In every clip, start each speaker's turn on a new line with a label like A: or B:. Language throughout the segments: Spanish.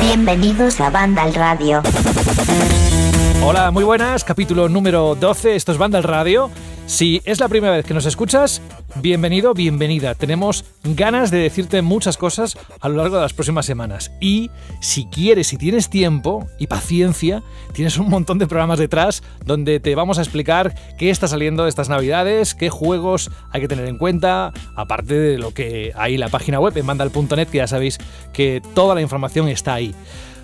A: Bienvenidos a Banda al Radio.
B: Hola, muy buenas, capítulo número 12, esto es Banda al Radio. Si es la primera vez que nos escuchas, bienvenido, bienvenida. Tenemos ganas de decirte muchas cosas a lo largo de las próximas semanas. Y si quieres, si tienes tiempo y paciencia, tienes un montón de programas detrás donde te vamos a explicar qué está saliendo de estas navidades, qué juegos hay que tener en cuenta, aparte de lo que hay en la página web en mandal.net, que ya sabéis que toda la información está ahí.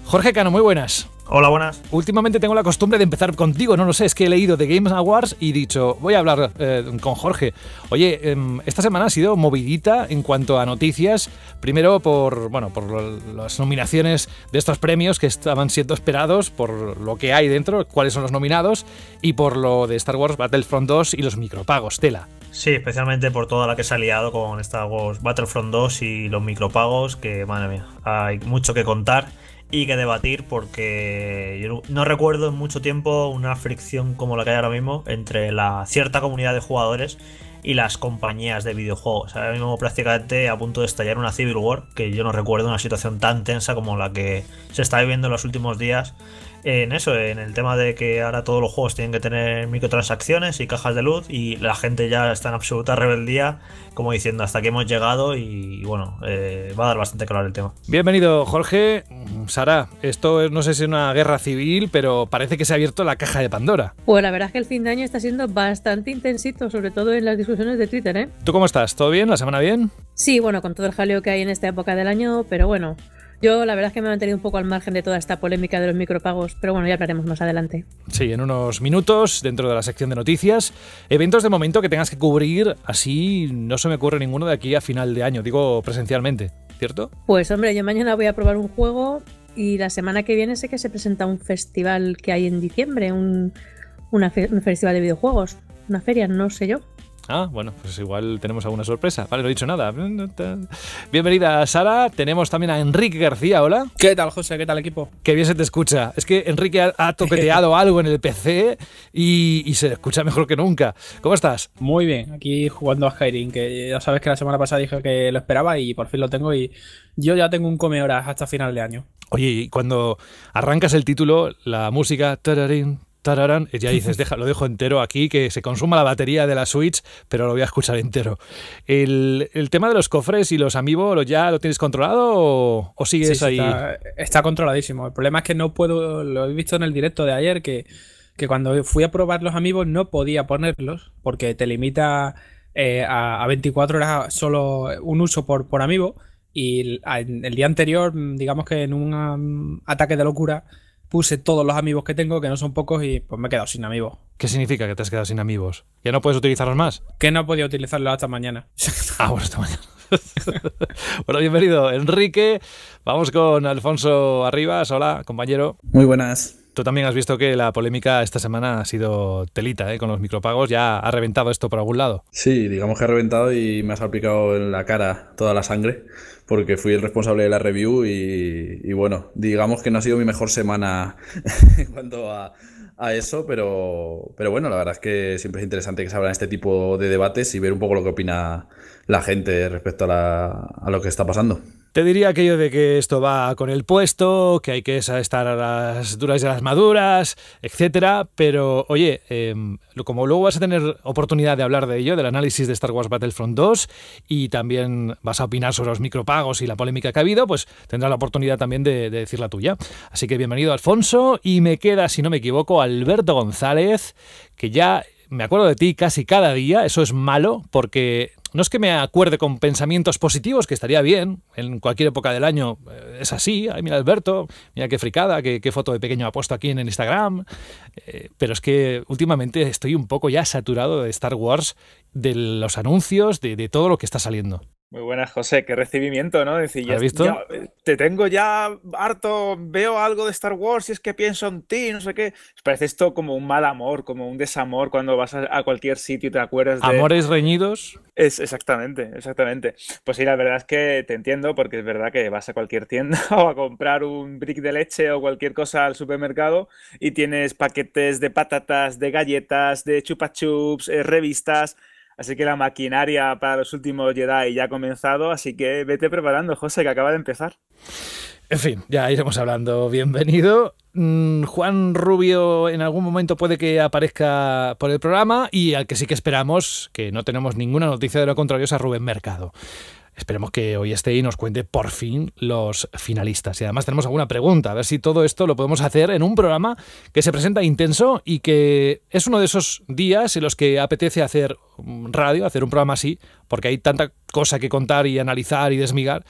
B: Jorge Cano, muy buenas. Hola, buenas. Últimamente tengo la costumbre de empezar contigo, no lo sé, es que he leído de Games Awards y dicho, voy a hablar eh, con Jorge. Oye, em, esta semana ha sido movidita en cuanto a noticias, primero por, bueno, por las nominaciones de estos premios que estaban siendo esperados, por lo que hay dentro, cuáles son los nominados, y por lo de Star Wars Battlefront 2 y los micropagos, tela.
C: Sí, especialmente por toda la que se ha liado con Star Wars Battlefront 2 y los micropagos, que madre mía, hay mucho que contar y que debatir porque yo no recuerdo en mucho tiempo una fricción como la que hay ahora mismo entre la cierta comunidad de jugadores y las compañías de videojuegos. Ahora mismo prácticamente a punto de estallar una Civil War, que yo no recuerdo una situación tan tensa como la que se está viviendo en los últimos días en eso, en el tema de que ahora todos los juegos tienen que tener microtransacciones y cajas de luz y la gente ya está en absoluta rebeldía, como diciendo hasta que
B: hemos llegado y bueno, eh, va a dar bastante claro el tema. Bienvenido Jorge, Sara, esto es, no sé si es una guerra civil, pero parece que se ha abierto la caja de Pandora.
A: Pues la verdad es que el fin de año está siendo bastante intensito, sobre todo en las discusiones de Twitter. ¿eh?
B: ¿Tú cómo estás? ¿Todo bien? ¿La semana bien?
A: Sí, bueno, con todo el jaleo que hay en esta época del año, pero bueno, yo la verdad es que me he mantenido un poco al margen de toda esta polémica de los micropagos, pero bueno, ya hablaremos más adelante.
B: Sí, en unos minutos, dentro de la sección de noticias, eventos de momento que tengas que cubrir, así no se me ocurre ninguno de aquí a final de año, digo presencialmente, ¿cierto?
A: Pues hombre, yo mañana voy a probar un juego y la semana que viene sé que se presenta un festival que hay en diciembre, un, un festival de videojuegos, una feria, no sé yo.
B: Ah, bueno, pues igual tenemos alguna sorpresa. Vale, no he dicho nada. Bienvenida, Sara. Tenemos también a Enrique García, hola. ¿Qué tal, José? ¿Qué tal, equipo? Qué bien se te escucha. Es que Enrique ha, topeteado algo en el PC y, se escucha mejor que nunca. ¿Cómo estás? Muy bien, aquí jugando a Skyrim, que ya sabes que la semana
D: pasada dije que lo esperaba y por fin lo tengo y yo ya tengo un come horas hasta final de año.
B: Oye, y cuando arrancas el título, la música tararán, eh, ya dices, lo dejo entero aquí, que se consuma la batería de la Switch, pero lo voy a escuchar entero. El, tema de los cofres y los amigos, ¿lo, ¿ya lo tienes controlado o, sigues ahí?
D: Está, controladísimo. El problema es que no puedo, lo he visto en el directo de ayer, que, cuando fui a probar los amigos no podía ponerlos, porque te limita eh, a, 24 horas solo un uso por, por amigo. Y el, día anterior, digamos que en un um, ataque de locura, puse todos los amigos que tengo, que no son pocos, y pues me he quedado sin amigos.
B: ¿Qué significa que te has quedado sin amigos? ¿Ya no puedes utilizarlos más? Que no podía podido utilizarlos hasta mañana. ah, bueno, hasta mañana. bueno, bienvenido, Enrique. Vamos con Alfonso Arribas. Hola, compañero.
E: Muy buenas.
B: Tú también has visto que la polémica esta semana ha sido telita ¿eh? con los micropagos. ¿Ya ha reventado esto por algún lado?
E: Sí, digamos que ha reventado y me ha salpicado en la cara toda la sangre porque fui el responsable de la review y, bueno, digamos que no ha sido mi mejor semana en cuanto a, eso, pero, pero bueno, la verdad es que siempre es interesante que se abran este tipo de debates y ver un poco lo que opina la gente respecto a lo que está pasando. Te diría aquello de que esto va con el puesto, que
B: hay que estar a las duras y a las maduras, etcétera, pero oye, em, como luego vas a tener oportunidad de hablar de ello, del análisis de Star Wars Battlefront 2, y también vas a opinar sobre los micropagos y la polémica que ha habido, pues tendrás la oportunidad también de, de decir la tuya. Así que bienvenido, Alfonso, y me queda, si no me equivoco, Alberto González, que ya me acuerdo de ti casi cada día, eso es malo porque no es que me acuerde con pensamientos positivos, que estaría bien, en cualquier época del año eh, es así, ay mira Alberto, mira qué fricada, qué, foto de pequeño ha puesto aquí en el Instagram, eh, pero es que últimamente estoy un poco ya saturado de Star Wars, de los anuncios, de todo lo que está saliendo.
F: Muy buenas, José. Qué recibimiento, ¿no? Decir, ya, ¿Has visto? Eh, te tengo ya harto, veo algo de Star Wars y es que pienso en ti, no sé qué. Parece esto como un mal amor, como un desamor cuando vas a, cualquier sitio y te acuerdas de... ¿Amores
B: reñidos?
F: Es, exactamente, exactamente. Pues sí, la verdad es que te entiendo porque es verdad que vas a cualquier tienda o a comprar un brick de leche o cualquier cosa al supermercado y tienes paquetes de patatas, de galletas, de chupa chups, eh, revistas Así que la maquinaria para los últimos Jedi ya ha comenzado, así que vete preparando, José, que acaba de empezar.
B: En fin, ya iremos hablando. Bienvenido. Mm, Juan Rubio en algún momento puede que aparezca por el programa y al que sí que esperamos, que no tenemos ninguna noticia de lo contrario, es a Rubén Mercado. Esperemos que hoy esté y nos cuente por fin los finalistas. Y además tenemos alguna pregunta, a ver si todo esto lo podemos hacer en un programa que se presenta intenso y que es uno de esos días en los que apetece hacer radio, hacer un programa así, porque hay tanta cosa que contar y analizar y desmigar.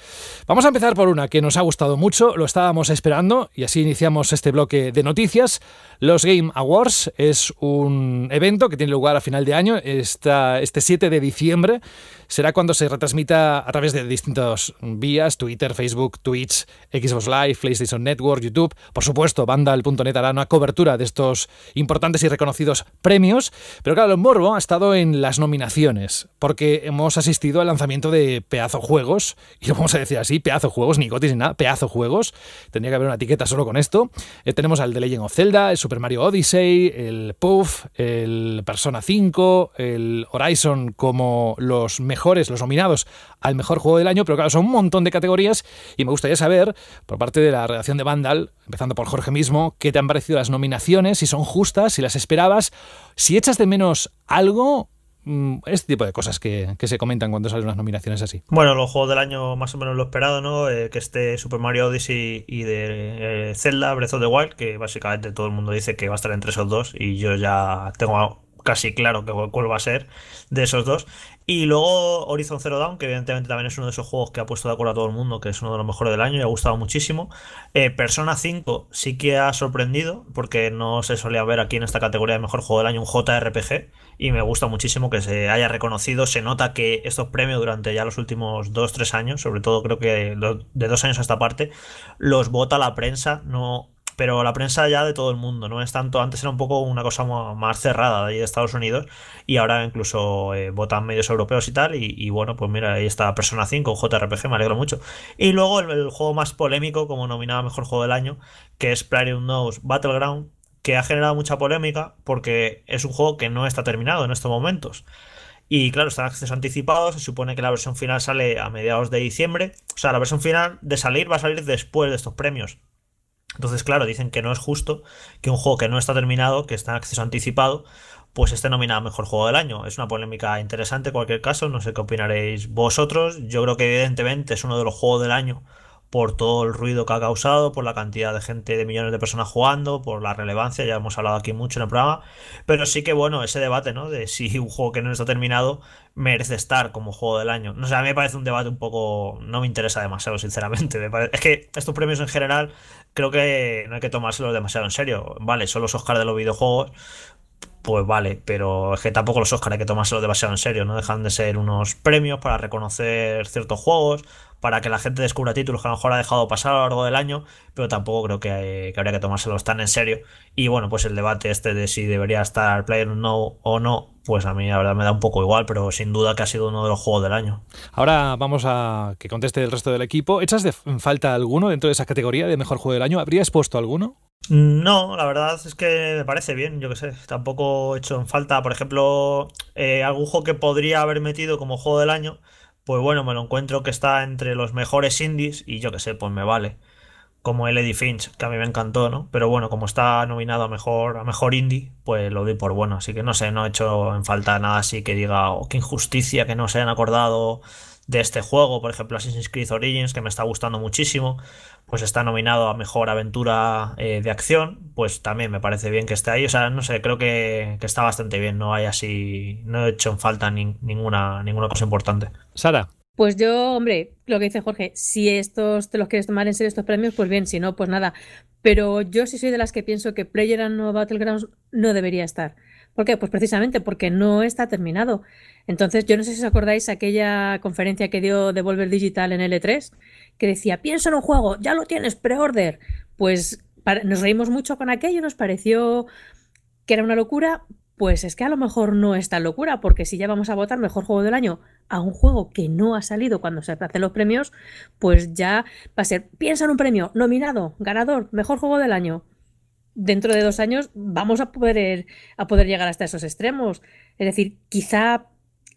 B: Vamos a empezar por una que nos ha gustado mucho, lo estábamos esperando y así iniciamos este bloque de noticias. Los Game Awards es un evento que tiene lugar a final de año, está este 7 de diciembre. Será cuando se retransmita a través de distintas vías, Twitter, Facebook, Twitch, Xbox Live, PlayStation Network, YouTube. Por supuesto, Vandal.net hará una cobertura de estos importantes y reconocidos premios. Pero claro, el morbo ha estado en las nominaciones, porque hemos asistido al lanzamiento de pedazo juegos, y lo vamos a decir así, pedazo juegos, ni gotis ni nada, pedazo juegos, tendría que haber una etiqueta solo con esto. Eh, tenemos al The Legend of Zelda, el Super Mario Odyssey, el Puff, el Persona 5, el Horizon como los mejores, los nominados al mejor juego del año, pero claro, son un montón de categorías y me gustaría saber, por parte de la redacción de Vandal, empezando por Jorge mismo, qué te han parecido las nominaciones, si son justas, si las esperabas, si echas de menos algo Mm, este tipo de cosas que, se comentan cuando salen unas nominaciones así.
C: Bueno, los juegos del año más o menos lo esperado, ¿no? Eh, que esté Super Mario Odyssey y de eh, Zelda, Breath of the Wild, que básicamente todo el mundo dice que va a estar entre esos dos y yo ya tengo casi claro que cuál va a ser de esos dos. Y luego Horizon Zero Dawn, que evidentemente también es uno de esos juegos que ha puesto de acuerdo a todo el mundo, que es uno de los mejores del año y ha gustado muchísimo. Eh, Persona 5 sí que ha sorprendido, porque no se solía ver aquí en esta categoría de mejor juego del año un JRPG, y me gusta muchísimo que se haya reconocido. Se nota que estos premios durante ya los últimos 2-3 años, sobre todo creo que de 2 años a esta parte, los vota la prensa, no pero la prensa ya de todo el mundo, no es tanto, antes era un poco una cosa más cerrada de Estados Unidos y ahora incluso eh, votan medios europeos y tal, y, bueno, pues mira, ahí está Persona 5, JRPG, me alegro mucho. Y luego el, juego más polémico, como nominaba Mejor Juego del Año, que es PlayerUnknown's Battleground, que ha generado mucha polémica porque es un juego que no está terminado en estos momentos. Y claro, están accesos anticipados, Se supone que la versión final sale a mediados de diciembre. O sea, la versión final de salir va a salir después de estos premios. Entonces, claro, dicen que no es justo que un juego que no está terminado, que está en acceso anticipado, pues esté nominado a mejor juego del año. Es una polémica interesante en cualquier caso, no sé qué opinaréis vosotros. Yo creo que evidentemente es uno de los juegos del año por todo el ruido que ha causado, por la cantidad de gente, de millones de personas jugando, por la relevancia, ya hemos hablado aquí mucho en el programa, pero sí que bueno, ese debate, ¿no? De si un juego que no está terminado merece estar como juego del año. No sé, sea, a mí me parece un debate un poco... no me interesa demasiado, sinceramente. Es que estos premios en general creo que no hay que tomárselo demasiado en serio. Vale, son los Oscars de los videojuegos, pues vale, pero es que tampoco los Oscars hay que tomárselos demasiado en serio, no dejan de ser unos premios para reconocer ciertos juegos para que la gente descubra títulos que a lo mejor ha dejado pasar a lo largo del año, pero tampoco creo que, que habría que tomárselos tan en serio. Y bueno, pues el debate este de si debería estar Player No
B: o no, pues a mí la verdad me da un poco igual, pero sin duda que ha sido uno de los juegos del año. Ahora vamos a que conteste el resto del equipo. ¿Echas de falta alguno dentro de esa categoría de mejor juego del año? ¿Habrías puesto alguno? Mm, no, la
C: verdad es que me parece bien, yo que sé. Tampoco he hecho en falta, por ejemplo, eh, algún juego que podría haber metido como juego del año pues bueno, me lo encuentro que está entre los mejores indies y yo que sé, pues me vale. Como el Eddie Finch, que a mí me encantó, ¿no? Pero bueno, como está nominado a mejor, a mejor indie, pues lo doy por bueno. Así que no sé, no he hecho en falta nada así que diga, oh, qué injusticia que no se hayan acordado de este juego, por ejemplo Assassin's Creed Origins, que me está gustando muchísimo, pues está nominado a Mejor Aventura eh, de Acción, pues también me parece bien que esté ahí, o sea, no sé, creo que, que está bastante bien, no hay así, no he hecho en falta ninguna, ninguna cosa importante. Sara.
A: Pues yo, hombre, lo que dice Jorge, si estos te los quieres tomar en serio estos premios, pues bien, si no, pues nada. Pero yo sí soy de las que pienso que Player and Battlegrounds no debería estar. ¿Por qué? Pues precisamente porque no está terminado. Entonces, yo no sé si os acordáis aquella conferencia que dio Devolver Digital en L3, que decía, piensa en un juego, ya lo tienes, pre-order. Pues nos reímos mucho con aquello, nos pareció que era una locura. Pues es que a lo mejor no es tan locura, porque si ya vamos a votar mejor juego del año a un juego que no ha salido cuando se hacen los premios, pues ya va a ser, piensa en un premio, nominado, ganador, mejor juego del año dentro de dos años vamos a poder, a poder llegar hasta esos extremos. Es decir, quizá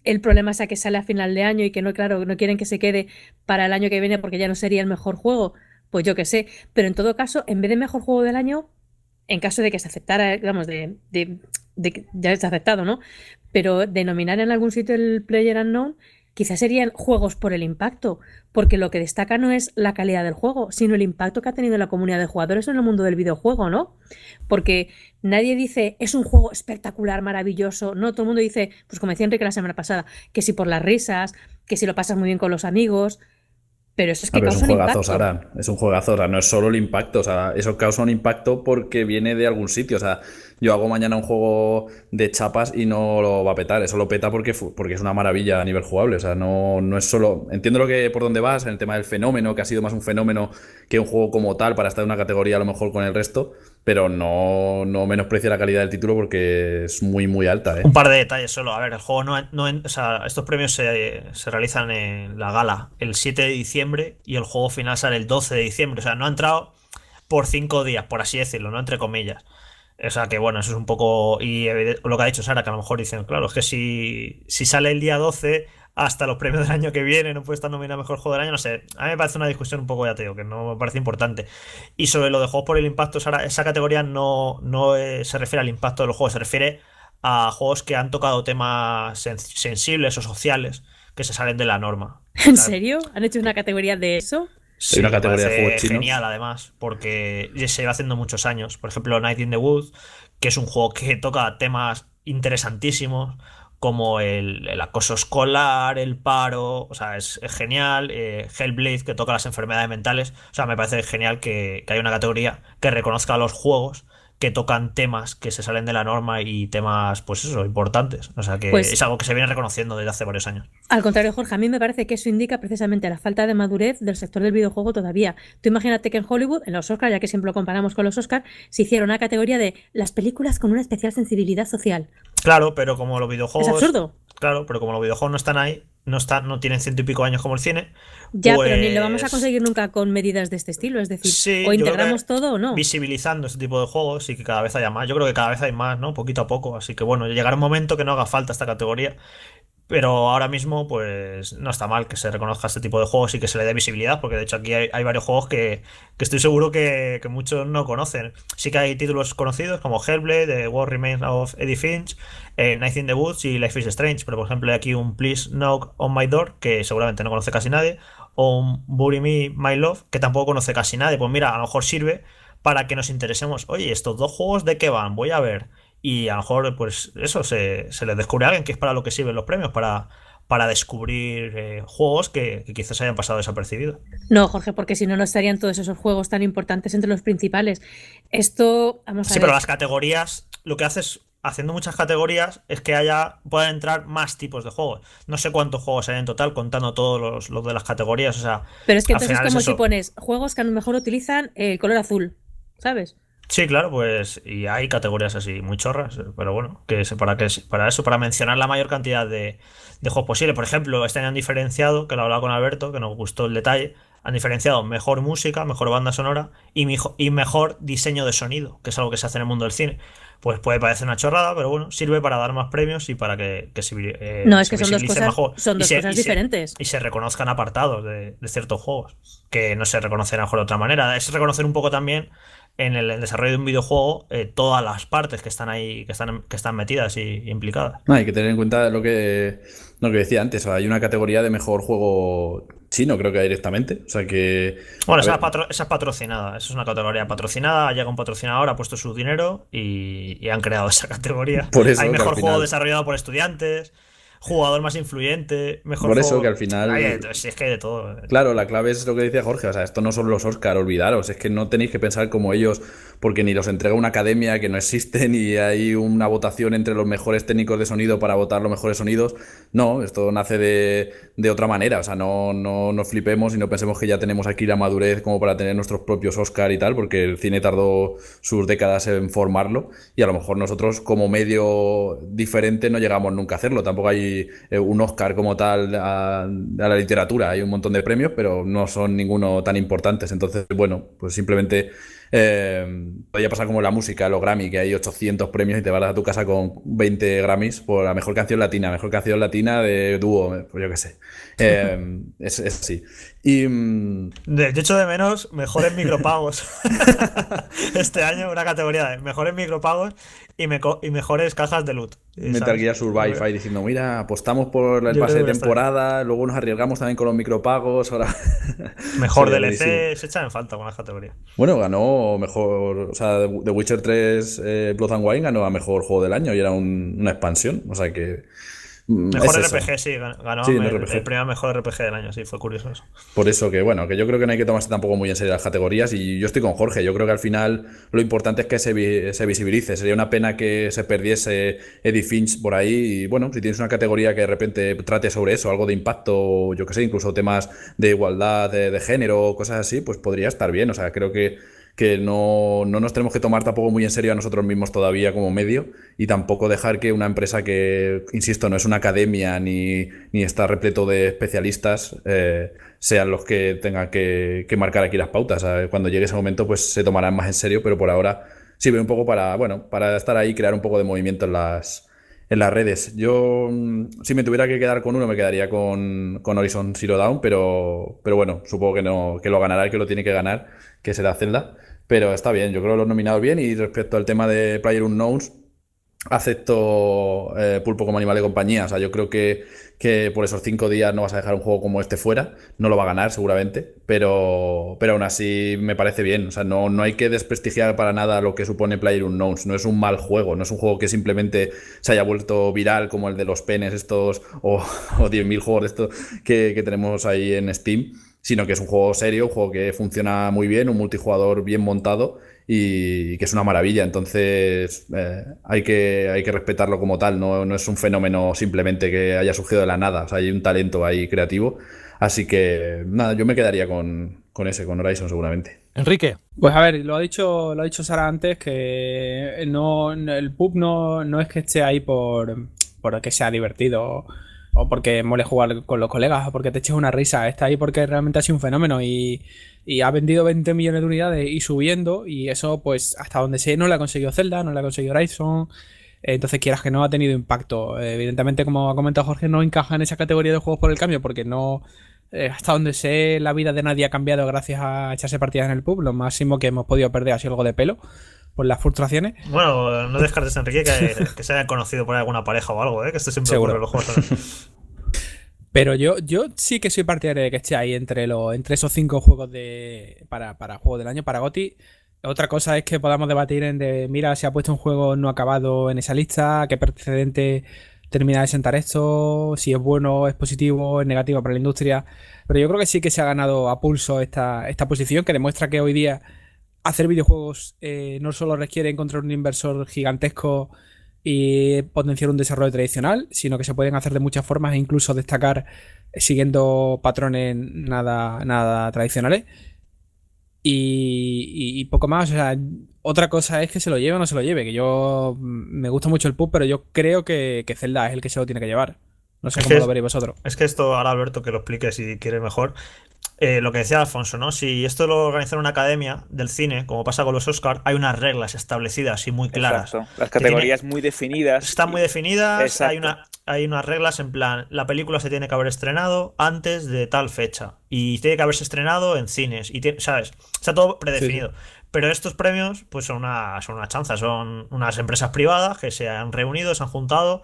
A: el problema es que sale a final de año y que no, claro, no quieren que se quede para el año que viene porque ya no sería el mejor juego, pues yo qué sé. Pero en todo caso, en vez de mejor juego del año, en caso de que se aceptara, digamos, de, de, de ya está aceptado, ¿no? Pero denominar en algún sitio el Player Unknown quizás serían juegos por el impacto, porque lo que destaca no es la calidad del juego, sino el impacto que ha tenido la comunidad de jugadores en el mundo del videojuego, ¿no? Porque nadie dice, es un juego espectacular, maravilloso, no, todo el mundo dice, pues como decía Enrique la semana pasada, que si por las risas, que si lo pasas muy bien con los amigos, Ah, pero es que un juegazo,
E: Es un juegazo, o sea, no es solo el impacto, o sea, eso causa un impacto porque viene de algún sitio, o sea, yo hago mañana un juego de chapas y no lo va a petar, eso lo peta porque, porque es una maravilla a nivel jugable, o sea, no, no es solo, entiendo lo que por dónde vas en el tema del fenómeno, que ha sido más un fenómeno que un juego como tal para estar en una categoría a lo mejor con el resto, pero no, no menosprecia la calidad del título porque es muy, muy alta. ¿eh? Un par de
C: detalles solo. A ver, el juego no. o sea, estos premios se, realizan en la gala el 7 de diciembre y el juego final sale el 12 de diciembre. O sea, no ha entrado por cinco días, por así decirlo, ¿no? Entre comillas. O sea, que bueno, eso es un poco. Y eh, lo que ha dicho Sara, que a lo mejor dicen, claro, es que si, si sale el día 12, hasta los premios del año que viene, no puede estar nominado mejor juego del año, no sé. A mí me parece una discusión un poco ya ateo, que no me parece importante. Y sobre lo de juegos por el impacto, esa, categoría no, no eh, se refiere al impacto de los juegos, se refiere a juegos que han tocado temas sensibles o sociales que se salen de la norma.
A: ¿En serio? ¿Han hecho una categoría de eso?
B: Sí, una categoría
C: de juegos Genial, además, porque se va haciendo muchos años. Por ejemplo, Night in the Woods, que es un juego que toca temas interesantísimos como el, acoso escolar, el paro, o sea, es, genial. Eh, Hellblade, que toca las enfermedades mentales, o sea, me parece genial que, que haya una categoría que reconozca los juegos que tocan temas que se salen de la norma y temas, pues eso, importantes. O sea, que pues es algo que se viene reconociendo desde hace varios años.
A: Al contrario, Jorge, a mí me parece que eso indica precisamente la falta de madurez del sector del videojuego todavía. Tú imagínate que en Hollywood, en los Oscars, ya que siempre lo comparamos con los Oscars, se hiciera una categoría de las películas con una especial sensibilidad social.
C: Claro, pero como los videojuegos. Es absurdo. Claro, pero como los videojuegos no están ahí, no, están, no tienen ciento y pico años como el cine. Ya, pero ni lo vamos a pues conseguir
A: nunca con medidas de este estilo. Es decir, o integramos todo o
C: no. Visibilizando este tipo de juegos y que cada vez haya más. Yo creo que cada vez hay más, ¿no? Poquito a poco. Así que bueno, llegará un momento que no haga falta esta categoría pero ahora mismo, pues no está mal que se reconozca este tipo de juegos y que se le dé visibilidad, porque de hecho aquí hay, varios juegos que, estoy seguro que, muchos no conocen. Sí que hay títulos conocidos como Hellblade, The War Remains of Eddie Finch, eh, Night in the Woods y Life is Strange, pero por ejemplo hay aquí un Please Knock on My Door, que seguramente no conoce casi nadie, o un Bury Me My Love, que tampoco conoce casi nadie. Pues mira, a lo mejor sirve para que nos interesemos. Oye, estos dos juegos de qué van, voy a ver y a lo mejor, pues eso, se, se les descubre a alguien, que es para lo que sirven los premios, para, para descubrir eh, juegos que, quizás hayan pasado desapercibidos.
A: No, Jorge, porque si no, no estarían todos esos juegos tan importantes entre los principales. Esto, vamos a Sí, pero las
C: categorías, lo que haces haciendo muchas categorías es que haya puedan entrar más tipos de juegos. No sé cuántos juegos hay en total contando todos los, de las categorías, o sea, Pero es que entonces es como si
A: pones juegos que a lo mejor utilizan eh, el color azul, ¿sabes?
C: Sí, claro, pues y hay categorías así muy chorras, pero bueno, que para que para eso, para mencionar la mayor cantidad de, juegos posibles, Por ejemplo, este año han diferenciado, que lo hablaba con Alberto, que nos gustó el detalle, han diferenciado mejor música, mejor banda sonora y, mejor diseño de sonido, que es algo que se hace en el mundo del cine. Pues puede parecer una chorrada, pero bueno, sirve para dar más premios y para que, se eh, No, es que son dos cosas, mejor. son dos cosas diferentes. Y se, reconozcan apartados de, ciertos juegos, que no se reconocen a mejor de otra manera. Es reconocer un poco también en el desarrollo de un videojuego eh, todas las partes que están ahí, que están, que están metidas y,
E: implicadas. hay que tener en cuenta lo que, lo que decía antes, hay una categoría de mejor juego chino, creo que directamente. sea que. Bueno, esa,
C: es patrocinada, esa es una categoría patrocinada, llega un patrocinador, ha puesto su dinero y, han creado esa categoría. hay mejor juego desarrollado por estudiantes jugador más influyente, mejor. Por eso que al final. es que de todo. Eh.
E: Claro, la clave es lo que dice Jorge. O sea, esto no son los Oscar, olvidaros. Es que no tenéis que pensar como ellos, porque ni los entrega una academia que no existe, ni hay una votación entre los mejores técnicos de sonido para votar los mejores sonidos. No, esto nace de, de otra manera. O sea, no, no nos flipemos y no pensemos que ya tenemos aquí la madurez como para tener nuestros propios Oscar y tal, porque el cine tardó sus décadas en formarlo. Y a lo mejor nosotros, como medio diferente, no llegamos nunca a hacerlo. Tampoco hay eh, un Oscar como tal a, la literatura, hay un montón de premios, pero no son ninguno tan importantes. Entonces, bueno, pues simplemente eh, podría pasar como la música, los Grammy, que hay 800 premios y te vas a tu casa con 20 Grammys por la mejor canción latina, mejor canción latina de dúo, pues yo qué sé. Eh, es, es así. Y,
C: de, yo de menos mejores micropagos. este año una categoría de mejores micropagos y, y mejores cajas de loot.
E: Metal guía Gear Survive diciendo, mira, apostamos por el pase de temporada, luego nos arriesgamos también con los micropagos, ahora... Mejor DLC, se echa en falta con las categorías. Bueno, ganó mejor, o sea, The Witcher 3 eh, Blood and Wine ganó a mejor juego del año y era una expansión, o sea que... Mejor RPG,
C: sí, ganó el, mejor RPG del año, sí, fue curioso eso.
E: Por eso que, bueno, que yo creo que no hay que tomarse tampoco muy en serio las categorías y yo estoy con Jorge, yo creo que al final lo importante es que se, visibilice, sería una pena que se perdiese Eddie Finch por ahí y bueno, si tienes una categoría que de repente trate sobre eso, algo de impacto, yo que sé, incluso temas de igualdad de, de género, cosas así, pues podría estar bien, o sea, creo que que no, nos tenemos que tomar tampoco muy en serio a nosotros mismos todavía como medio y tampoco dejar que una empresa que, insisto, no es una academia ni, ni está repleto de especialistas, eh, sean los que tengan que, marcar aquí las pautas. Cuando llegue ese momento, pues se tomarán más en serio, pero por ahora sirve un poco para, bueno, para estar ahí, y crear un poco de movimiento en las, en las redes. Yo, mm, si me tuviera que quedar con uno, me quedaría con, con Horizon Zero down pero, pero bueno, supongo que, no, que lo ganará el que lo tiene que ganar, que será Zelda. Pero está bien, yo creo que lo han nominado bien. Y respecto al tema de Player Unknowns, acepto eh, Pulpo como animal de compañía. O sea, yo creo que, que, por esos cinco días no vas a dejar un juego como este fuera. No lo va a ganar, seguramente. Pero, pero aún así me parece bien. O sea, no, no hay que desprestigiar para nada lo que supone Player Unknowns. No es un mal juego. No es un juego que simplemente se haya vuelto viral como el de los penes estos o, o 10.000 juegos de estos que, que tenemos ahí en Steam sino que es un juego serio, un juego que funciona muy bien, un multijugador bien montado y que es una maravilla. Entonces eh, hay, que, hay que respetarlo como tal, no, es un fenómeno simplemente que haya surgido de la nada, hay un talento ahí creativo. Así que nada, yo me quedaría con, ese, con Horizon seguramente. Enrique. Pues a ver, lo ha dicho,
D: lo ha dicho Sara antes, que no, el pub no, no es que esté ahí por, por que sea divertido o porque mole jugar con los colegas, o porque te eches una risa. Está ahí porque realmente ha sido un fenómeno y, ha vendido 20 millones de unidades y subiendo. Y eso, pues, hasta donde sé, no la ha conseguido Zelda, no la ha conseguido Horizon. Entonces, quieras que no, ha tenido impacto. Evidentemente, como ha comentado Jorge, no encaja en esa categoría de juegos por el cambio, porque no, eh, hasta donde sé, la vida de nadie ha cambiado gracias a echarse partidas en el pub. Lo máximo que hemos podido perder ha sido algo de pelo por las frustraciones.
C: Bueno, no descartes, Enrique, que, que se hayan conocido por alguna pareja o algo, ¿eh? que esté siempre Seguro. ocurre los juegos.
D: Pero
C: yo, yo sí que soy partidario de que
D: esté ahí entre, los entre esos cinco juegos de, para, para juego del año, para GOTI. Otra cosa es que podamos debatir en de, mira, si ha puesto un juego no acabado en esa lista, qué precedente terminar de sentar esto, si es bueno, es positivo, es negativo para la industria. Pero yo creo que sí que se ha ganado a pulso esta, esta posición que demuestra que hoy día hacer videojuegos eh, no solo requiere encontrar un inversor gigantesco y potenciar un desarrollo tradicional, sino que se pueden hacer de muchas formas e incluso destacar siguiendo patrones nada, nada tradicionales. Y, poco más, o sea, otra cosa es que se lo lleve o no se lo lleve, que yo mm, me gusta mucho el pub, pero yo creo que,
C: que Zelda es el que se lo tiene que llevar. No sé cómo lo veréis vosotros. Es que esto, ahora Alberto, que lo explique si quiere mejor. Eh, lo que decía Alfonso, ¿no? Si esto lo organiza una academia del cine, como pasa con los Oscars, hay unas reglas establecidas y muy claras. Las categorías
F: muy definidas. Están muy definidas, hay una,
C: hay unas reglas en plan, la película se tiene que haber estrenado antes de tal fecha y tiene que haberse estrenado en cines y tiene, sabes, está todo predefinido. Pero estos premios, pues son una, son una chanza, son unas empresas privadas que se han reunido, se han juntado,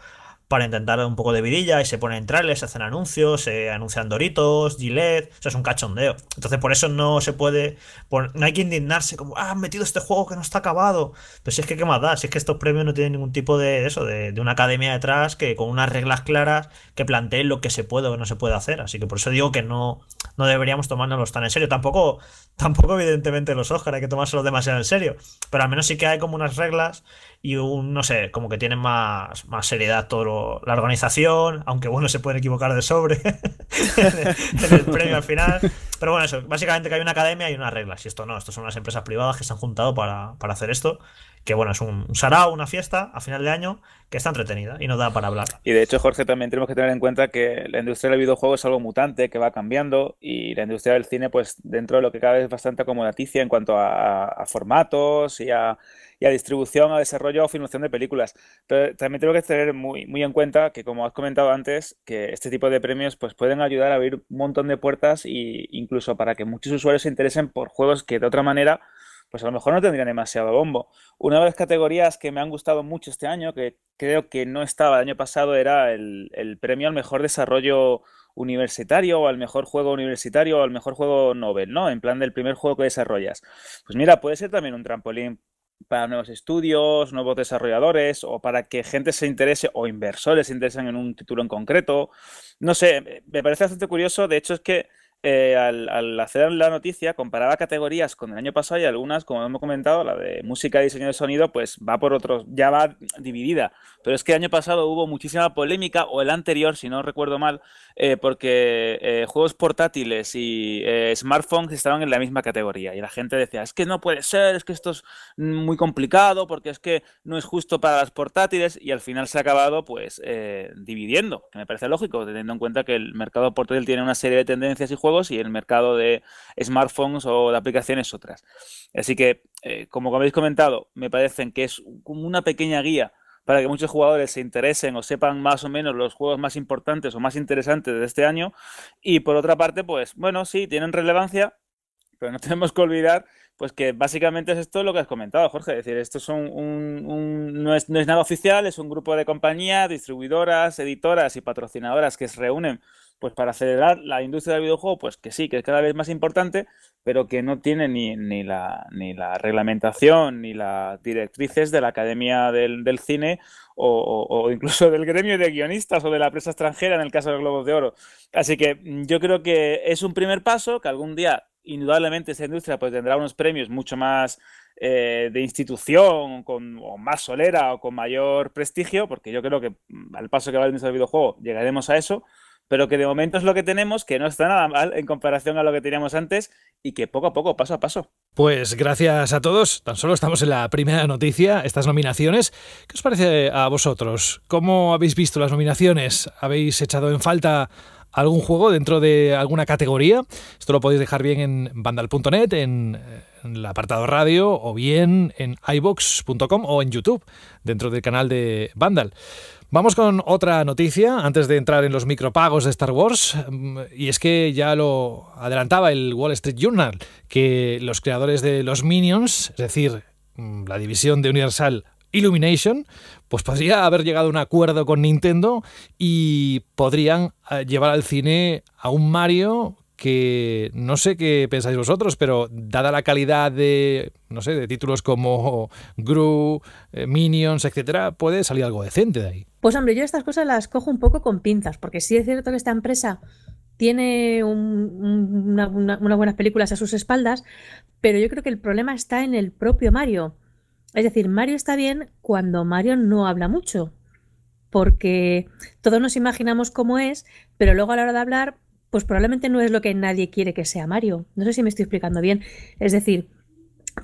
C: para intentar un poco de virilla y se ponen trailers, se hacen anuncios, se anuncian Doritos, Gillette, o sea, es un cachondeo. Entonces por eso no se puede, no hay que indignarse como, ah, han metido este juego que no está acabado. Pero si es que, ¿qué más da? Si es que estos premios no tienen ningún tipo de eso, de, de una academia detrás que con unas reglas claras que planteen lo que se puede o no se puede hacer. Así que por eso digo que no, no deberíamos tomárnoslos tan en serio. Tampoco, tampoco evidentemente los Oscar hay que tomárselos demasiado en serio, pero al menos sí que hay como unas reglas y un, no sé, como que tienen más, más seriedad todo la organización, aunque bueno, se puede equivocar de sobre en el premio al final. Pero bueno, eso, básicamente que hay una academia y unas reglas, y esto no, esto son unas empresas privadas que se han juntado para, hacer esto, que bueno, es un, sarao, una fiesta a final de año que está entretenida y nos da para hablar.
F: Y de hecho, Jorge, también tenemos que tener en cuenta que la industria del videojuego es algo mutante, que va cambiando, y la industria del cine, pues dentro de lo que cada es bastante acomodaticia en cuanto a formatos y a y a distribución, a desarrollo o filmación de películas. Pero también tengo que tener muy, en cuenta que, como has comentado antes, que este tipo de premios pues, pueden ayudar a abrir un montón de puertas e incluso para que muchos usuarios se interesen por juegos que de otra manera pues a lo mejor no tendrían demasiado bombo. Una de las categorías que me han gustado mucho este año, que creo que no estaba el año pasado, era el, premio al mejor desarrollo universitario o al mejor juego universitario o al mejor juego Nobel, ¿no? En plan del primer juego que desarrollas. Pues mira, puede ser también un trampolín para nuevos estudios, nuevos desarrolladores o para que gente se interese o inversores se interesen en un título en concreto. No sé, me parece bastante curioso. De hecho, es que eh, al, hacer la noticia, comparaba categorías con el año pasado y algunas, como hemos comentado, la de música y diseño de sonido, pues va por otros, ya va dividida. Pero es que el año pasado hubo muchísima polémica, o el anterior, si no recuerdo mal, eh, porque eh, juegos portátiles y smartphones estaban en la misma categoría. Y la gente decía, es que no puede ser, es que esto es muy complicado, porque es que no es justo para las portátiles. Y al final se ha acabado, pues, dividiendo, que me parece lógico, teniendo en cuenta que el mercado portátil tiene una serie de tendencias y juegos y el mercado de smartphones o de aplicaciones otras. Así que, eh, como habéis comentado, me parecen que es como una pequeña guía para que muchos jugadores se interesen o sepan más o menos los juegos más importantes o más interesantes de este año. Y por otra parte, pues bueno, sí, tienen relevancia, pero no tenemos que olvidar pues que básicamente es esto lo que has comentado, Jorge. Es decir, esto son no, es, no es nada oficial, es un grupo de compañías, distribuidoras, editoras y patrocinadoras que se reúnen pues para acelerar la industria del videojuego, pues que sí, que es cada vez más importante, pero que no tiene ni, ni, la, ni la, reglamentación ni las directrices de la Academia del, Cine o, incluso del gremio de guionistas o de la prensa extranjera en el caso de los Globos de Oro. Así que mm, yo creo que es un primer paso, que algún día indudablemente esa industria pues tendrá unos premios mucho más eh, de institución con o más solera o con mayor prestigio, porque yo creo que mm, al paso que va el industria del videojuego llegaremos a eso, pero que de momento es lo que tenemos, que no está nada mal en comparación a lo que teníamos antes y que poco a poco, paso a paso.
B: Pues gracias a todos. Tan solo estamos en la primera noticia, estas nominaciones. ¿Qué os parece a vosotros? ¿Cómo habéis visto las nominaciones? ¿Habéis echado en falta algún juego dentro de alguna categoría. Esto lo podéis dejar bien en vandal.net, eh, en, el apartado radio o bien en ibox.com o en YouTube, dentro del canal de Vandal. Vamos con otra noticia antes de entrar en los micropagos de Star Wars. Mm, y es que ya lo adelantaba el Wall Street Journal, que los creadores de los Minions, es decir, mm, la división de Universal Illumination, pues podría haber llegado a un acuerdo con Nintendo y podrían eh, llevar al cine a un Mario que no sé qué pensáis vosotros, pero dada la calidad de, no sé, de títulos como Gru, eh, Minions, etcétera, puede salir algo decente de ahí.
A: Pues hombre, yo estas cosas las cojo un poco con pinzas, porque sí es cierto que esta empresa tiene unas buenas películas a sus espaldas, pero yo creo que el problema está en el propio Mario. Es decir, Mario está bien cuando Mario no habla mucho, porque todos nos imaginamos cómo es, pero luego a la hora de hablar pues probablemente no es lo que nadie quiere que sea Mario. No sé si me estoy explicando bien. Es decir,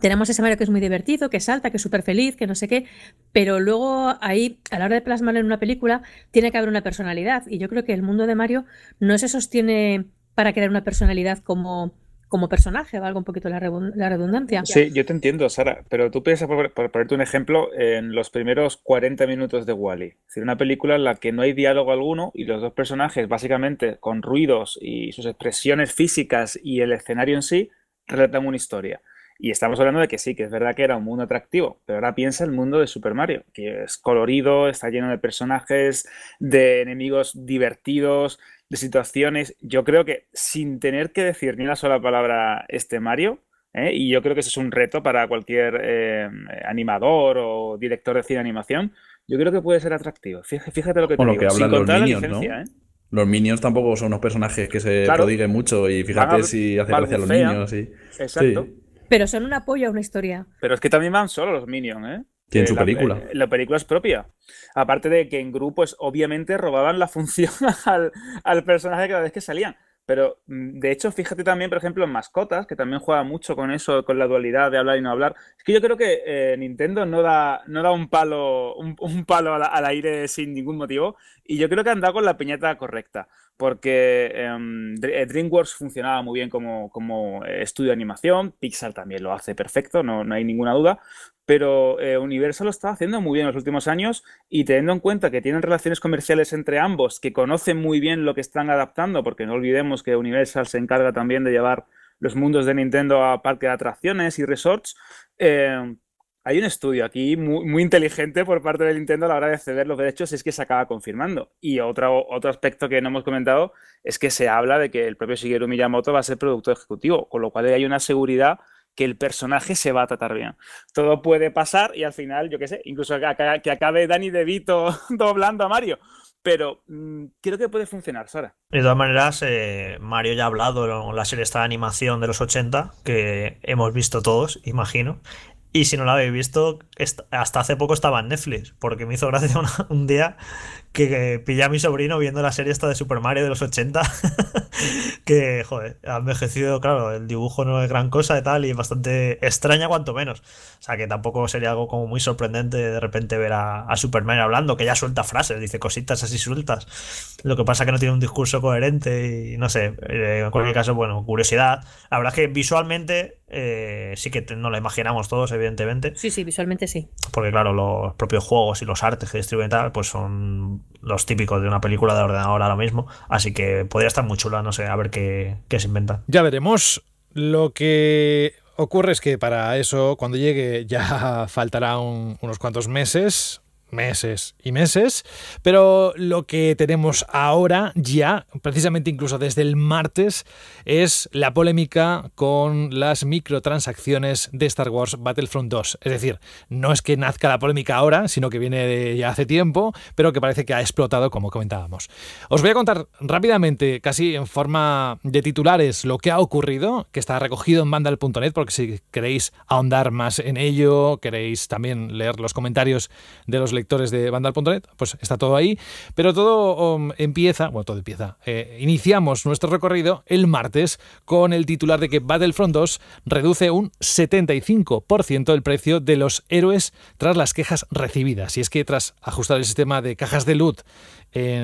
A: tenemos ese Mario que es muy divertido, que salta, que es súper feliz, que no sé qué, pero luego ahí, a la hora de plasmarlo en una película, tiene que haber una personalidad. Y yo creo que el mundo de Mario no se sostiene para crear una personalidad como como personaje, valga un poquito la, redundancia. Sí,
F: yo te entiendo, Sara, pero tú piensas, por, ponerte un ejemplo, en los primeros 40 minutos de Wally. -E. Es decir, una película en la que no hay diálogo alguno y los dos personajes, básicamente con ruidos y sus expresiones físicas y el escenario en sí, relatan una historia. Y estamos hablando de que sí, que es verdad que era un mundo atractivo, pero ahora piensa el mundo de Super Mario, que es colorido, está lleno de personajes, de enemigos divertidos, de situaciones. Yo creo que sin tener que decir ni una sola palabra este Mario, ¿eh? y yo creo que eso es un reto para cualquier eh, animador o director de cine animación, yo creo que puede ser atractivo. Fíjate, lo que digo. sin contar
E: niños, ¿no? ¿eh? Los minions tampoco son unos personajes que se prodiguen mucho y fíjate si hacen gracia a los niños.
A: Exacto. Pero son un apoyo a una historia.
F: Pero es que también van solo los minions, ¿eh? su película. Eh, la, película es propia. Aparte de que en grupo pues obviamente robaban la función al, al personaje cada vez que salían. Pero mm, de hecho, fíjate también, por ejemplo, en Mascotas, que también juega mucho con eso, con la dualidad de hablar y no hablar. Es que yo creo que eh, Nintendo no da, no da un palo, un, palo al, aire sin ningún motivo. Y yo creo que han dado con la piñata correcta. Porque em, eh, DreamWorks funcionaba muy bien como, como estudio de animación, Pixar también lo hace perfecto, no, no hay ninguna duda pero eh, Universal lo está haciendo muy bien en los últimos años y teniendo en cuenta que tienen relaciones comerciales entre ambos, que conocen muy bien lo que están adaptando, porque no olvidemos que Universal se encarga también de llevar los mundos de Nintendo a parque de atracciones y resorts. Eh, hay un estudio aquí muy, inteligente por parte de Nintendo a la hora de ceder los derechos, es que se acaba confirmando. Y otro, otro aspecto que no hemos comentado es que se habla de que el propio Shigeru Miyamoto va a ser productor ejecutivo, con lo cual hay una seguridad que el personaje se va a tratar bien. Todo puede pasar y al final, yo qué sé, incluso que acabe Dani DeVito doblando a Mario. Pero mm, creo que puede funcionar, Sara.
C: De todas maneras, eh, Mario ya ha hablado en la serie esta de animación de los 80, que hemos visto todos, imagino. Y si no la habéis visto, hasta hace poco estaba en Netflix, porque me hizo gracia un día que pillé a mi sobrino viendo la serie esta de Super Mario de los 80, que, joder, ha envejecido, claro, el dibujo no es gran cosa y tal, y es bastante extraña cuanto menos. O sea, que tampoco sería algo como muy sorprendente de repente ver a, Super Mario hablando, que ya suelta frases, dice cositas así sueltas. Lo que pasa que no tiene un discurso coherente y no sé, eh, en cualquier caso, bueno, curiosidad. La verdad es que visualmente eh, sí que no la imaginamos todos, evidentemente.
A: Sí, sí, visualmente sí.
C: Porque claro, los propios juegos y los artes que distribuyen tal, pues son los típicos de una película de ordenador ahora mismo. Así que podría estar muy chula, no sé, a ver qué, se inventa.
B: Ya veremos. Lo que ocurre es que para eso, cuando llegue, ya faltará unos cuantos meses, meses y meses, pero lo que tenemos ahora ya, precisamente incluso desde el martes, es la polémica con las microtransacciones de Star Wars Battlefront 2. Es decir, no es que nazca la polémica ahora, sino que viene de ya hace tiempo, pero que parece que ha explotado como comentábamos. Os voy a contar rápidamente, casi en forma de titulares, lo que ha ocurrido, que está recogido en mandal.net, porque si queréis ahondar más en ello, queréis también leer los comentarios de los lectores de Vandal.net, pues está todo ahí. Pero todo um, empieza, bueno, todo empieza. Eh, iniciamos nuestro recorrido el martes con el titular de que Battlefront 2 reduce un 75% el precio de los héroes tras las quejas recibidas. Y es que tras ajustar el sistema de cajas de loot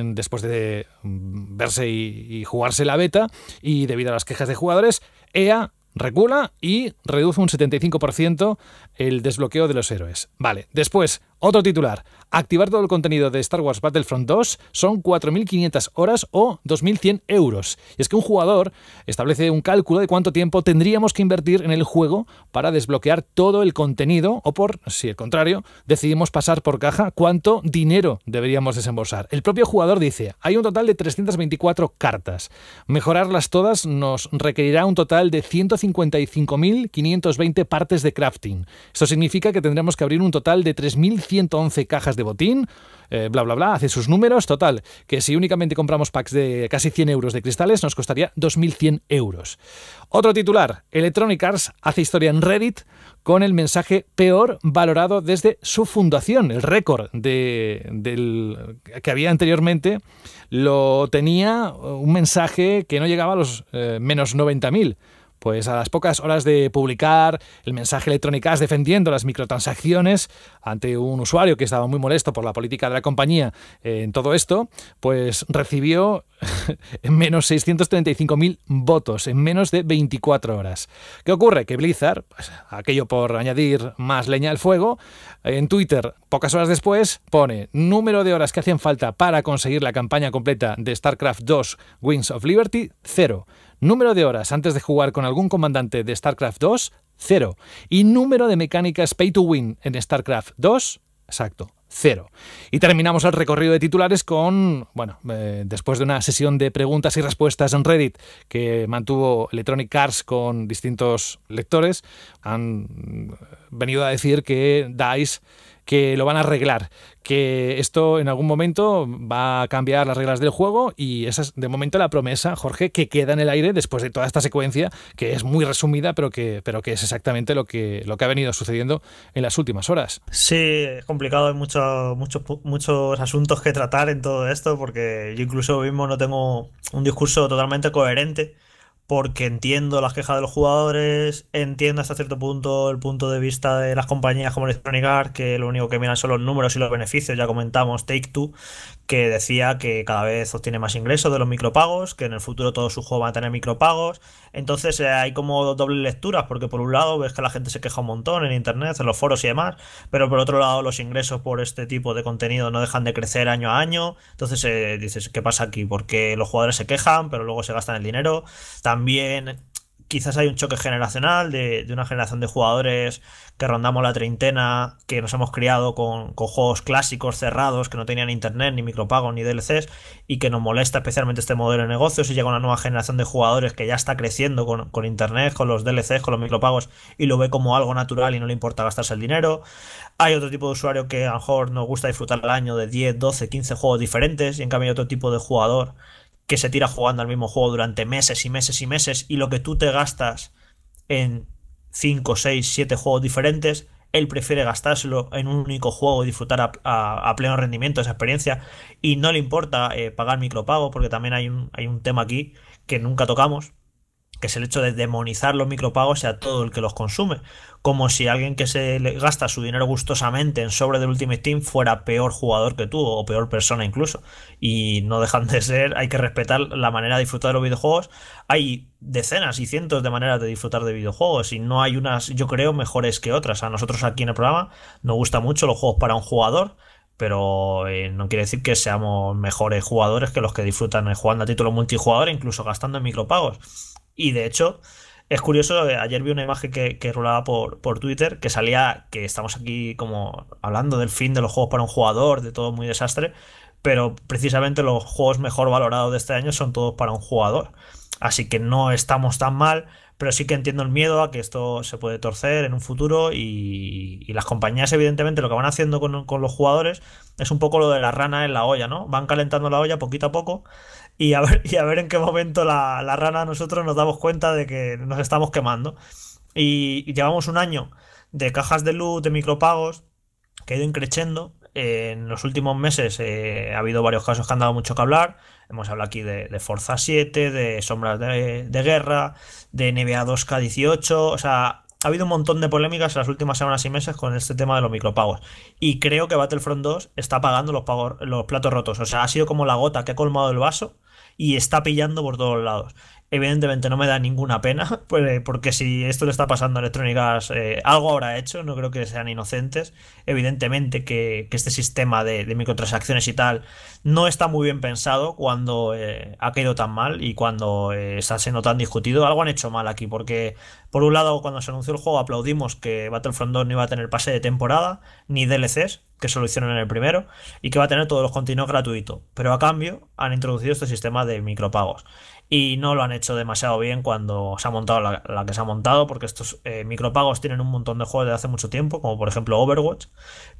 B: después de mm, verse y, y jugarse la beta y debido a las quejas de jugadores, EA recula y reduce un 75% el desbloqueo de los héroes. Vale, después otro titular. Activar todo el contenido de Star Wars Battlefront 2 son 4.500 horas o 2.100 euros. Y es que un jugador establece un cálculo de cuánto tiempo tendríamos que invertir en el juego para desbloquear todo el contenido o por, si el contrario, decidimos pasar por caja, cuánto dinero deberíamos desembolsar. El propio jugador dice, hay un total de 324 cartas. Mejorarlas todas nos requerirá un total de 155.520 partes de crafting. Esto significa que tendremos que abrir un total de 3.500 111 cajas de botín, eh, bla, bla, bla, hace sus números, total, que si únicamente compramos packs de casi 100 euros de cristales nos costaría 2.100 euros. Otro titular, Electronic Arts hace historia en Reddit con el mensaje peor valorado desde su fundación. El récord de, del, que había anteriormente lo tenía un mensaje que no llegaba a los eh, menos 90.000. Pues a las pocas horas de publicar el mensaje electrónico defendiendo las microtransacciones ante un usuario que estaba muy molesto por la política de la compañía en todo esto, pues recibió menos 635.000 votos en menos de 24 horas. ¿Qué ocurre? Que Blizzard, pues, aquello por añadir más leña al fuego, en Twitter, pocas horas después, pone número de horas que hacen falta para conseguir la campaña completa de StarCraft 2 Wings of Liberty, cero. Número de horas antes de jugar con algún comandante de StarCraft 2, cero. Y número de mecánicas pay to win en StarCraft 2, exacto, cero. Y terminamos el recorrido de titulares con, bueno, eh, después de una sesión de preguntas y respuestas en Reddit que mantuvo Electronic Arts con distintos lectores, han eh, venido a decir que DICE que lo van a arreglar, que esto en algún momento va a cambiar las reglas del juego y esa es de momento la promesa, Jorge, que queda en el aire después de toda esta secuencia, que es muy resumida, pero que, pero que es exactamente lo que, lo que ha venido sucediendo en las últimas horas.
C: Sí, es complicado, hay muchos muchos muchos asuntos que tratar en todo esto, porque yo incluso mismo no tengo un discurso totalmente coherente porque entiendo las quejas de los jugadores, entiendo hasta cierto punto el punto de vista de las compañías como Electronic Arts, que lo único que miran son los números y los beneficios, ya comentamos Take Two, que decía que cada vez obtiene más ingresos de los micropagos, que en el futuro todos sus juegos van a tener micropagos. Entonces eh, hay como dobles lecturas, porque por un lado ves que la gente se queja un montón en internet, en los foros y demás, pero por otro lado los ingresos por este tipo de contenido no dejan de crecer año a año. Entonces eh, dices, ¿qué pasa aquí? Porque los jugadores se quejan, pero luego se gastan el dinero. También quizás hay un choque generacional de, una generación de jugadores que rondamos la treintena, que nos hemos criado con, juegos clásicos cerrados, que no tenían internet, ni micropagos, ni DLCs, y que nos molesta especialmente este modelo de negocio. Si llega una nueva generación de jugadores que ya está creciendo con, internet, con los DLCs, con los micropagos, y lo ve como algo natural y no le importa gastarse el dinero. Hay otro tipo de usuario que a lo mejor nos gusta disfrutar el año de 10, 12, 15 juegos diferentes, y en cambio hay otro tipo de jugador que se tira jugando al mismo juego durante meses y meses y meses y lo que tú te gastas en 5, 6, 7 juegos diferentes, él prefiere gastárselo en un único juego y disfrutar a, pleno rendimiento esa experiencia y no le importa eh, pagar micropago porque también hay un, hay un tema aquí que nunca tocamos que es el hecho de demonizar los micropagos a todo el que los consume, como si alguien que se gasta su dinero gustosamente en sobre del Ultimate Team fuera peor jugador que tú o peor persona incluso. Y no dejan de ser, hay que respetar la manera de disfrutar de los videojuegos. Hay decenas y cientos de maneras de disfrutar de videojuegos y no hay unas, yo creo, mejores que otras. A nosotros aquí en el programa nos gustan mucho los juegos para un jugador pero eh, no quiere decir que seamos mejores jugadores que los que disfrutan jugando a título multijugador, incluso gastando en micropagos. Y de hecho, es curioso, eh, ayer vi una imagen que, rolaba por, por, Twitter que salía que estamos aquí como hablando del fin de los juegos para un jugador, de todo muy desastre, pero precisamente los juegos mejor valorados de este año son todos para un jugador. Así que no estamos tan mal, pero sí que entiendo el miedo a que esto se puede torcer en un futuro y, las compañías evidentemente lo que van haciendo con, con los jugadores es un poco lo de la rana en la olla, ¿no? Van calentando la olla poquito a poco y a ver, en qué momento la, rana nosotros nos damos cuenta de que nos estamos quemando. Y, llevamos un año de cajas de luz, de micropagos, que ha ido increciendo. en los últimos meses eh, ha habido varios casos que han dado mucho que hablar. Hemos hablado aquí de, de Forza 7, de Sombras de, Guerra, de NBA 2K18. O sea, ha habido un montón de polémicas en las últimas semanas y meses con este tema de los micropagos. Y creo que Battlefront 2 está pagando los, los platos rotos. O sea, ha sido como la gota que ha colmado el vaso y está pillando por todos lados. Evidentemente no me da ninguna pena, pues, eh, porque si esto le está pasando a Electronic eh, algo habrá hecho, no creo que sean inocentes. Evidentemente que, este sistema de, microtransacciones y tal no está muy bien pensado cuando eh, ha caído tan mal y cuando está siendo tan discutido. Algo han hecho mal aquí, porque por un lado cuando se anunció el juego aplaudimos que Battlefront 2 no iba a tener pase de temporada ni DLCs, que en el primero, y que va a tener todos los continuos gratuitos. Pero a cambio han introducido este sistema de micropagos. Y no lo han hecho demasiado bien cuando se ha montado la, que se ha montado, porque estos eh, micropagos tienen un montón de juegos de hace mucho tiempo, como por ejemplo Overwatch,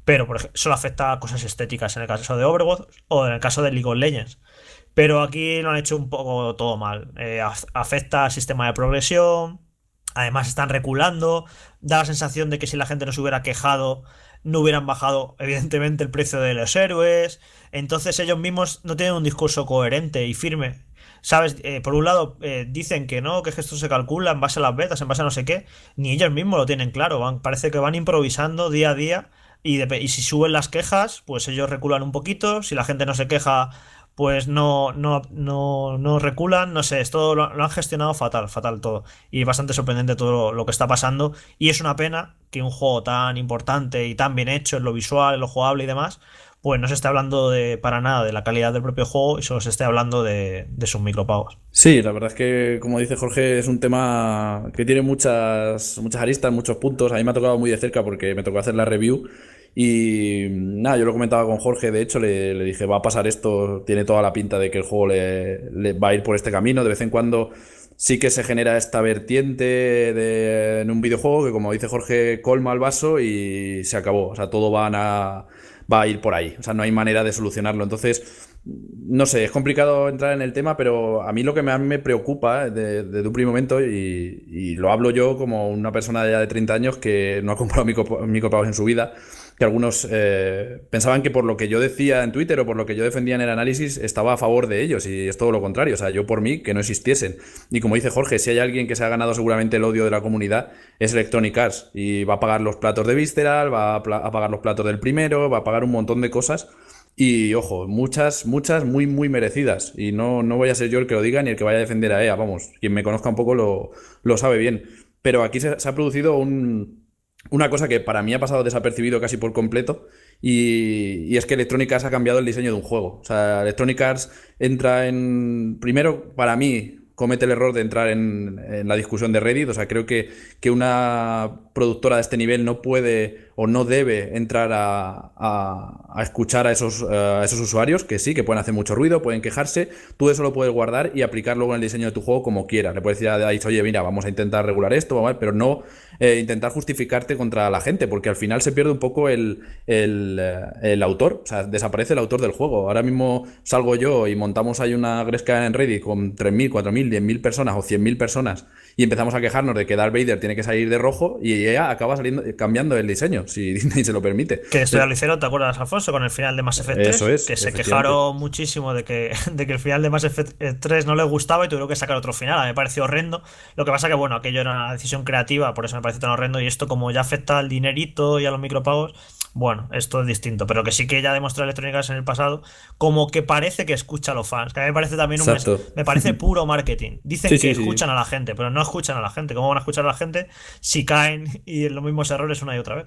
C: pero por solo afecta a cosas estéticas en el caso de Overwatch o en el caso de League of Legends. Pero aquí lo han hecho un poco todo mal. Eh, afecta al sistema de progresión, además están reculando, da la sensación de que si la gente no se hubiera quejado no hubieran bajado, evidentemente, el precio de los héroes. Entonces ellos mismos no tienen un discurso coherente y firme. ¿Sabes? Eh, por un lado, eh, dicen que no, que esto se calcula en base a las betas, en base a no sé qué. Ni ellos mismos lo tienen claro. Van, parece que van improvisando día a día. Y, y si suben las quejas, pues ellos reculan un poquito. Si la gente no se queja, pues no, no, reculan, no sé, esto lo, lo, han gestionado fatal, fatal todo. Y bastante sorprendente todo lo que está pasando. Y es una pena que un juego tan importante y tan bien hecho en lo visual, en lo jugable y demás, pues no se esté hablando de, para nada de la calidad del propio juego y solo se esté hablando de, de sus micropagos.
E: Sí, la verdad es que, como dice Jorge, es un tema que tiene muchas, muchas aristas, muchos puntos. A mí me ha tocado muy de cerca porque me tocó hacer la review. Y nada, yo lo comentaba con Jorge, de hecho le, dije, va a pasar esto, tiene toda la pinta de que el juego le, va a ir por este camino, de vez en cuando sí que se genera esta vertiente de, en un videojuego que, como dice Jorge, colma el vaso y se acabó. O sea, todo van a, va a ir por ahí. O sea, no hay manera de solucionarlo. Entonces, no sé, es complicado entrar en el tema, pero a mí lo que me, me preocupa desde un primer momento, y, lo hablo yo como una persona ya de 30 años que no ha comprado mi en su vida, que algunos eh, pensaban que por lo que yo decía en Twitter o por lo que yo defendía en el análisis estaba a favor de ellos y es todo lo contrario. O sea, yo por mí que no existiesen. Y como dice Jorge, si hay alguien que se ha ganado seguramente el odio de la comunidad es Electronic Arts y va a pagar los platos de Visceral, va a, pagar los platos del primero, va a pagar un montón de cosas. Y ojo, muchas, muchas muy, muy merecidas. Y no, no voy a ser yo el que lo diga ni el que vaya a defender a EA. Vamos, quien me conozca un poco lo, lo sabe bien. Pero aquí se ha producido un, una cosa que para mí ha pasado desapercibido casi por completo y, es que Electronic Arts ha cambiado el diseño de un juego. O sea, Electronic Arts entra en... Primero, para mí, comete el error de entrar en, la discusión de Reddit. O sea, creo que, que, una productora de este nivel no puede o no debe entrar a, escuchar a esos, eh, a esos, usuarios, que sí, que pueden hacer mucho ruido, pueden quejarse, tú eso lo puedes guardar y aplicarlo en el diseño de tu juego como quieras. Le puedes decir a Dice, oye, mira, vamos a intentar regular esto, pero no eh, intentar justificarte contra la gente, porque al final se pierde un poco el, eh, el, autor, o sea, desaparece el autor del juego. Ahora mismo salgo yo y montamos ahí una gresca en Reddit con 3.000, 4.000, 10.000 personas o 100.000 personas y empezamos a quejarnos de que Darth Vader tiene que salir de rojo y ella acaba saliendo, cambiando el diseño, si Disney se lo permite. Que esto ya eh,
C: ¿te acuerdas, Alfonso? Con el final de Mass Effect 3. Que se quejaron muchísimo de que, de que el final de Mass Effect 3 eh, no les gustaba y tuvieron que sacar otro final. A mí me pareció horrendo. Lo que pasa que, bueno, aquello era una decisión creativa, por eso me parece tan horrendo. Y esto, como ya afecta al dinerito y a los micropagos, bueno, esto es distinto, pero que sí que ya demostró electrónicas en el pasado, como que parece que escucha a los fans, que a me parece también un me parece puro marketing. Dicen que escuchan a la gente, pero no escuchan a la gente. ¿Cómo van a escuchar a la gente si caen y en los mismos errores una y otra vez?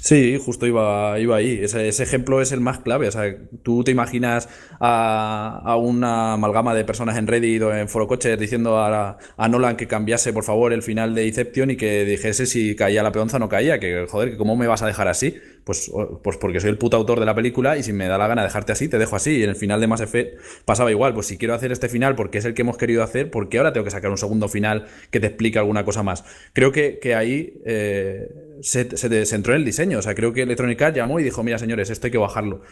E: Sí, justo iba, iba ahí. Ese, ejemplo es el más clave. O sea, tú te imaginas a, una amalgama de personas en Reddit o en Foro Coches diciendo a, Nolan que cambiase, por favor, el final de Inception y que dijese si caía la peonza o no caía, que joder, cómo me vas a dejar así. Pues, pues, porque soy el puto autor de la película y si me da la gana dejarte así, te dejo así. Y en el final de más Effect pasaba igual, pues si quiero hacer este final porque es el que hemos querido hacer, porque ahora tengo que sacar un segundo final que te explique alguna cosa más? Creo que, ahí eh, se, se, en el diseño, o sea, creo que Electronic Arts llamó y dijo, mira señores, esto hay que bajarlo.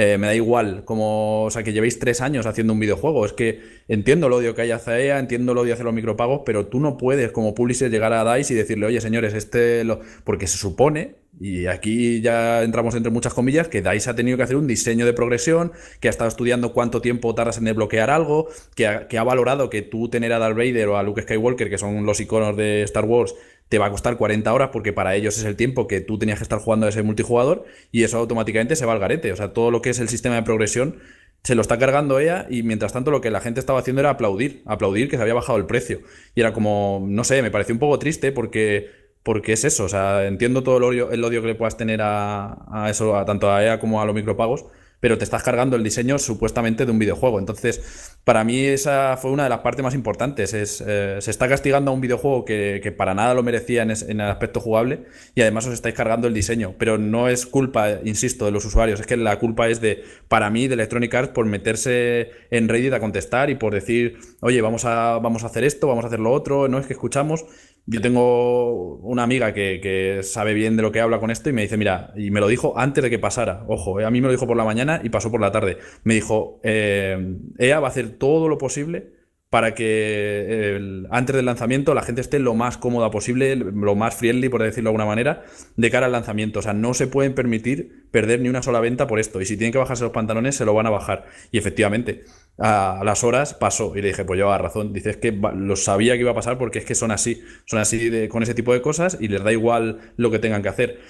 E: Eh, me da igual, como, o sea, que llevéis tres años haciendo un videojuego. Es que entiendo el odio que hay hacia entiendo el odio hacia los micropagos, pero tú no puedes, como publisher, llegar a DICE y decirle, oye, señores, este. Lo... Porque se supone, y aquí ya entramos entre muchas comillas, que DICE ha tenido que hacer un diseño de progresión, que ha estado estudiando cuánto tiempo tardas en desbloquear algo, que ha, que ha valorado que tú tener a Darth Vader o a Luke Skywalker, que son los iconos de Star Wars, te va a costar 40 horas porque para ellos es el tiempo que tú tenías que estar jugando a ese multijugador y eso automáticamente se va al garete. O sea, todo lo que es el sistema de progresión se lo está cargando ella y mientras tanto lo que la gente estaba haciendo era aplaudir, aplaudir que se había bajado el precio. Y era como, no sé, me pareció un poco triste porque, porque es eso, o sea, entiendo todo el odio, el odio que le puedas tener a, eso, a, tanto a ella como a los micropagos, pero te estás cargando el diseño supuestamente de un videojuego. Entonces, para mí esa fue una de las partes más importantes. Es, eh, se está castigando a un videojuego que, para nada lo merecía en, en, el aspecto jugable y además os estáis cargando el diseño. Pero no es culpa, insisto, de los usuarios. Es que la culpa es de, para mí, de Electronic Arts por meterse en Reddit a contestar y por decir oye, vamos a, vamos a hacer esto, vamos a hacer lo otro, no es que escuchamos. Yo tengo una amiga que, sabe bien de lo que habla con esto y me dice, mira, y me lo dijo antes de que pasara, ojo, eh, a mí me lo dijo por la mañana y pasó por la tarde. Me dijo, ella eh, EA va a hacer todo lo posible para que antes del lanzamiento la gente esté lo más cómoda posible, lo más friendly, por decirlo de alguna manera, de cara al lanzamiento. O sea, no se pueden permitir perder ni una sola venta por esto. Y si tienen que bajarse los pantalones, se lo van a bajar. Y efectivamente, a, las horas pasó y le dije, pues llevaba razón. Dices que lo sabía que iba a pasar porque es que son así, son así con ese tipo de cosas y les da igual lo que tengan que hacer.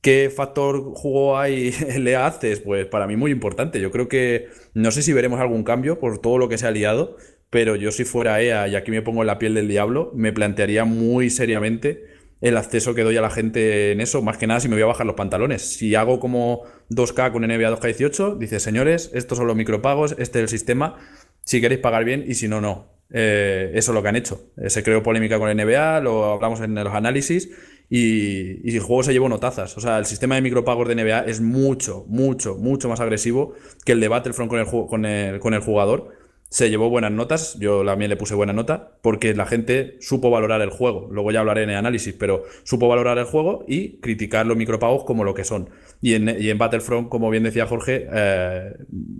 E: ¿Qué factor jugó ahí le haces? Pues para mí muy importante. Yo creo que no sé si veremos algún cambio por todo lo que se ha liado, pero yo si fuera EA, y aquí me pongo en la piel del diablo, me plantearía muy seriamente el acceso que doy a la gente en eso, más que nada si me voy a bajar los pantalones. Si hago como 2K con NBA 2K18, dice, señores, estos son los micropagos, este es el sistema, si queréis pagar bien y si no, no. Eh, eso es lo que han hecho. Eh, se creó polémica con NBA, lo hablamos en los análisis y, y el juego se llevó notazas. O sea, el sistema de micropagos de NBA es mucho, mucho, mucho más agresivo que el de Battlefront con el, con el, con el jugador se llevó buenas notas, yo también le puse buena nota, porque la gente supo valorar el juego. Luego ya hablaré en el análisis, pero supo valorar el juego y criticar los micropagos como lo que son. Y en, Battlefront, como bien decía Jorge, eh,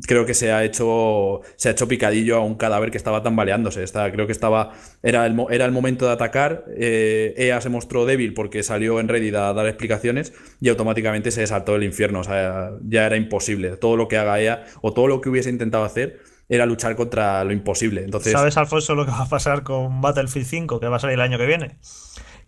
E: creo que se ha hecho se ha hecho picadillo a un cadáver que estaba tambaleándose. Está, creo que estaba era el, era el momento de atacar. Eh, EA se mostró débil porque salió en Reddit a dar explicaciones y automáticamente se desató el infierno. O sea, ya era imposible. Todo lo que haga EA o todo lo que hubiese intentado hacer era luchar contra lo imposible. ¿Sabes,
C: Alfonso, lo que va a pasar con Battlefield 5, que va a salir el año que viene?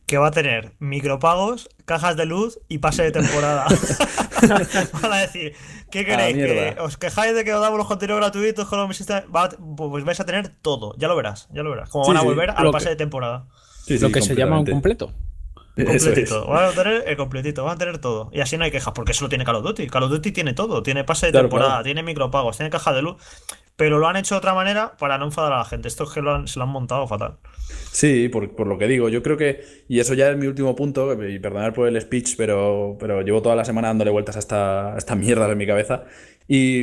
C: Que va a tener micropagos, cajas de luz y pase de temporada. Van a decir, ¿qué queréis? ¿Os quejáis de que os damos los contenidos gratuitos con los Pues vais a tener todo, ya lo verás, ya lo verás. Como van a volver al pase de temporada. lo que se llama un completo. Completito. Van a tener el completito, van a tener todo. Y así no hay quejas, porque eso lo tiene Call of Duty. Call of Duty tiene todo. Tiene pase de temporada, tiene micropagos, tiene caja de luz pero lo han hecho de otra manera para no enfadar a la gente. Esto es que se lo han montado fatal.
E: Sí, por, por, lo que digo, yo creo que, y eso ya es mi último punto, y perdonar por el speech, pero, pero llevo toda la semana dándole vueltas a esta, a mierda en mi cabeza, y,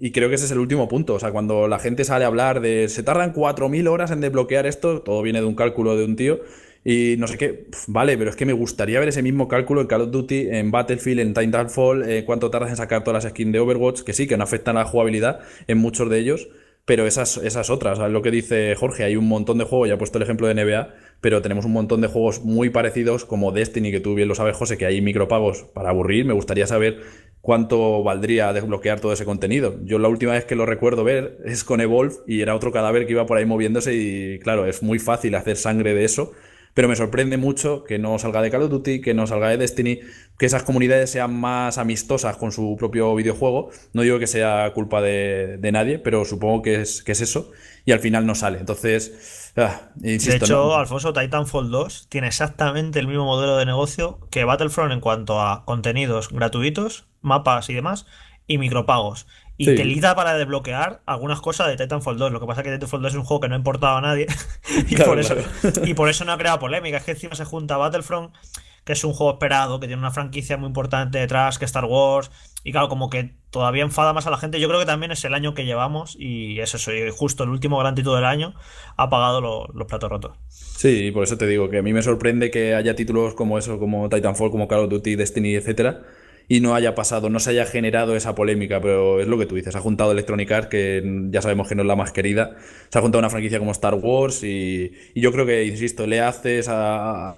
E: y, creo que ese es el último punto. O sea, cuando la gente sale a hablar de se tardan 4.000 horas en desbloquear esto, todo viene de un cálculo de un tío, y no sé qué. vale, pero es que me gustaría ver ese mismo cálculo en Call of Duty, en Battlefield, en Titanfall, eh, cuánto tardas en sacar todas las skins de Overwatch, que sí, que no afectan a la jugabilidad en muchos de ellos, pero esas, esas otras, lo que dice Jorge, hay un montón de juegos, ya he puesto el ejemplo de NBA, pero tenemos un montón de juegos muy parecidos como Destiny, que tú bien lo sabes, José, que hay micropagos para aburrir, me gustaría saber cuánto valdría desbloquear todo ese contenido. Yo la última vez que lo recuerdo ver es con Evolve y era otro cadáver que iba por ahí moviéndose y claro, es muy fácil hacer sangre de eso pero me sorprende mucho que no salga de Call of Duty, que no salga de Destiny, que esas comunidades sean más amistosas con su propio videojuego. No digo que sea culpa de, nadie, pero supongo que es, eso. Y al final no sale. Entonces, ah, De hecho,
C: Alfonso, Titanfall 2 tiene exactamente el mismo modelo de negocio que Battlefront en cuanto a contenidos gratuitos, mapas y demás, y micropagos. Y para desbloquear algunas cosas de Titanfall 2. Lo que pasa es que Titanfall 2 es un juego que no ha importado a nadie. y, por eso, y no ha creado polémica. Es que encima se junta Battlefront, que es un juego esperado, que tiene una franquicia muy importante detrás, que Star Wars. Y claro, como que todavía enfada más a la gente. Yo creo que también es el año que llevamos y eso. Y justo el último gran título del año ha pagado los platos rotos.
E: Sí, y por eso te digo que a mí me sorprende que haya títulos como eso, como Titanfall, como Call of Duty, Destiny, etcétera y no haya pasado, no se haya generado esa polémica, pero es lo que tú dices, ha juntado Electronic Arts, que ya sabemos que no es la más querida, se ha juntado una franquicia como Star Wars y, yo creo que, insisto, le haces a,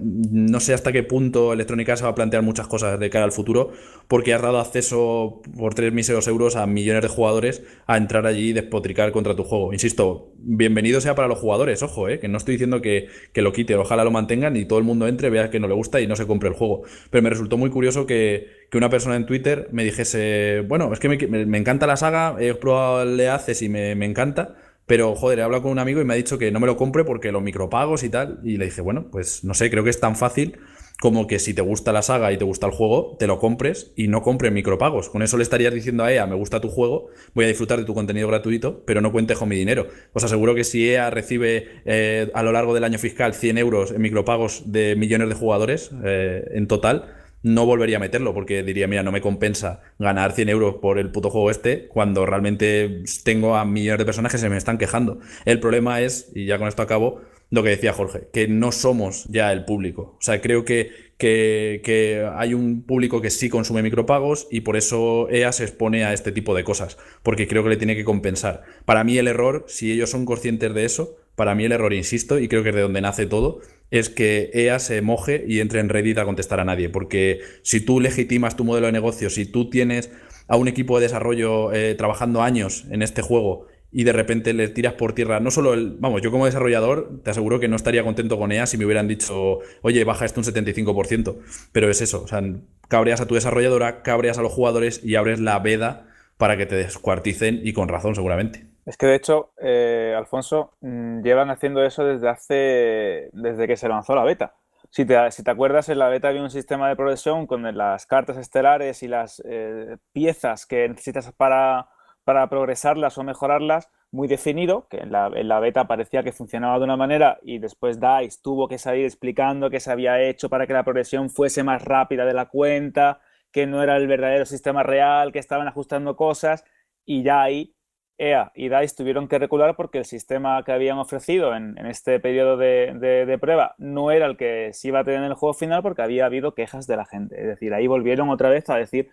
E: No sé hasta qué punto Electronic Arts va a plantear muchas cosas de cara al futuro, porque has dado acceso por 3.000 euros a millones de jugadores a entrar allí y despotricar contra tu juego. Insisto, bienvenido sea para los jugadores, ojo, eh, que no estoy diciendo que, que lo quite, ojalá lo mantengan y todo el mundo entre, vea que no le gusta y no se compre el juego. Pero me resultó muy curioso que que, una persona en Twitter me dijese, bueno, es que me, encanta la saga, he probado el Haces y me, encanta, pero joder, he hablado con un amigo y me ha dicho que no me lo compre porque los micropagos y tal. Y le dije, bueno, pues no sé, creo que es tan fácil como que si te gusta la saga y te gusta el juego, te lo compres y no compres micropagos. Con eso le estarías diciendo a EA, me gusta tu juego, voy a disfrutar de tu contenido gratuito, pero no cuentes con mi dinero. Os aseguro que si EA recibe eh, a lo largo del año fiscal 100 euros en micropagos de millones de jugadores eh, en total, no volvería a meterlo porque diría, mira, no me compensa ganar 100 euros por el puto juego este cuando realmente tengo a millones de personas que se me están quejando. El problema es, y ya con esto acabo, lo que decía Jorge, que no somos ya el público. O sea, creo que, que, que, hay un público que sí consume micropagos y por eso EA se expone a este tipo de cosas, porque creo que le tiene que compensar. Para mí el error, si ellos son conscientes de eso, para mí el error, insisto, y creo que es de donde nace todo, es que EA se moje y entre en Reddit a contestar a nadie, porque si tú legitimas tu modelo de negocio, si tú tienes a un equipo de desarrollo eh, trabajando años en este juego y de repente le tiras por tierra, no solo el, vamos, yo como desarrollador te aseguro que no estaría contento con EA si me hubieran dicho, oye, baja esto un 75%, pero es eso, o sea, cabreas a tu desarrolladora, cabreas a los jugadores y abres la veda para que te descuarticen y con razón seguramente.
F: Es que de hecho, eh, Alfonso, mm, llevan haciendo eso desde hace. desde que se lanzó la beta. Si te, si te acuerdas, en la beta había un sistema de progresión con las cartas estelares y las eh, piezas que necesitas para, para progresarlas o mejorarlas muy definido, que en la, beta parecía que funcionaba de una manera y después DICE tuvo que salir explicando qué se había hecho para que la progresión fuese más rápida de la cuenta, que no era el verdadero sistema real, que estaban ajustando cosas y ya ahí EA y DICE tuvieron que recular porque el sistema que habían ofrecido en, este periodo de, prueba no era el que se iba a tener en el juego final porque había habido quejas de la gente. Es decir, ahí volvieron otra vez a decir,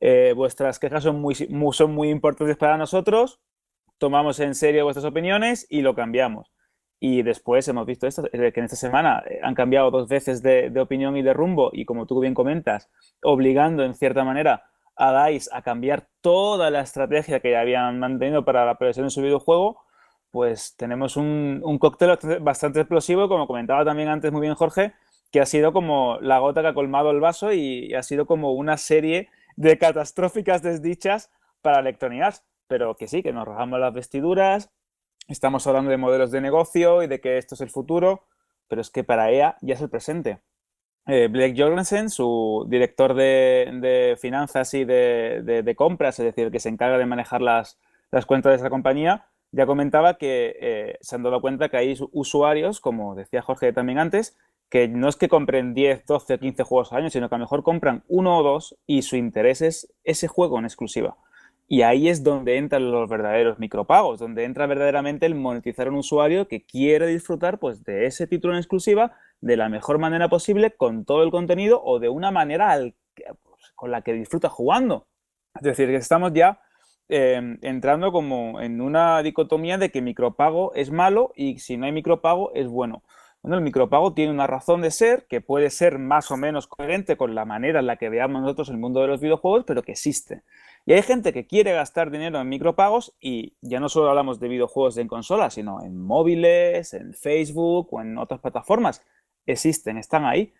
F: eh, vuestras quejas son muy, importantes para nosotros, tomamos en serio vuestras opiniones y lo cambiamos. Y después hemos visto esto, eh, que en esta semana eh, han cambiado dos veces de, de opinión y de rumbo y como tú bien comentas, obligando en cierta manera a DICE a cambiar toda la estrategia que ya habían mantenido para la producción de su videojuego, pues tenemos un, cóctel bastante explosivo, como comentaba también antes muy bien Jorge, que ha sido como la gota que ha colmado el vaso y, ha sido como una serie de catastróficas desdichas para Electronic pero que sí, que nos rojamos las vestiduras, estamos hablando de modelos de negocio y de que esto es el futuro, pero es que para EA ya es el presente eh, Blake Jorgensen, su director de, finanzas y de, compras, es decir, que se encarga de manejar las, cuentas de esa compañía, ya comentaba que eh, se han dado cuenta que hay usuarios, como decía Jorge también antes, que no es que compren 10, 12 o 15 juegos al año, sino que a lo mejor compran uno o dos y su interés es ese juego en exclusiva. Y ahí es donde entran los verdaderos micropagos, donde entra verdaderamente el monetizar a un usuario que quiere disfrutar pues, de ese título en exclusiva de la mejor manera posible con todo el contenido o de una manera pues, con la que disfruta jugando. Es decir, que estamos ya em, entrando como en una dicotomía de que micropago es malo y si no hay micropago es bueno. Bueno, el micropago tiene una razón de ser que puede ser más o menos coherente con la manera en la que veamos nosotros el mundo de los videojuegos, pero que existe. Y hay gente que quiere gastar dinero en micropagos y ya no solo hablamos de videojuegos en consolas, sino en móviles, en Facebook o en otras plataformas existen, están ahí.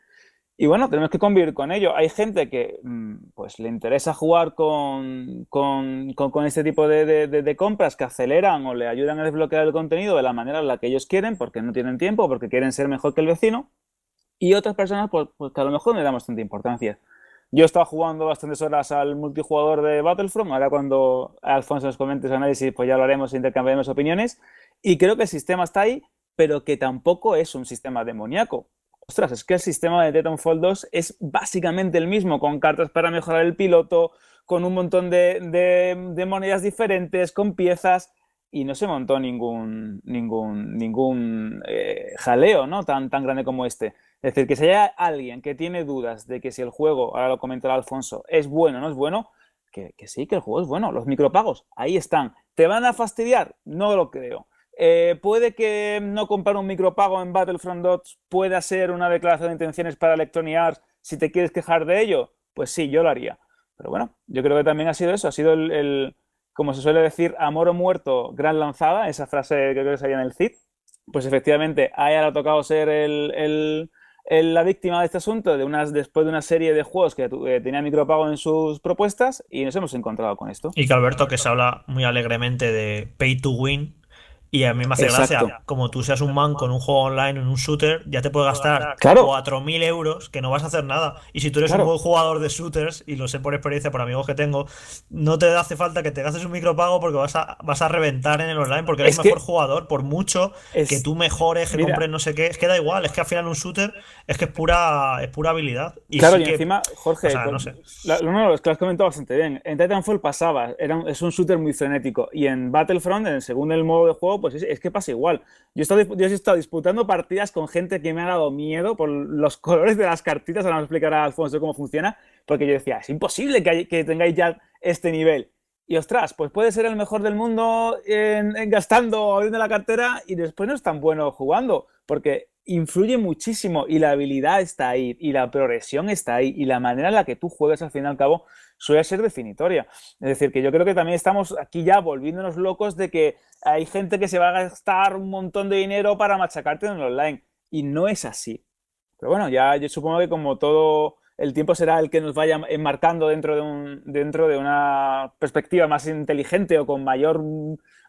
F: Y bueno, tenemos que convivir con ello. Hay gente que mm, pues le interesa jugar con, con, este tipo de, compras que aceleran o le ayudan a desbloquear el contenido de la manera en la que ellos quieren, porque no tienen tiempo, porque quieren ser mejor que el vecino. Y otras personas pues, pues que a lo mejor le dan tanta importancia. Yo estaba jugando bastantes horas al multijugador de Battlefront. Ahora cuando Alfonso nos comente su análisis, pues ya lo haremos, intercambiaremos opiniones. Y creo que el sistema está ahí pero que tampoco es un sistema demoníaco. Ostras, es que el sistema de Titanfall 2 es básicamente el mismo, con cartas para mejorar el piloto, con un montón de, monedas diferentes, con piezas, y no se montó ningún, ningún, ningún eh, jaleo ¿no? tan, tan grande como este. Es decir, que si hay alguien que tiene dudas de que si el juego, ahora lo comentará Alfonso, es bueno o no es bueno, que, que, sí, que el juego es bueno. Los micropagos, ahí están. ¿Te van a fastidiar? No lo creo. Eh, puede que no comprar un micropago en Battlefront Dots pueda ser una declaración de intenciones para Electronic Arts si te quieres quejar de ello. Pues sí, yo lo haría. Pero bueno, yo creo que también ha sido eso, ha sido el, como se suele decir, amor o muerto, gran lanzada, esa frase que creo que salía en el CID. Pues efectivamente, a ella ha tocado ser el, la víctima de este asunto de unas, después de una serie de juegos que eh, tenía micropago en sus propuestas y nos hemos encontrado con esto. Y que
C: Alberto, que se habla muy alegremente de pay to win, y a mí me hace gracia, como tú seas un man con un juego online, en un shooter, ya te puedes gastar 4.000 euros que no vas a hacer nada. Y si tú eres un buen jugador de shooters, y lo sé por experiencia, por amigos que tengo, no te hace falta que te gastes un micropago porque vas a, vas a reventar en el online porque eres el mejor jugador, por mucho que tú mejores, que compres no sé qué. Es que da igual, es que al final un shooter es que es pura, es pura habilidad. claro, y encima, Jorge, o
F: que has comentado bastante bien. En Titanfall pasaba, era, es un shooter muy frenético. Y en Battlefront, en, según el modo de juego, pues es, que pasa igual. Yo he, estado, disputando partidas con gente que me ha dado miedo por los colores de las cartitas, ahora me explicará Alfonso cómo funciona, porque yo decía, es imposible que, tengáis ya este nivel. Y ostras, pues puede ser el mejor del mundo en, gastando, abriendo la cartera y después no es tan bueno jugando, porque influye muchísimo y la habilidad está ahí, y la progresión está ahí, y la manera en la que tú juegas al fin y al cabo suele ser definitoria. Es decir, que yo creo que también estamos aquí ya volviéndonos locos de que hay gente que se va a gastar un montón de dinero para machacarte en el online. Y no es así. Pero bueno, ya yo supongo que como todo el tiempo será el que nos vaya enmarcando dentro de, dentro de una perspectiva más inteligente o con mayor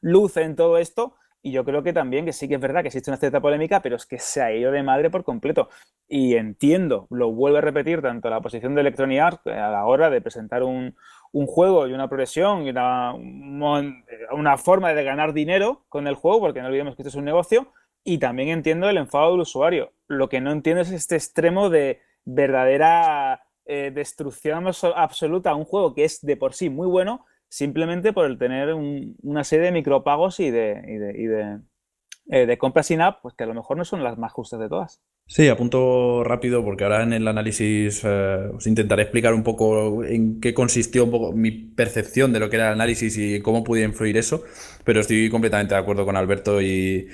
F: luz en todo esto, y yo creo que también que sí que es verdad que existe una cierta polémica, pero es que se ha ido de madre por completo. Y entiendo, lo vuelvo a repetir, tanto la posición de Electronic Arts eh, a la hora de presentar un, un juego y una progresión y una, eh, una, forma de ganar dinero con el juego, porque no olvidemos que esto es un negocio, y también entiendo el enfado del usuario. Lo que no entiendo es este extremo de verdadera eh, destrucción absoluta a un juego que es de por sí muy bueno simplemente por el tener una serie de micropagos y de, y de, eh, de, compras sin app, pues que a lo mejor no son las más justas de todas.
E: Sí, apunto rápido porque ahora en el análisis eh, os intentaré explicar un poco en qué consistió un poco mi percepción de lo que era el análisis y cómo podía influir eso pero estoy completamente de acuerdo con Alberto y,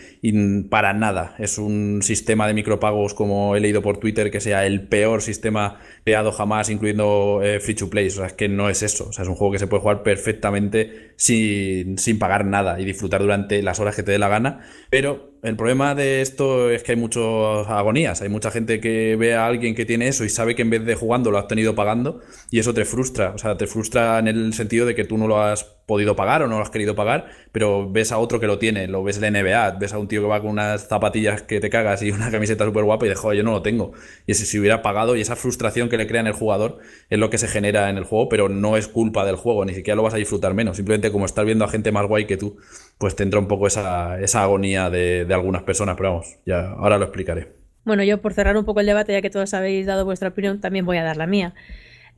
E: para nada. Es un sistema de micropagos, como he leído por Twitter, que sea el peor sistema creado jamás, incluyendo eh, Free to Play. O sea, es que no es eso. O sea, es un juego que se puede jugar perfectamente sin, sin pagar nada y disfrutar durante las horas que te dé la gana. Pero el problema de esto es que hay muchas agonías. Hay mucha gente que ve a alguien que tiene eso y sabe que en vez de jugando lo has tenido pagando y eso te frustra. O sea, te frustra en el sentido de que tú no lo has podido pagar o no lo has querido pagar, pero ves a otro que lo tiene, lo ves en la NBA, ves a un tío que va con unas zapatillas que te cagas y una camiseta súper guapa y de joder, yo no lo tengo. Y si se hubiera pagado y esa frustración que le crea en el jugador es lo que se genera en el juego, pero no es culpa del juego, ni siquiera lo vas a disfrutar menos. Simplemente como estar viendo a gente más guay que tú, pues te entra un poco esa, agonía de, de, algunas personas, pero vamos, ya ahora lo explicaré.
A: Bueno, yo por cerrar un poco el debate, ya que todos habéis dado vuestra opinión, también voy a dar la mía.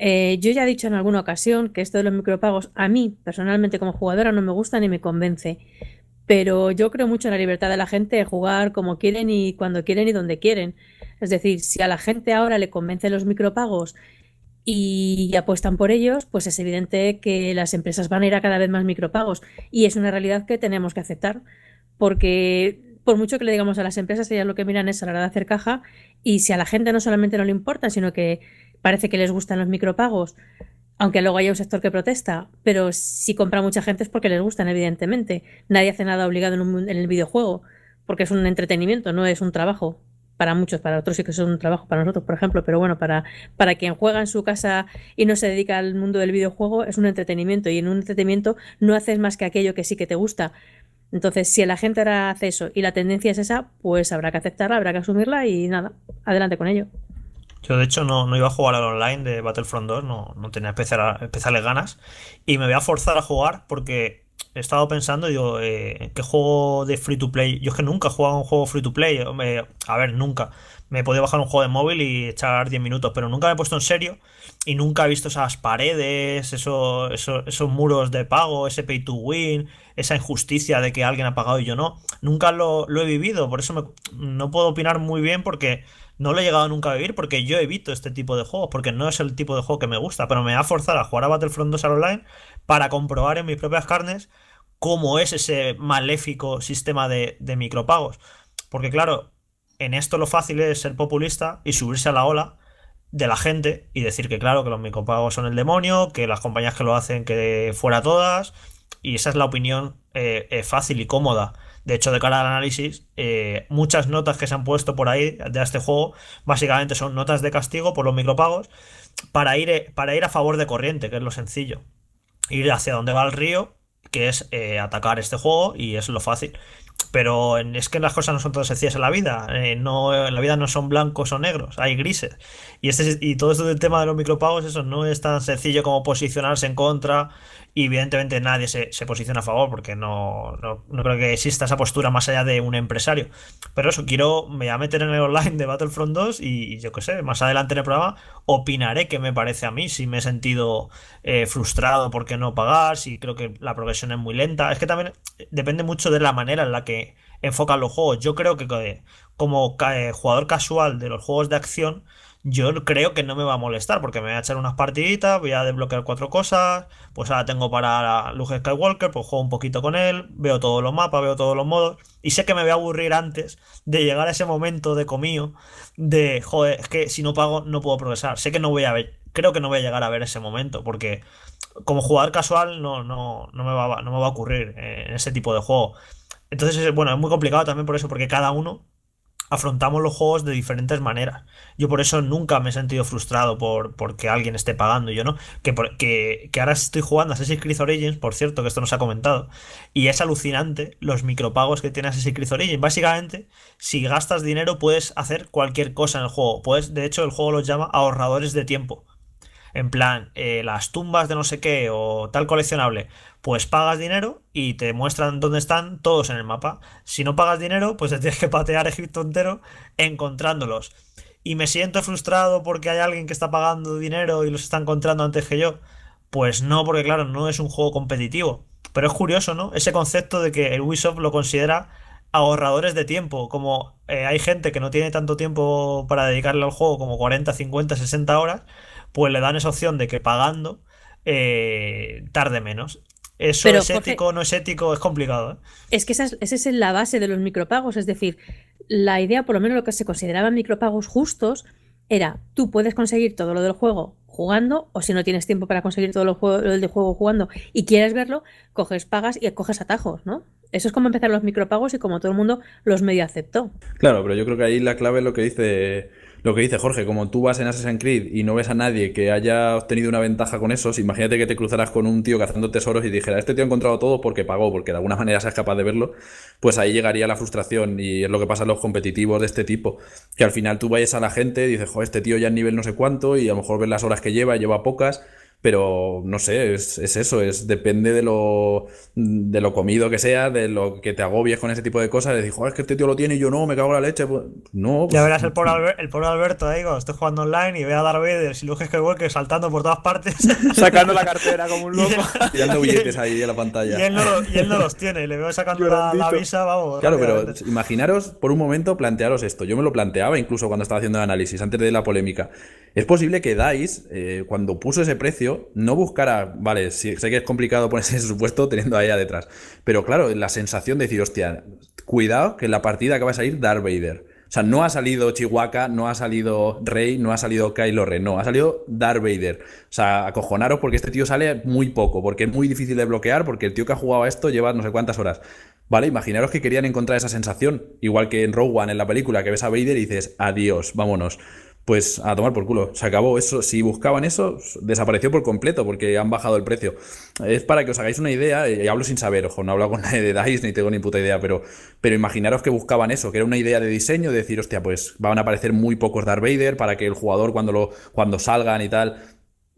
A: Eh, yo ya he dicho en alguna ocasión que esto de los micropagos a mí personalmente como jugadora no me gusta ni me convence, pero yo creo mucho en la libertad de la gente de jugar como quieren y cuando quieren y donde quieren. Es decir, si a la gente ahora le convencen los micropagos y apuestan por ellos, pues es evidente que las empresas van a ir a cada vez más micropagos y es una realidad que tenemos que aceptar porque por mucho que le digamos a las empresas, ellas lo que miran es a la hora de hacer caja y si a la gente no solamente no le importa, sino que parece que les gustan los micropagos, aunque luego haya un sector que protesta, pero si compra mucha gente es porque les gustan, evidentemente. Nadie hace nada obligado en, el videojuego, porque es un entretenimiento, no es un trabajo. Para muchos, para otros sí que es un trabajo, para nosotros, por ejemplo, pero bueno, para, para quien juega en su casa y no se dedica al mundo del videojuego, es un entretenimiento, y en un entretenimiento no haces más que aquello que sí que te gusta. Entonces, si la gente ahora hace eso y la tendencia es esa, pues habrá que aceptarla, habrá que asumirla y nada, adelante con ello.
C: Yo, de hecho, no, iba a jugar al online de Battlefront 2, no, no tenía especiales ganas. Y me voy a forzar a jugar porque he estado pensando, digo, eh, ¿qué juego de free to play? Yo es que nunca he jugado a un juego free to play. a ver, nunca. Me podía bajar un juego de móvil y echar 10 minutos, pero nunca me he puesto en serio y nunca he visto esas paredes, esos, esos, muros de pago, ese pay to win, esa injusticia de que alguien ha pagado y yo no. Nunca lo, he vivido, por eso no puedo opinar muy bien porque no lo he llegado nunca a vivir porque yo evito este tipo de juegos, porque no es el tipo de juego que me gusta, pero me va a a jugar a Battlefront 2 online para comprobar en mis propias carnes cómo es ese maléfico sistema de, micropagos. Porque claro, en esto lo fácil es ser populista y subirse a la ola de la gente y decir que claro, que los micropagos son el demonio, que las compañías que lo hacen que fuera todas, y esa es la opinión eh, eh, fácil y cómoda. De hecho, de cara al análisis, eh, muchas notas que se han puesto por ahí de este juego, básicamente son notas de castigo por los micropagos, para ir, eh, para ir a favor de corriente, que es lo sencillo. Ir hacia donde va el río, que es eh, atacar este juego, y es lo fácil pero es que las cosas no son tan sencillas en la vida. Eh, no, en la vida no son blancos o negros, hay grises. Y, este, y todo esto del tema de los micropagos, eso no es tan sencillo como posicionarse en contra. Y evidentemente nadie se, se posiciona a favor porque no, no, creo que exista esa postura más allá de un empresario. Pero eso, quiero, me voy a meter en el online de Battlefront 2 y, yo qué sé, más adelante en el programa opinaré qué me parece a mí, si me he sentido eh, frustrado porque no pagar, si creo que la progresión es muy lenta. Es que también eh, depende mucho de la manera en la que enfocar los juegos. Yo creo que eh, como eh, jugador casual de los juegos de acción, yo creo que no me va a molestar porque me voy a echar unas partiditas, voy a desbloquear cuatro cosas, pues ahora tengo para Luke Skywalker, pues juego un poquito con él, veo todos los mapas, veo todos los modos y sé que me voy a aburrir antes de llegar a ese momento de comío de, joder, es que si no pago no puedo progresar, sé que no voy a ver, creo que no voy a llegar a ver ese momento porque como jugador casual no, no, me, va, no me va a ocurrir eh, en ese tipo de juego. Entonces, bueno, es muy complicado también por eso, porque cada uno afrontamos los juegos de diferentes maneras. Yo por eso nunca me he sentido frustrado por porque alguien esté pagando, yo no. Que, ahora estoy jugando Assassin's Creed Origins, por cierto, que esto nos ha comentado, y es alucinante los micropagos que tiene Assassin's Creed Origins. Básicamente, si gastas dinero puedes hacer cualquier cosa en el juego. Puedes, de hecho, el juego los llama ahorradores de tiempo. En plan, eh, las tumbas de no sé qué o tal coleccionable, pues pagas dinero y te muestran dónde están todos en el mapa. Si no pagas dinero, pues te tienes que patear Egipto entero encontrándolos. Y me siento frustrado porque hay alguien que está pagando dinero y los está encontrando antes que yo. Pues no, porque claro, no es un juego competitivo. Pero es curioso, ¿no? Ese concepto de que el Ubisoft lo considera ahorradores de tiempo. Como eh, hay gente que no tiene tanto tiempo para dedicarle al juego, como 40, 50, 60 horas, pues le dan esa opción de que pagando eh, tarde menos. Eso es ético o no es ético, es complicado. ¿eh?
A: Es que esa es, la base de los micropagos, es decir, la idea, por lo menos lo que se consideraban micropagos justos, era tú puedes conseguir todo lo del juego jugando, o si no tienes tiempo para conseguir todo lo, del juego jugando y quieres verlo, coges pagas y coges atajos, ¿no? Eso es como empezar los micropagos y como todo el mundo los medio aceptó.
E: Claro, pero yo creo que ahí la clave es lo que dice lo que dice Jorge, como tú vas en Assassin's Creed y no ves a nadie que haya obtenido una ventaja con esos, imagínate que te cruzarás con un tío cazando tesoros y dijera, este tío ha encontrado todo porque pagó, porque de alguna manera seas capaz de verlo, pues ahí llegaría la frustración y es lo que pasa en los competitivos de este tipo, que al final tú vayas a la gente, y dices, jo, este tío ya es nivel no sé cuánto y a lo mejor ves las horas que lleva, lleva pocas pero no sé, es, eso, es depende de lo, de lo comido que sea, de lo que te agobies con ese tipo de cosas, de decir, es que este tío lo tiene y yo no, me cago en la leche. Pues, no. Pues ya verás el pobre, Alberto
C: el eh, cuando Alberto, digo, estoy jugando online y ve a Darth Vader y que Skywalker saltando por todas partes. Sacando la cartera como un
F: loco.
E: Tirando billetes ahí en la pantalla. Y él
C: no, los tiene, le veo sacando la, visa, Claro, pero
E: imaginaros por un momento, plantearos esto. Yo me lo planteaba incluso cuando estaba haciendo el análisis, antes de la polémica. Es posible que DICE, eh, cuando puso ese precio, no buscará vale, sé que es complicado ponerse en su puesto teniendo a ella detrás, pero claro, la sensación de decir, hostia, cuidado que en la partida acaba de salir Darth Vader. O sea, no ha salido Chihuahua, no ha salido Rey, no ha salido Kylo Ren, no, ha salido Darth Vader. O sea, acojonaros porque este tío sale muy poco, porque es muy difícil de bloquear, porque el tío que ha jugado a esto lleva no sé cuántas horas. Vale, imaginaros que querían encontrar esa sensación, igual que en Rogue One, en la película, que ves a Vader y dices, adiós, vámonos pues a tomar por culo. Se acabó eso. Si buscaban eso, desapareció por completo porque han bajado el precio. Es para que os hagáis una idea, eh, y hablo sin saber, ojo, no hablo con nadie de DICE ni tengo ni puta idea, pero, pero imaginaros que buscaban eso, que era una idea de diseño, de decir, hostia, pues van a aparecer muy pocos Darth Vader para que el jugador cuando, lo, cuando salgan y tal,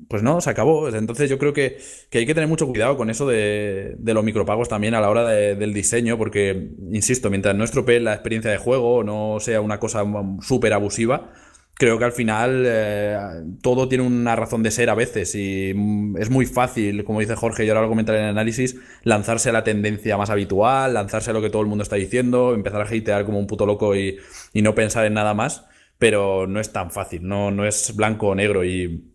E: pues no, se acabó. Entonces yo creo que, hay que tener mucho cuidado con eso de, los micropagos también a la hora del diseño, porque, insisto, mientras no estropee la experiencia de juego, no sea una cosa mm, súper abusiva, creo que al final eh, todo tiene una razón de ser a veces y mm, es muy fácil, como dice Jorge, y ahora lo comentaré en el análisis, lanzarse a la tendencia más habitual, lanzarse a lo que todo el mundo está diciendo, empezar a hatear como un puto loco y, y no pensar en nada más, pero no es tan fácil, no, no es blanco o negro y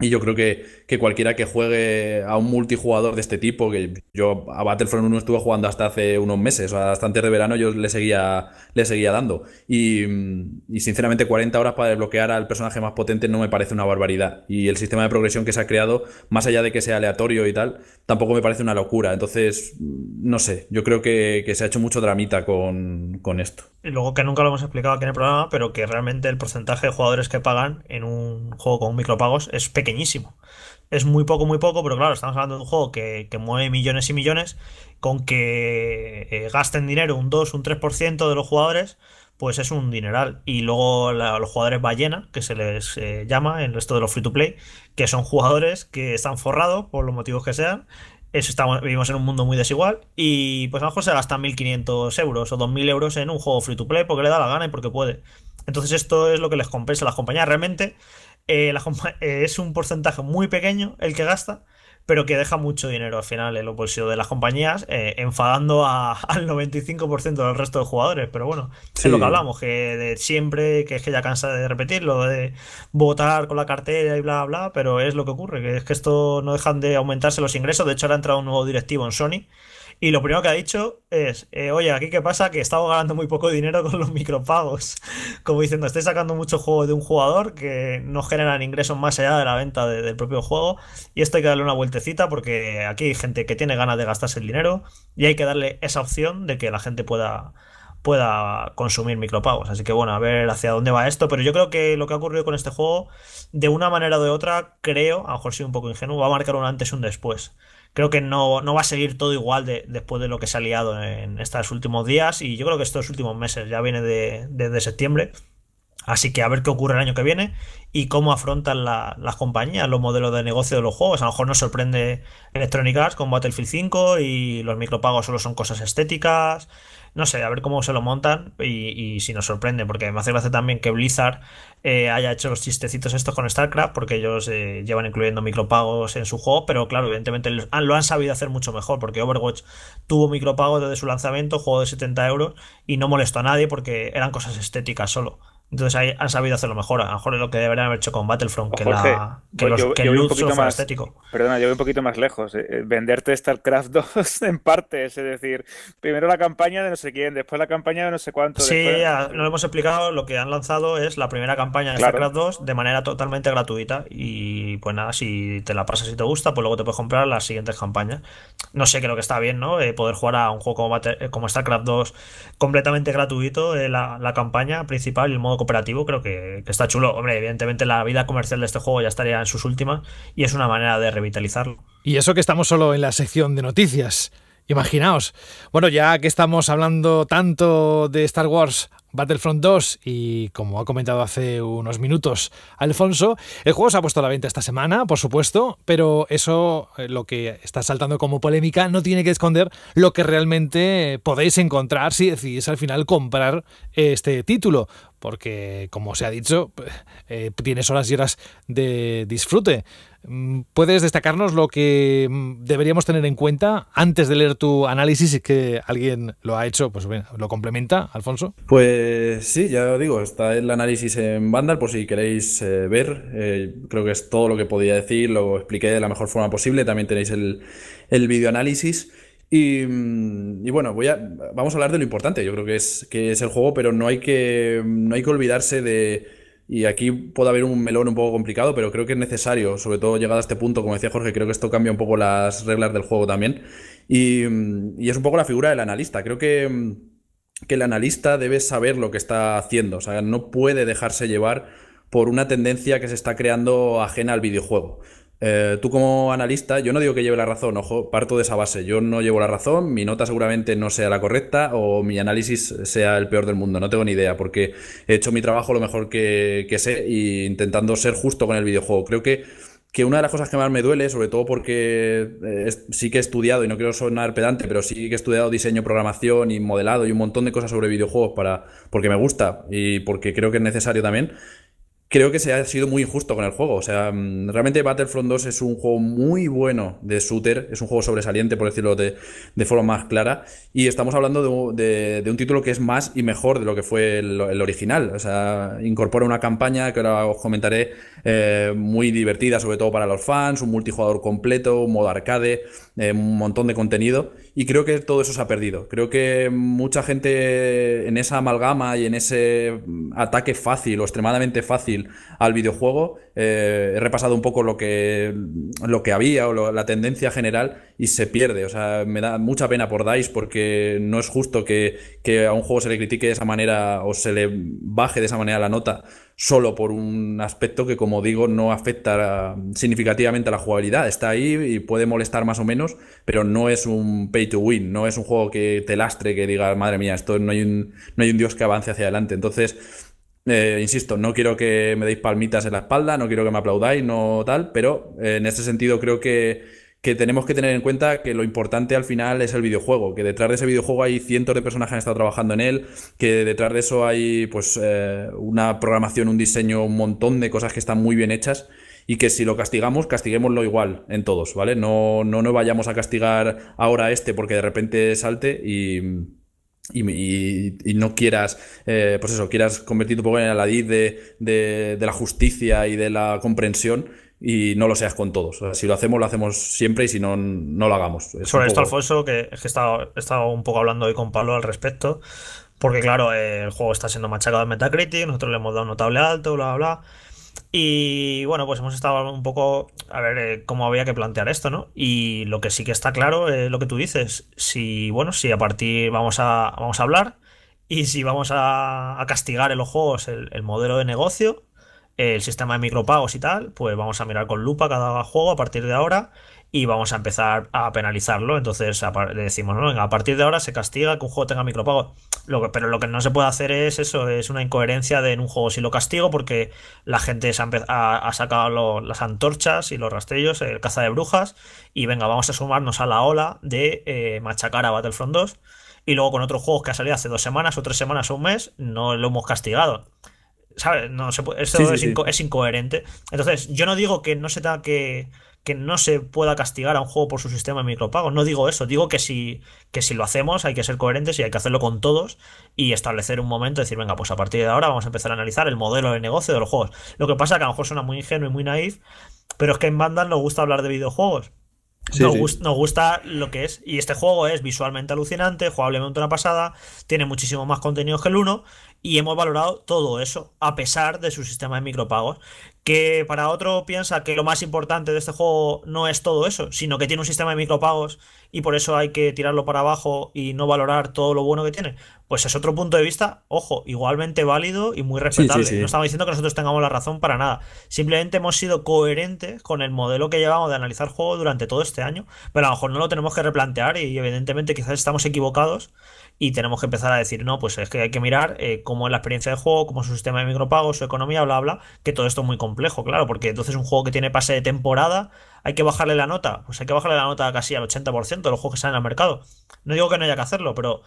E: y yo creo que, cualquiera que juegue a un multijugador de este tipo, que yo a Battlefront 1 estuve jugando hasta hace unos meses, hasta antes de verano yo le seguía, le seguía dando. Y, mm, sinceramente 40 horas para desbloquear al personaje más potente no me parece una barbaridad. Y el sistema de progresión que se ha creado, más allá de que sea aleatorio y tal, tampoco me parece una locura. Entonces, mm, no sé, yo creo que, se ha hecho mucho dramita con, con esto.
C: Y luego que nunca lo hemos explicado aquí en el programa, pero que realmente el porcentaje de jugadores que pagan en un juego con micropagos es pequeño es muy poco, muy poco, pero claro, estamos hablando de un juego que, mueve millones y millones, con que eh, gasten dinero un 2, un 3% de los jugadores, pues es un dineral. Y luego los jugadores ballena, que se les eh, llama el resto de los free to play, que son jugadores que están forrados por los motivos que sean, eso estamos, vivimos en un mundo muy desigual y pues a lo mejor se gastan 1.500 euros o 2.000 euros en un juego free to play porque le da la gana y porque puede. Entonces esto es lo que les compensa a las compañías. Realmente eh, eh, es un porcentaje muy pequeño el que gasta, pero que deja mucho dinero al final en los de las compañías, eh, enfadando al 95% del resto de jugadores. Pero bueno, es lo que hablamos, que de siempre, que es que ya cansa de repetirlo, de votar con la cartera y bla, bla, pero es lo que ocurre, que es que esto no dejan de aumentarse los ingresos. De hecho, ahora ha entrado un nuevo directivo en Sony y lo primero que ha dicho es, eh, oye, aquí qué pasa que estado ganando muy poco dinero con los micropagos. Como diciendo, estoy sacando mucho juego de un jugador que no generan ingresos más allá de la venta del propio juego. Y esto hay que darle una vueltecita porque aquí hay gente que tiene ganas de gastarse el dinero y hay que darle esa opción de que la gente pueda pueda consumir micropagos. Así que bueno, a ver hacia dónde va esto. Pero yo creo que lo que ha ocurrido con este juego, de una manera o de otra, creo, a lo mejor soy un poco ingenuo, va a marcar un antes y un después creo que no, va a seguir todo igual después de lo que se ha liado en estos últimos días y yo creo que estos últimos meses, ya viene desde septiembre. Así que a ver qué ocurre el año que viene y cómo afrontan las compañías los modelos de negocio de los juegos. A lo mejor nos sorprende Electronic Arts con Battlefield 5 y los micropagos solo son cosas estéticas. No sé, a ver cómo se lo montan y, y si nos sorprende, porque me hace gracia también que Blizzard eh, haya hecho los chistecitos estos con StarCraft, porque ellos eh, llevan incluyendo micropagos en su juego, pero claro, evidentemente ah, lo han, sabido hacer mucho mejor, porque Overwatch tuvo micropagos desde su lanzamiento, juego de 70 euros, y no molestó a nadie porque eran cosas estéticas solo. Entonces ahí han sabido hacerlo mejor. A lo mejor es lo que deberían haber hecho con Battlefront, que, que, los, que un poquito más, estético.
F: Perdona, yo voy un poquito más lejos. Eh, eh, venderte StarCraft 2 en partes, es decir, primero la campaña de no sé quién, después la campaña de no sé cuánto. Sí, ya
C: lo hemos explicado. Lo que han lanzado es la primera campaña de StarCraft 2 de manera totalmente gratuita. Y pues nada, si te la pasas y te gusta, pues luego te puedes comprar las siguientes campañas no sé, creo que está bien, ¿no? Eh, poder jugar a un juego como, eh, StarCraft 2 completamente gratuito, eh, la, campaña principal y el modo cooperativo, creo que, que, está chulo. Hombre, evidentemente la vida comercial de este juego ya estaría en sus últimas y es una manera de
B: revitalizarlo. Y eso que estamos solo en la sección de noticias. Imaginaos. Bueno, ya que estamos hablando tanto de Star Wars, Battlefront 2 y como ha comentado hace unos minutos Alfonso, el juego se ha puesto a la venta esta semana, por supuesto, pero eso eh, lo que está saltando como polémica no tiene que esconder lo que realmente podéis encontrar si decidís al final comprar este título, porque como se ha dicho, eh, tienes horas y horas de disfrute. Mm, ¿Puedes destacarnos lo que mm, deberíamos tener en cuenta antes de leer tu análisis y que alguien lo ha hecho? Pues ¿lo complementa, Alfonso?
E: Pues sí, ya lo digo, está el análisis en Vandal por si queréis eh, ver. Eh, creo que es todo lo que podía decir, lo expliqué de la mejor forma posible. También tenéis el, el videoanálisis. Mm, y, bueno, voy a, vamos a hablar de lo importante, yo creo que es, que es el juego, pero no hay que, no hay que olvidarse de, y aquí puede haber un melón un poco complicado, pero creo que es necesario, sobre todo llegado a este punto, como decía Jorge, creo que esto cambia un poco las reglas del juego también. Y, mm, es un poco la figura del analista. Creo que, mm, que, el analista debe saber lo que está haciendo. O sea, no puede dejarse llevar por una tendencia que se está creando ajena al videojuego. Eh, tú como analista, yo no digo que lleve la razón, ojo, parto de esa base, yo no llevo la razón, mi nota seguramente no sea la correcta o mi análisis sea el peor del mundo, no tengo ni idea, porque he hecho mi trabajo lo mejor que, sé e intentando ser justo con el videojuego. Creo que que una de las cosas que más me duele, sobre todo porque eh, sí que he estudiado, y no quiero sonar pedante, pero sí que he estudiado diseño, programación y modelado y un montón de cosas sobre videojuegos para, porque me gusta y porque creo que es necesario también, creo que se ha sido muy injusto con el juego. O sea, mm, realmente Battlefront 2 es un juego muy bueno de shooter, es un juego sobresaliente, por decirlo de, forma más clara, y estamos hablando de, un título que es más y mejor de lo que fue el, original. O sea, incorpora una campaña que ahora os comentaré eh, muy divertida, sobre todo para los fans, un multijugador completo, un modo arcade, eh, un montón de contenido. Y creo que todo eso se ha perdido. Creo que mucha gente en esa amalgama y en ese mm, ataque fácil o extremadamente fácil al videojuego, eh, he repasado un poco lo que, mm, lo que había o la tendencia general y se pierde. O sea, me da mucha pena por DICE porque no es justo que, que a un juego se le critique de esa manera o se le baje de esa manera la nota solo por un aspecto que, como digo, no afecta ah, significativamente a la jugabilidad. Está ahí y puede molestar más o menos, pero no es un pay to win, no es un juego que te lastre, que diga, madre mía, esto no hay un, no hay un dios que avance hacia adelante. Entonces, eh, insisto, no quiero que me deis palmitas en la espalda, no quiero que me aplaudáis, no tal, pero eh, en este sentido creo que que tenemos que tener en cuenta que lo importante al final es el videojuego, que detrás de ese videojuego hay cientos de personas que han estado trabajando en él, que detrás de eso hay pues eh, una programación, un diseño, un montón de cosas que están muy bien hechas y que si lo castigamos, castiguémoslo igual en todos, ¿vale? No, no, no vayamos a castigar ahora a este porque de repente salte y... Y, no quieras, eh, pues eso, quieras convertir un poco en el aladí de, la justicia y de la comprensión y no lo seas con todos. si lo hacemos, lo hacemos siempre y si no, no lo hagamos. Sobre esto,
C: Alfonso, que es que he estado, un poco hablando hoy con Pablo al respecto, porque claro, el juego está siendo machacado en Metacritic, nosotros le hemos dado un notable alto, bla, bla, bla. Y bueno, pues hemos estado un poco a ver eh, cómo había que plantear esto, ¿no? Y lo que sí que está claro es lo que tú dices. Si, bueno, si a partir vamos a, vamos a hablar y si vamos a, castigar en los juegos el modelo de negocio, el sistema de micropagos y tal, pues vamos a mirar con lupa cada juego a partir de ahora y vamos a empezar a penalizarlo. Entonces decimos, no, venga, a partir de ahora se castiga que un juego tenga micropagos pero lo que no se puede hacer es eso, es una incoherencia de en un juego si lo castigo porque la gente ha, sacado las antorchas y los rastrillos, el caza de brujas, y venga, vamos a sumarnos a la ola de eh, machacar a Battlefront 2. Y luego con otros juegos que ha salido hace dos semanas o tres semanas o un mes, no lo hemos castigado. ¿Sabes? No, se es, incoherente. Entonces, yo no digo que no se que, que no se pueda castigar a un juego por su sistema de micropagos. No digo eso. Digo que si, que si lo hacemos hay que ser coherentes y hay que hacerlo con todos y establecer un momento, decir, venga, pues a partir de ahora vamos a empezar a analizar el modelo de negocio de los juegos. Lo que pasa es que a lo mejor suena muy ingenuo y muy naif, pero es que en Bandan nos gusta hablar de videojuegos. nos, Gusta, lo que es. Y este juego es visualmente alucinante, jugablemente una pasada, tiene muchísimo más contenido que el 1 y hemos valorado todo eso, a pesar de su sistema de micropagos. Que para otro piensa que lo más importante de este juego no es todo eso, sino que tiene un sistema de micropagos y por eso hay que tirarlo para abajo y no valorar todo lo bueno que tiene. Pues es otro punto de vista, ojo, igualmente válido y muy respetable. No estamos diciendo que nosotros tengamos la razón para nada. Simplemente hemos sido coherentes con el modelo que llevamos de analizar juego durante todo este año, pero a lo mejor no lo tenemos que replantear y evidentemente quizás estamos equivocados y tenemos que empezar a decir, no, pues es que hay que mirar eh, cómo es la experiencia de juego, cómo es su sistema de micropagos, su economía, bla, bla, que todo esto es muy complejo, claro, porque entonces un juego que tiene pase de temporada, hay que bajarle la nota, pues hay que bajarle la nota casi al 80% de los juegos que salen al mercado. No digo que no haya que hacerlo, pero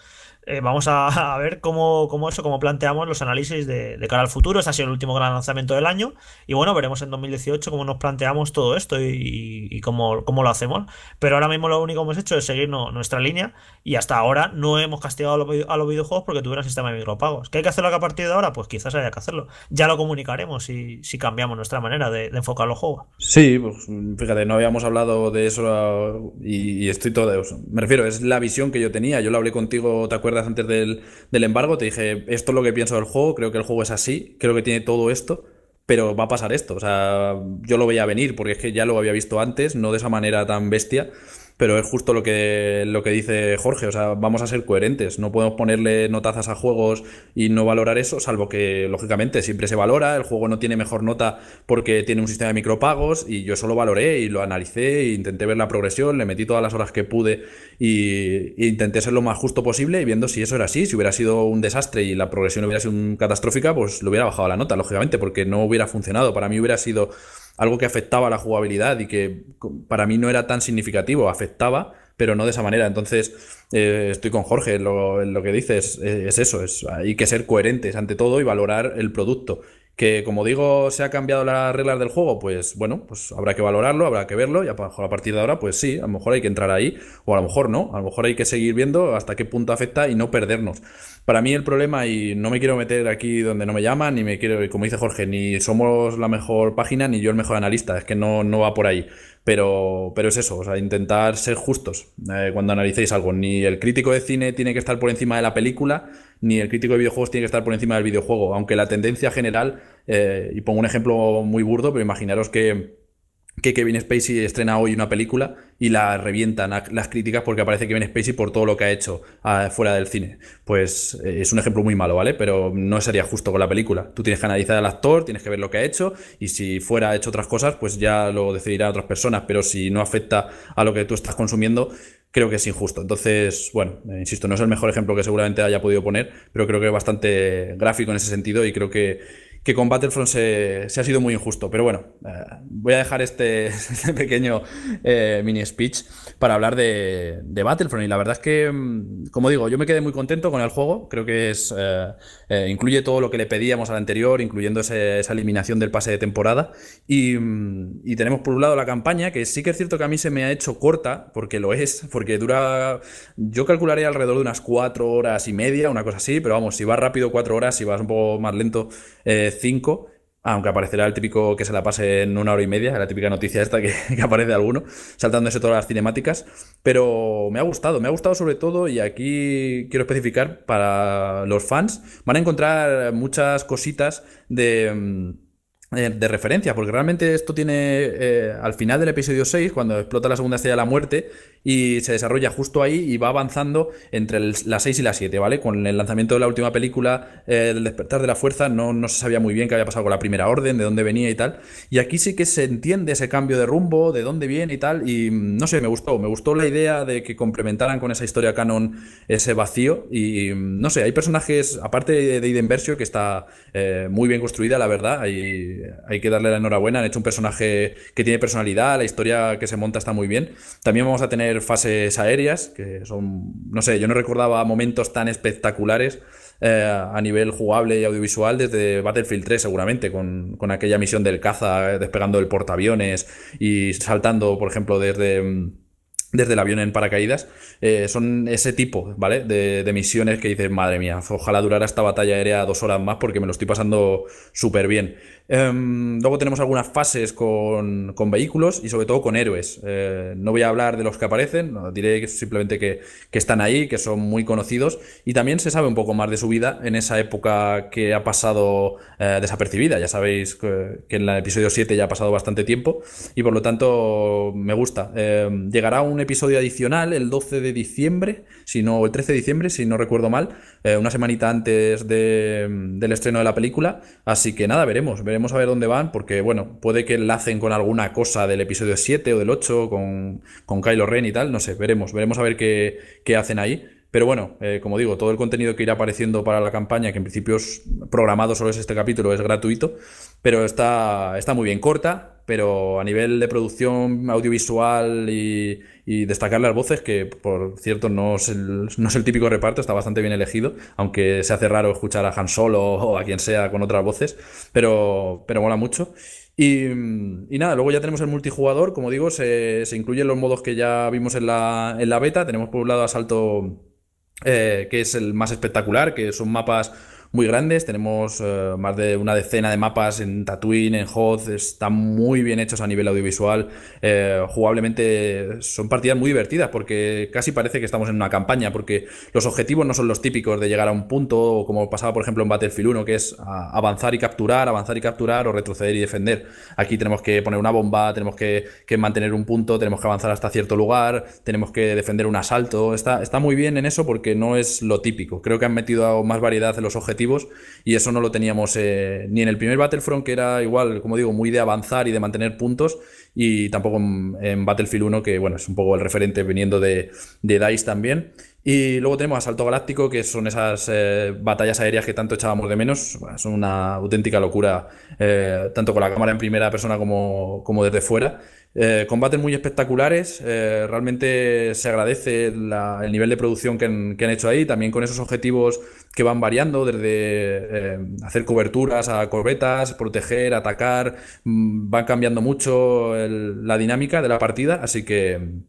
C: eh, vamos a, ver cómo, eso, cómo planteamos los análisis de, cara al futuro. Ese ha sido el último gran lanzamiento del año. Y bueno, veremos en 2018 cómo nos planteamos todo esto y, cómo, lo hacemos. Pero ahora mismo lo único que hemos hecho es seguir nuestra línea. Y hasta ahora no hemos castigado a los, videojuegos porque tuvieran sistema de micropagos. qué hay que hacerlo a partir de ahora? Pues quizás haya que hacerlo. Ya lo comunicaremos si, si cambiamos nuestra manera de, enfocar los juegos.
E: Sí, pues, fíjate, no habíamos hablado de eso y, estoy todo. Me refiero, es la visión que yo tenía. Yo lo hablé contigo, ¿te acuerdas? antes del, del embargo, te dije, esto es lo que pienso del juego, creo que el juego es así, creo que tiene todo esto, pero va a pasar esto. O sea, yo lo veía venir porque es que ya lo había visto antes, no de esa manera tan bestia pero es justo lo que, lo que dice Jorge, o sea, vamos a ser coherentes, no podemos ponerle notazas a juegos y no valorar eso, salvo que, lógicamente, siempre se valora, el juego no tiene mejor nota porque tiene un sistema de micropagos y yo solo valoré y lo analicé, e intenté ver la progresión, le metí todas las horas que pude y, e intenté ser lo más justo posible y viendo si eso era así, si hubiera sido un desastre y la progresión hubiera sido catastrófica, pues lo hubiera bajado la nota, lógicamente, porque no hubiera funcionado, para mí hubiera sido algo que afectaba la jugabilidad y que para mí no era tan significativo, afectaba, pero no de esa manera. Entonces, eh, estoy con Jorge, lo, lo que dices eh, es, eso, es, hay que ser coherentes ante todo y valorar el producto. Que como digo, se ha cambiado las reglas del juego, pues bueno, pues habrá que valorarlo, habrá que verlo, y a, a partir de ahora, pues sí, a lo mejor hay que entrar ahí, o a lo mejor no, a lo mejor hay que seguir viendo hasta qué punto afecta y no perdernos. Para mí el problema, y no me quiero meter aquí donde no me llaman, ni me quiero, como dice Jorge, ni somos la mejor página, ni yo el mejor analista, es que no, no va por ahí. Pero, pero es eso, o sea, intentar ser justos eh, cuando analicéis algo. Ni el crítico de cine tiene que estar por encima de la película, ni el crítico de videojuegos tiene que estar por encima del videojuego, aunque la tendencia general, eh, y pongo un ejemplo muy burdo, pero imaginaros que, que Kevin Spacey estrena hoy una película y la revientan las críticas porque aparece Kevin Spacey por todo lo que ha hecho ah, fuera del cine. Pues eh, es un ejemplo muy malo, ¿vale? Pero no sería justo con la película. Tú tienes que analizar al actor, tienes que ver lo que ha hecho y si fuera hecho otras cosas, pues ya lo decidirán otras personas, pero si no afecta a lo que tú estás consumiendo, creo que es injusto. Entonces, bueno, eh, insisto, no es el mejor ejemplo que seguramente haya podido poner, pero creo que es bastante gráfico en ese sentido y creo que que con Battlefront se, ha sido muy injusto. Pero bueno, eh, voy a dejar este, este pequeño eh, mini speech para hablar de, Battlefront. Y la verdad es que, mm, como digo, yo me quedé muy contento con el juego. Creo que es eh, incluye todo lo que le pedíamos al anterior, incluyendo esa eliminación del pase de temporada. Mm, y, tenemos por un lado la campaña, que sí que es cierto que a mí se me ha hecho corta, porque lo es, porque dura, yo calcularía alrededor de unas cuatro horas y media, una cosa así, pero vamos, si vas rápido cuatro horas, si vas un poco más lento, eh, 5, aunque aparecerá el típico que se la pase en una hora y media, la típica noticia esta que, aparece alguno, saltándose todas las cinemáticas, pero me ha gustado, me ha gustado sobre todo, y aquí quiero especificar para los fans, van a encontrar muchas cositas de mm, eh, de referencia, porque realmente esto tiene eh, al final del episodio 6, cuando explota la segunda estrella de la muerte, y se desarrolla justo ahí y va avanzando entre la 6 y la 7, ¿vale? Con el lanzamiento de la última película, eh, El despertar de la fuerza, no, no se sabía muy bien qué había pasado con la primera orden, de dónde venía y tal. Y aquí sí que se entiende ese cambio de rumbo, de dónde viene y tal. Y mm, no sé, me gustó, me gustó la idea de que complementaran con esa historia canon ese vacío. Y mm, no sé, hay personajes, aparte de idenversio que está muy bien construida, la verdad. Hay hay que darle la enhorabuena. Han hecho un personaje que tiene personalidad, la historia que se monta está muy bien. También vamos a tener fases aéreas, que son, no sé, yo no recordaba momentos tan espectaculares eh, a nivel jugable y audiovisual desde Battlefield 3 seguramente, con, aquella misión del caza, eh, despegando el portaaviones y saltando, por ejemplo, desde mm, desde el avión en paracaídas, eh, son ese tipo, ¿vale? De, de, misiones que dices, madre mía, ojalá durara esta batalla aérea dos horas más porque me lo estoy pasando súper bien. Em, luego tenemos algunas fases con, con, vehículos y sobre todo con héroes. Eh, no voy a hablar de los que aparecen, diré simplemente que, están ahí, que son muy conocidos y también se sabe un poco más de su vida en esa época que ha pasado eh, desapercibida. Ya sabéis que, en el episodio 7 ya ha pasado bastante tiempo y por lo tanto me gusta. Em, llegará un episodio adicional el 12 de diciembre, si no, el 13 de diciembre, si no recuerdo mal, eh, una semanita antes de, del estreno de la película. Así que nada, veremos, veremos a ver dónde van, porque bueno, puede que enlacen con alguna cosa del episodio 7 o del 8, con, con Kylo Ren y tal, no sé, veremos, veremos a ver qué, qué hacen ahí. Pero bueno, eh, como digo, todo el contenido que irá apareciendo para la campaña, que en principio es programado solo es este capítulo, es gratuito, pero está, está muy bien corta, pero a nivel de producción audiovisual y, y destacar las voces, que por cierto no es, el, típico reparto, está bastante bien elegido, aunque se hace raro escuchar a Han Solo o a quien sea con otras voces, pero, pero mola mucho. Y, nada, luego ya tenemos el multijugador, como digo, se, incluyen los modos que ya vimos en la, en la beta. Tenemos por un lado asalto, eh, que es el más espectacular, que son mapas muy grandes. Tenemos eh, más de una decena de mapas en Tatooine, en Hoth. Están muy bien hechos a nivel audiovisual. Eh, jugablemente son partidas muy divertidas porque casi parece que estamos en una campaña porque los objetivos no son los típicos de llegar a un punto como pasaba por ejemplo en Battlefield 1 que es avanzar y capturar, avanzar y capturar o retroceder y defender. Aquí tenemos que poner una bomba, tenemos que, mantener un punto, tenemos que avanzar hasta cierto lugar, tenemos que defender un asalto. Está, está muy bien en eso porque no es lo típico. Creo que han metido más variedad en los objetivos y eso no lo teníamos eh, ni en el primer Battlefront, que era igual, como digo, muy de avanzar y de mantener puntos, y tampoco en, Battlefield 1, que bueno, es un poco el referente viniendo de, de DICE también. Y luego tenemos Asalto Galáctico, que son esas eh, batallas aéreas que tanto echábamos de menos. son una auténtica locura, eh, tanto con la cámara en primera persona como, como desde fuera. Eh, combates muy espectaculares, eh, realmente se agradece el nivel de producción que han, hecho ahí, también con esos objetivos que van variando, desde eh, hacer coberturas a corbetas, proteger, atacar, mm, van cambiando mucho la dinámica de la partida, así que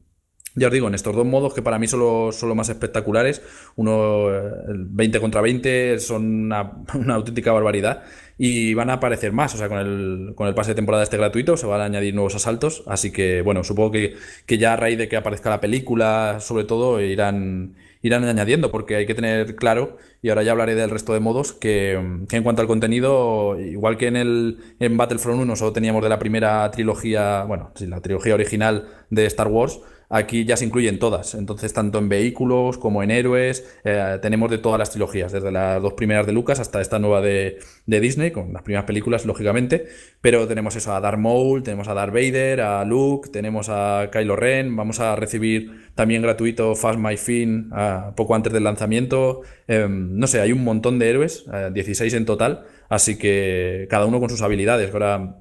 E: ya os digo, en estos dos modos que para mí son los, más espectaculares, uno 20 eh, contra 20 son una, auténtica barbaridad y van a aparecer más, o sea, con el, con el pase de temporada este gratuito se van a añadir nuevos asaltos, así que bueno, supongo que, que ya a raíz de que aparezca la película, sobre todo, irán, irán añadiendo, porque hay que tener claro, y ahora ya hablaré del resto de modos, que, en cuanto al contenido, igual que en el en Battlefront 1 solo teníamos de la primera trilogía, bueno, la trilogía original de Star Wars, aquí ya se incluyen todas. Entonces, tanto en vehículos como en héroes, eh, tenemos de todas las trilogías, desde las dos primeras de Lucas hasta esta nueva de, Disney, con las primeras películas, lógicamente. Pero tenemos eso a Darth Maul, tenemos a Darth Vader, a Luke, tenemos a Kylo Ren. Vamos a recibir también gratuito Fast My Fin ah, poco antes del lanzamiento. Em, no sé, hay un montón de héroes, 16 eh, en total, así que cada uno con sus habilidades. Ahora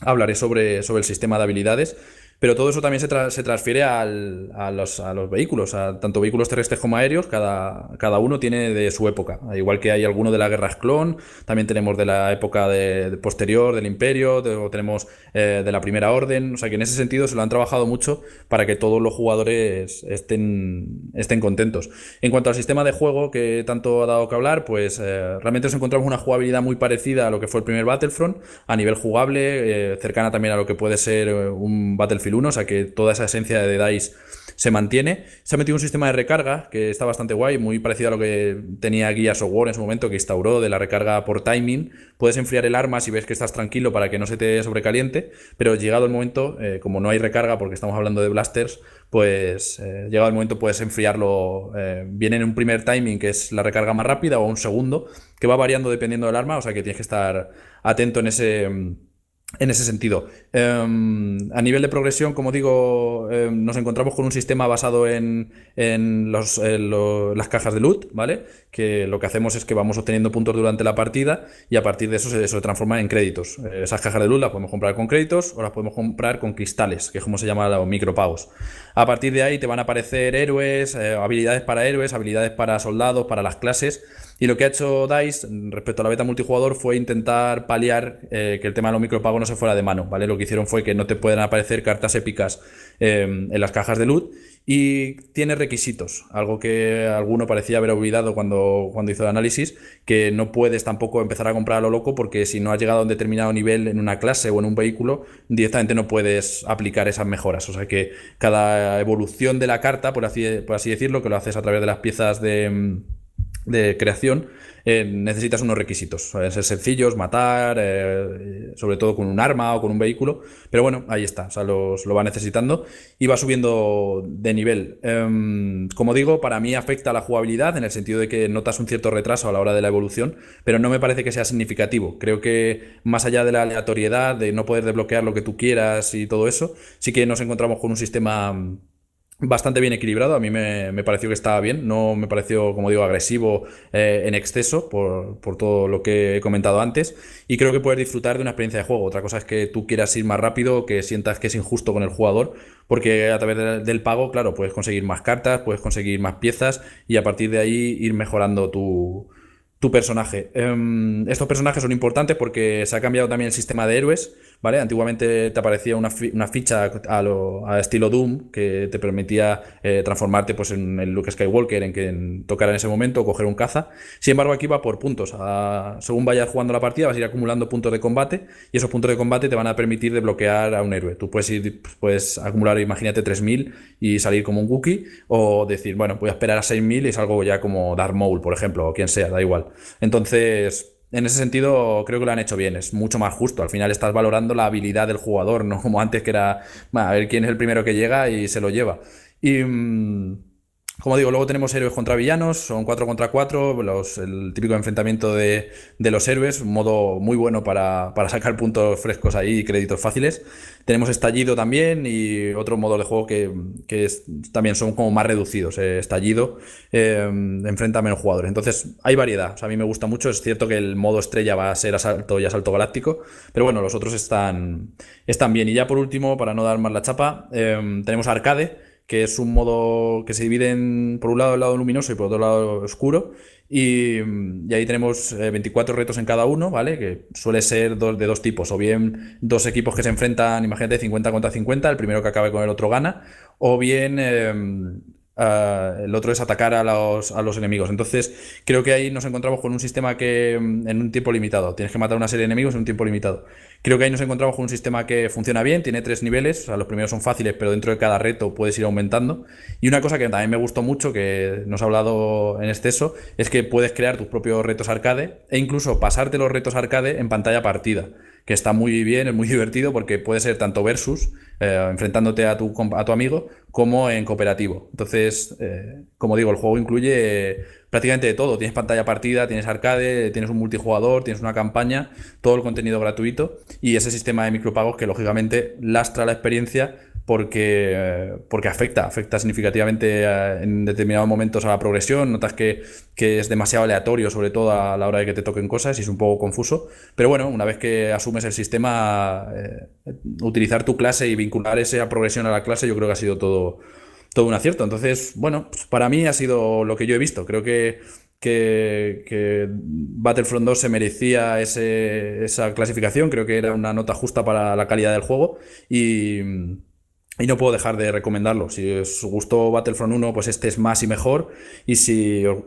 E: hablaré sobre, sobre el sistema de habilidades. Pero todo eso también se, se transfiere al, a, los, a, los, vehículos, a tanto vehículos terrestres como aéreos, cada, cada uno tiene de su época. Igual que hay alguno de las guerras clon, también tenemos de la época de, posterior, del imperio, tenemos eh, de la primera orden. O sea que en ese sentido se lo han trabajado mucho para que todos los jugadores estén, estén contentos. En cuanto al sistema de juego que tanto ha dado que hablar, pues eh, realmente nos encontramos una jugabilidad muy parecida a lo que fue el primer Battlefront, a nivel jugable, eh, cercana también a lo que puede ser un Battlefront 1, o sea que toda esa esencia de DICE se mantiene. Se ha metido un sistema de recarga que está bastante guay, muy parecido a lo que tenía of War en su momento, que instauró de la recarga por timing. Puedes enfriar el arma si ves que estás tranquilo para que no se te sobrecaliente, pero llegado el momento, eh, como no hay recarga porque estamos hablando de blasters, pues eh, llegado el momento puedes enfriarlo. viene eh, en un primer timing, que es la recarga más rápida, o un segundo, que va variando dependiendo del arma, o sea que tienes que estar atento en ese mm, en ese sentido. Em, a nivel de progresión, como digo, em, nos encontramos con un sistema basado en, eh, las cajas de loot, ¿vale? Que lo que hacemos es que vamos obteniendo puntos durante la partida y a partir de eso se, transforma en créditos. Eh, esas cajas de loot las podemos comprar con créditos o las podemos comprar con cristales, que es como se llama los micropagos. A partir de ahí te van a aparecer héroes, eh, habilidades para héroes, habilidades para soldados, para las clases. Y lo que ha hecho DICE respecto a la beta multijugador fue intentar paliar eh, que el tema de los micropagos no se fuera de mano, ¿vale? Lo que hicieron fue que no te puedan aparecer cartas épicas eh, en las cajas de loot y tiene requisitos, algo que alguno parecía haber olvidado cuando, cuando hizo el análisis, que no puedes tampoco empezar a comprar a lo loco porque si no has llegado a un determinado nivel en una clase o en un vehículo, directamente no puedes aplicar esas mejoras. O sea que cada evolución de la carta, por así, por así decirlo, que lo haces a través de las piezas de de creación, eh, necesitas unos requisitos. ser sencillos, matar, eh, sobre todo con un arma o con un vehículo. Pero bueno, ahí está, o sea, los, lo va necesitando y va subiendo de nivel. Em, como digo, para mí afecta la jugabilidad en el sentido de que notas un cierto retraso a la hora de la evolución, pero no me parece que sea significativo. Creo que más allá de la aleatoriedad, de no poder desbloquear lo que tú quieras y todo eso, sí que nos encontramos con un sistema bastante bien equilibrado. A mí me, pareció que estaba bien. No me pareció, como digo, agresivo eh, en exceso por, todo lo que he comentado antes. Y creo que puedes disfrutar de una experiencia de juego. Otra cosa es que tú quieras ir más rápido, que sientas que es injusto con el jugador, porque a través del pago, claro, puedes conseguir más cartas, puedes conseguir más piezas y a partir de ahí ir mejorando tu, tu personaje. Em, estos personajes son importantes porque se ha cambiado también el sistema de héroes, ¿vale? Antiguamente te aparecía una, una ficha a, lo, estilo Doom que te permitía eh, transformarte pues, en el Luke Skywalker, en que tocara en ese momento, o coger un caza. Sin embargo, aquí va por puntos. según vayas jugando la partida, vas a ir acumulando puntos de combate y esos puntos de combate te van a permitir desbloquear a un héroe. Tú puedes ir, puedes acumular, imagínate, 3.000 y salir como un Wookiee, o decir, bueno, voy a esperar a 6.000 y salgo ya como Darth Maul, por ejemplo, o quien sea, da igual. Entonces, en ese sentido, creo que lo han hecho bien. Es mucho más justo. Al final estás valorando la habilidad del jugador, no como antes que era a ver quién es el primero que llega y se lo lleva. Y. Mm, como digo, luego tenemos héroes contra villanos, son 4 contra 4, el típico enfrentamiento de, los héroes, un modo muy bueno para, sacar puntos frescos ahí y créditos fáciles. Tenemos estallido también y otro modo de juego que, también son como más reducidos. Eh, estallido eh, enfrenta a menos jugadores. Entonces hay variedad, a mí me gusta mucho. Es cierto que el modo estrella va a ser asalto y asalto galáctico, pero bueno, los otros están, están bien. Y ya por último, para no dar más la chapa, eh, tenemos arcade que es un modo que se divide por un lado el lado luminoso y por otro lado oscuro. Y, ahí tenemos 24 eh, retos en cada uno, ¿vale? Que suele ser de dos tipos, o bien dos equipos que se enfrentan, imagínate, 50 contra 50, el primero que acabe con el otro gana, o bien... Em, Ah, el otro es atacar a los, enemigos. Entonces, creo que ahí nos encontramos con un sistema que mm, en un tiempo limitado. Tienes que matar una serie de enemigos en un tiempo limitado. Creo que ahí nos encontramos con un sistema que funciona bien, tiene tres niveles. los primeros son fáciles, pero dentro de cada reto puedes ir aumentando. Y una cosa que también me gustó mucho, que nos ha hablado en exceso, es que puedes crear tus propios retos arcade e incluso pasarte los retos arcade en pantalla partida que está muy bien, es muy divertido porque puede ser tanto versus, eh, enfrentándote a tu, a tu amigo, como en cooperativo. Entonces, eh, como digo, el juego incluye eh, prácticamente de todo. Tienes pantalla partida, tienes arcade, tienes un multijugador, tienes una campaña, todo el contenido gratuito y ese sistema de micropagos que lógicamente lastra la experiencia porque, porque afecta, afecta significativamente eh, en determinados momentos a la progresión, notas que, es demasiado aleatorio, sobre todo a la hora de que te toquen cosas y es un poco confuso, pero bueno, una vez que asumes el sistema, eh, utilizar tu clase y vincular esa progresión a la clase yo creo que ha sido todo, todo un acierto. Entonces, bueno, pues para mí ha sido lo que yo he visto, creo que... Que, Battlefront 2 se merecía esa clasificación, creo que era una nota justa para la calidad del juego y, y no puedo dejar de recomendarlo. Si os gustó Battlefront 1, pues este es más y mejor. Y si os,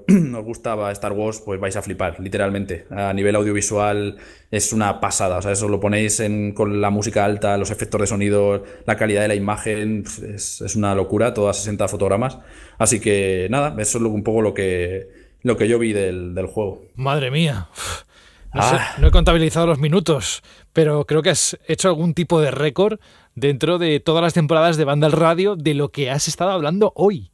E: gustaba Star Wars, pues vais a flipar, literalmente. A nivel audiovisual es una pasada. O sea, eso lo ponéis en, con la música alta, los efectos de sonido, la calidad de la imagen. Pues es, una locura, todas 60 fotogramas. Así que nada, eso es un poco lo que, lo que yo vi del, juego.
B: Madre mía. Ah. no he contabilizado los minutos, pero creo que has hecho algún tipo de récord dentro de todas las temporadas de Banda al Radio de lo que has estado hablando hoy.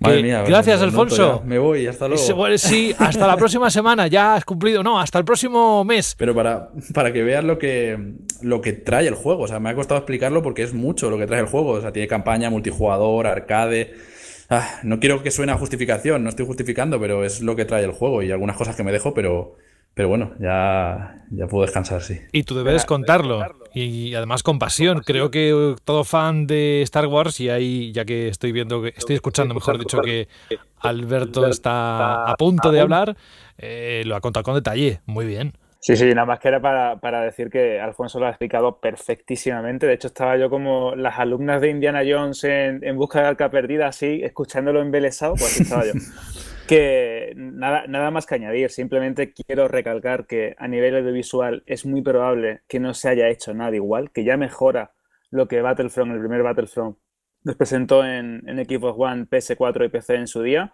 E: Pues gracias, Alfonso. me voy, hasta luego. Sí, hasta la próxima semana, ya has cumplido. No, hasta el próximo mes. Pero para, para que veas lo que, lo que trae el juego, o sea, me ha costado explicarlo porque es mucho lo que trae el juego. O sea, tiene campaña, multijugador, arcade. Ah, no quiero que suene a justificación, no estoy justificando, pero es lo que trae el juego y algunas cosas que me dejo, pero pero bueno, ya, ya puedo descansar, sí.
B: Y tú debes contarlo. Y además con pasión. Creo que todo fan de Star Wars, y ahí, ya que estoy viendo, estoy escuchando, mejor dicho, que Alberto está a punto de hablar, eh, lo ha contado con detalle. Muy bien.
F: Sí, sí, nada más que era para, decir que Alfonso lo ha explicado perfectísimamente. De hecho, estaba yo como las alumnas de Indiana Jones en, en busca de arca perdida, así, escuchándolo embelesado, pues estaba yo. que nada, nada más que añadir, simplemente quiero recalcar que a nivel audiovisual es muy probable que no se haya hecho nada igual, que ya mejora lo que Battlefront, el primer Battlefront, nos presentó en, en Xbox One, PS4 y PC en su día,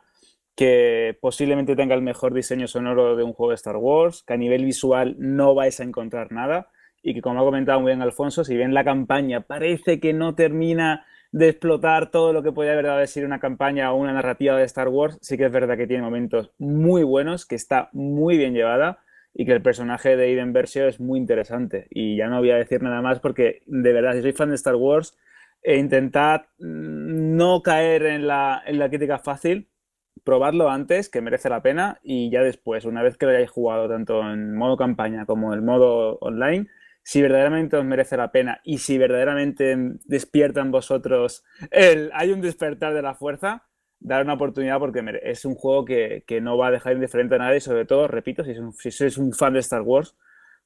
F: que posiblemente tenga el mejor diseño sonoro de un juego de Star Wars, que a nivel visual no vais a encontrar nada y que como ha comentado muy bien Alfonso, si bien la campaña parece que no termina de explotar todo lo que puede haber dado ser una campaña o una narrativa de Star Wars, sí que es verdad que tiene momentos muy buenos, que está muy bien llevada y que el personaje de Aiden Versio es muy interesante. Y ya no voy a decir nada más porque, de verdad, si soy fan de Star Wars, e intentad mm, no caer en la, en la crítica fácil, probadlo antes, que merece la pena, y ya después, una vez que lo hayáis jugado tanto en modo campaña como en modo online, si verdaderamente os merece la pena y si verdaderamente despiertan vosotros el, hay un despertar de la fuerza, dar una oportunidad porque es un juego que, no va a dejar indiferente a nadie, sobre todo, repito, si, si sois un fan de Star Wars,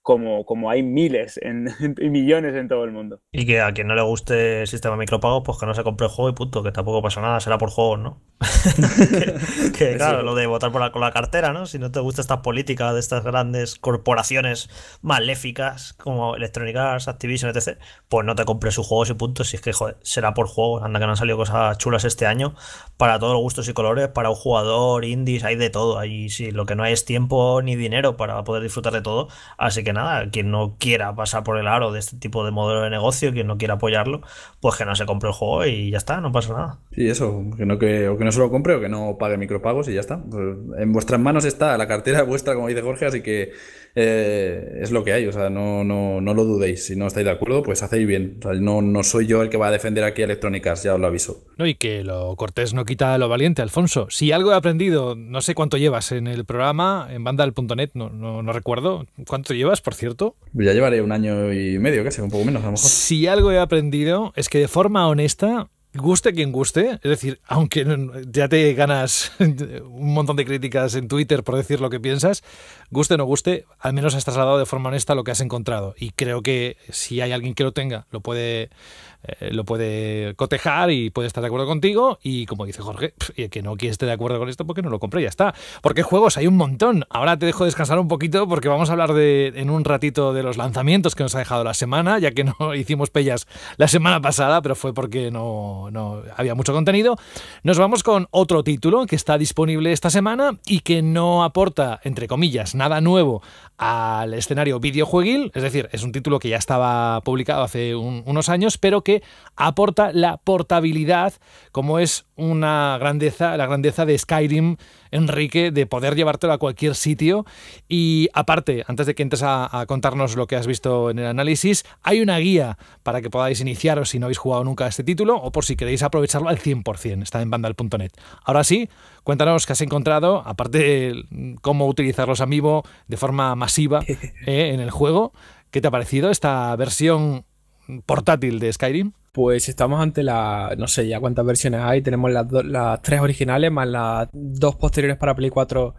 F: como, como hay miles en, y millones en todo el mundo.
C: Y que a quien no le guste el sistema micropago, pues que no se compre el juego y punto, que tampoco pasa nada, será por juegos, ¿no? que, claro, lo de votar por la, con la cartera, ¿no? Si no te gusta esta política de estas grandes corporaciones maléficas como Electronic Arts, Activision, etc., pues no te compres sus juegos y punto, si es que joder, será por juegos, anda que no han salido cosas chulas este año, para todos los gustos y colores, para un jugador, indies, hay de todo, ahí sí, lo que no hay es tiempo ni dinero para poder disfrutar de todo, así que nada, quien no quiera pasar por el aro de este tipo de modelo de negocio, quien no quiera apoyarlo, pues que no se compre el juego y ya está, no pasa nada.
E: Sí, eso, que no, que, o que no se lo compre o que no pague micropagos y ya está. En vuestras manos está, la cartera vuestra, como dice Jorge, así que eh, es lo que hay, o sea, no, no, no lo dudéis. Si no estáis de acuerdo, pues hacéis bien. no, no soy yo el que va a defender aquí electrónicas ya os lo aviso.
B: No, y que lo cortés no quita lo valiente, Alfonso. Si algo he aprendido, no sé cuánto llevas en el programa, en banda.net, no, no, no recuerdo cuánto llevas, por cierto.
E: Ya llevaré un año y medio, casi, un poco menos a lo mejor.
B: Si algo he aprendido es que de forma honesta, guste quien guste, es decir, aunque ya te ganas un montón de críticas en Twitter por decir lo que piensas, guste o no guste, al menos has trasladado de forma honesta lo que has encontrado. Y creo que si hay alguien que lo tenga, lo puede eh, lo puede cotejar y puede estar de acuerdo contigo. Y como dice Jorge, que no quiere estar de acuerdo con esto, porque no lo compré, ya está. Porque juegos hay un montón. Ahora te dejo descansar un poquito porque vamos a hablar en un ratito de los lanzamientos que nos ha dejado la semana, ya que no hicimos pellas la semana pasada, pero fue porque no, había mucho contenido. Nos vamos con otro título que está disponible esta semana y que no aporta, entre comillas, nada nuevo al escenario videojueguil. Es decir, es un título que ya estaba publicado hace unos años, pero que aporta la portabilidad, como es una grandeza, la grandeza de Skyrim, Enrique, de poder llevártelo a cualquier sitio. Y aparte, antes de que entres a, contarnos lo que has visto en el análisis, hay una guía para que podáis iniciaros si no habéis jugado nunca este título o por si queréis aprovecharlo al 100%. Está en Vandal.net, Ahora sí, cuéntanos qué has encontrado, aparte de cómo utilizarlos a vivo de forma masiva eh, en el juego. ¿Qué te ha parecido esta versión portátil de Skyrim? Pues estamos ante la. No sé ya cuántas versiones
D: hay. Tenemos las, tres originales, más las dos posteriores para Play 4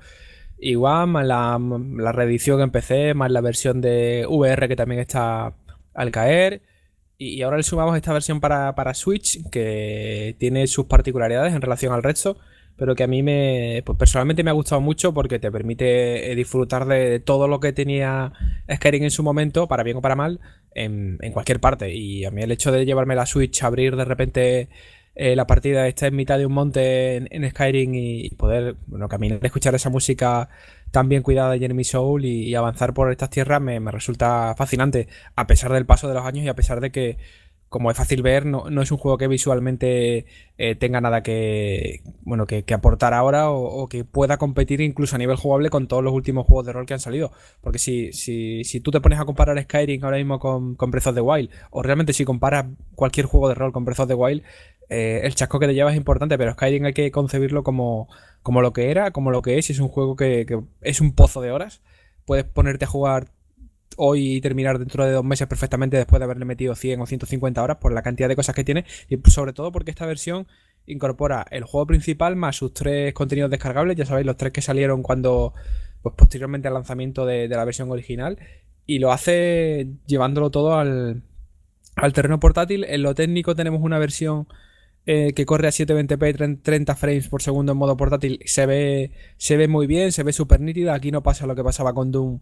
D: igual, más la, reedición en PC, más la versión de VR que también está al caer. Y, ahora le sumamos esta versión para, para Switch, que tiene sus particularidades en relación al resto pero que a mí me, pues personalmente me ha gustado mucho porque te permite eh, disfrutar de todo lo que tenía Skyrim en su momento, para bien o para mal, en, cualquier parte. Y a mí el hecho de llevarme la Switch, abrir de repente eh, la partida, está en mitad de un monte en, Skyrim y, poder bueno, caminar, escuchar esa música tan bien cuidada de Jeremy Soul y, avanzar por estas tierras me, me, resulta fascinante, a pesar del paso de los años y a pesar de que como es fácil ver, no, es un juego que visualmente eh, tenga nada que, bueno, que, aportar ahora o, que pueda competir incluso a nivel jugable con todos los últimos juegos de rol que han salido. Porque si, si tú te pones a comparar Skyrim ahora mismo con, con Breath of the Wild, o realmente si comparas cualquier juego de rol con Breath of the Wild, eh, el chasco que te lleva es importante, pero Skyrim hay que concebirlo como, como lo que era, como lo que es, es un juego que es un pozo de horas. Puedes ponerte a jugar hoy terminar dentro de dos meses perfectamente después de haberle metido 100 o 150 horas por la cantidad de cosas que tiene y sobre todo porque esta versión incorpora el juego principal más sus tres contenidos descargables, ya sabéis, los tres que salieron cuando, pues posteriormente al lanzamiento de, la versión original, y lo hace llevándolo todo al, terreno portátil. En lo técnico tenemos una versión eh, que corre a 720p 30 frames por segundo en modo portátil. Se ve, se ve muy bien, se ve súper nítida. Aquí no pasa lo que pasaba con Doom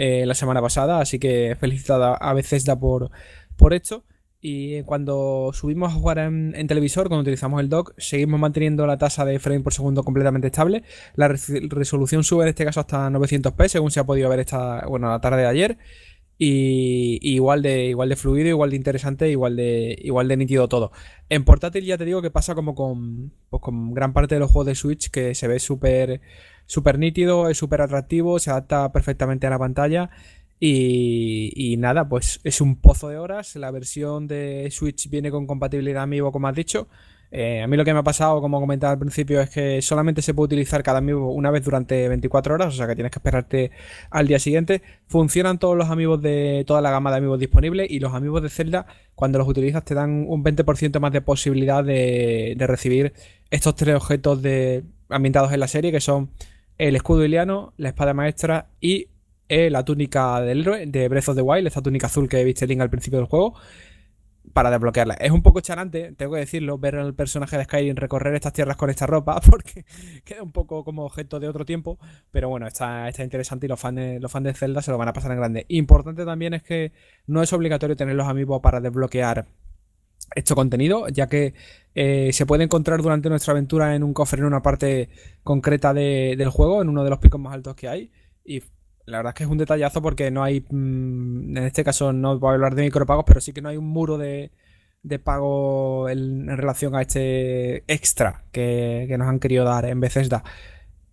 D: eh, la semana pasada, así que felicitada a Bethesda por, por esto. Y cuando subimos a jugar en, televisor, cuando utilizamos el dock, seguimos manteniendo la tasa de frame por segundo completamente estable. La resolución sube en este caso hasta 900p, según se ha podido ver esta, bueno, la tarde de ayer. Y, igual, de, igual de fluido, igual de interesante, igual de, igual de nítido todo. En portátil ya te digo que pasa como con, pues, con gran parte de los juegos de Switch que se ve súper súper nítido, es súper atractivo, se adapta perfectamente a la pantalla. Y, nada, pues es un pozo de horas. La versión de Switch viene con compatibilidad amigo como has dicho. Eh, a mí lo que me ha pasado, como comentaba al principio, es que solamente se puede utilizar cada amigo una vez durante 24 horas, o sea que tienes que esperarte al día siguiente. Funcionan todos los amigos de toda la gama de amigos disponibles y los amigos de Zelda, cuando los utilizas, te dan un 20% más de posibilidad de, recibir estos tres objetos ambientados en la serie, que son el escudo iliano, la espada maestra y eh, la túnica del héroe de Breath of the Wild, esta túnica azul que viste Link al principio del juego, para desbloquearla. Es un poco charante, tengo que decirlo, ver al personaje de Skyrim recorrer estas tierras con esta ropa, porque queda un poco como objeto de otro tiempo, pero bueno, está, está interesante y los fans, de, los fans de Zelda se lo van a pasar en grande. Importante también es que no es obligatorio tener los amigos para desbloquear hecho contenido, ya que eh, se puede encontrar durante nuestra aventura en un cofre en una parte concreta de, del juego, en uno de los picos más altos que hay. Y la verdad es que es un detallazo porque no hay, mm, en este caso no voy a hablar de micropagos, pero sí que no hay un muro de, pago en, relación a este extra que, nos han querido dar en Bethesda.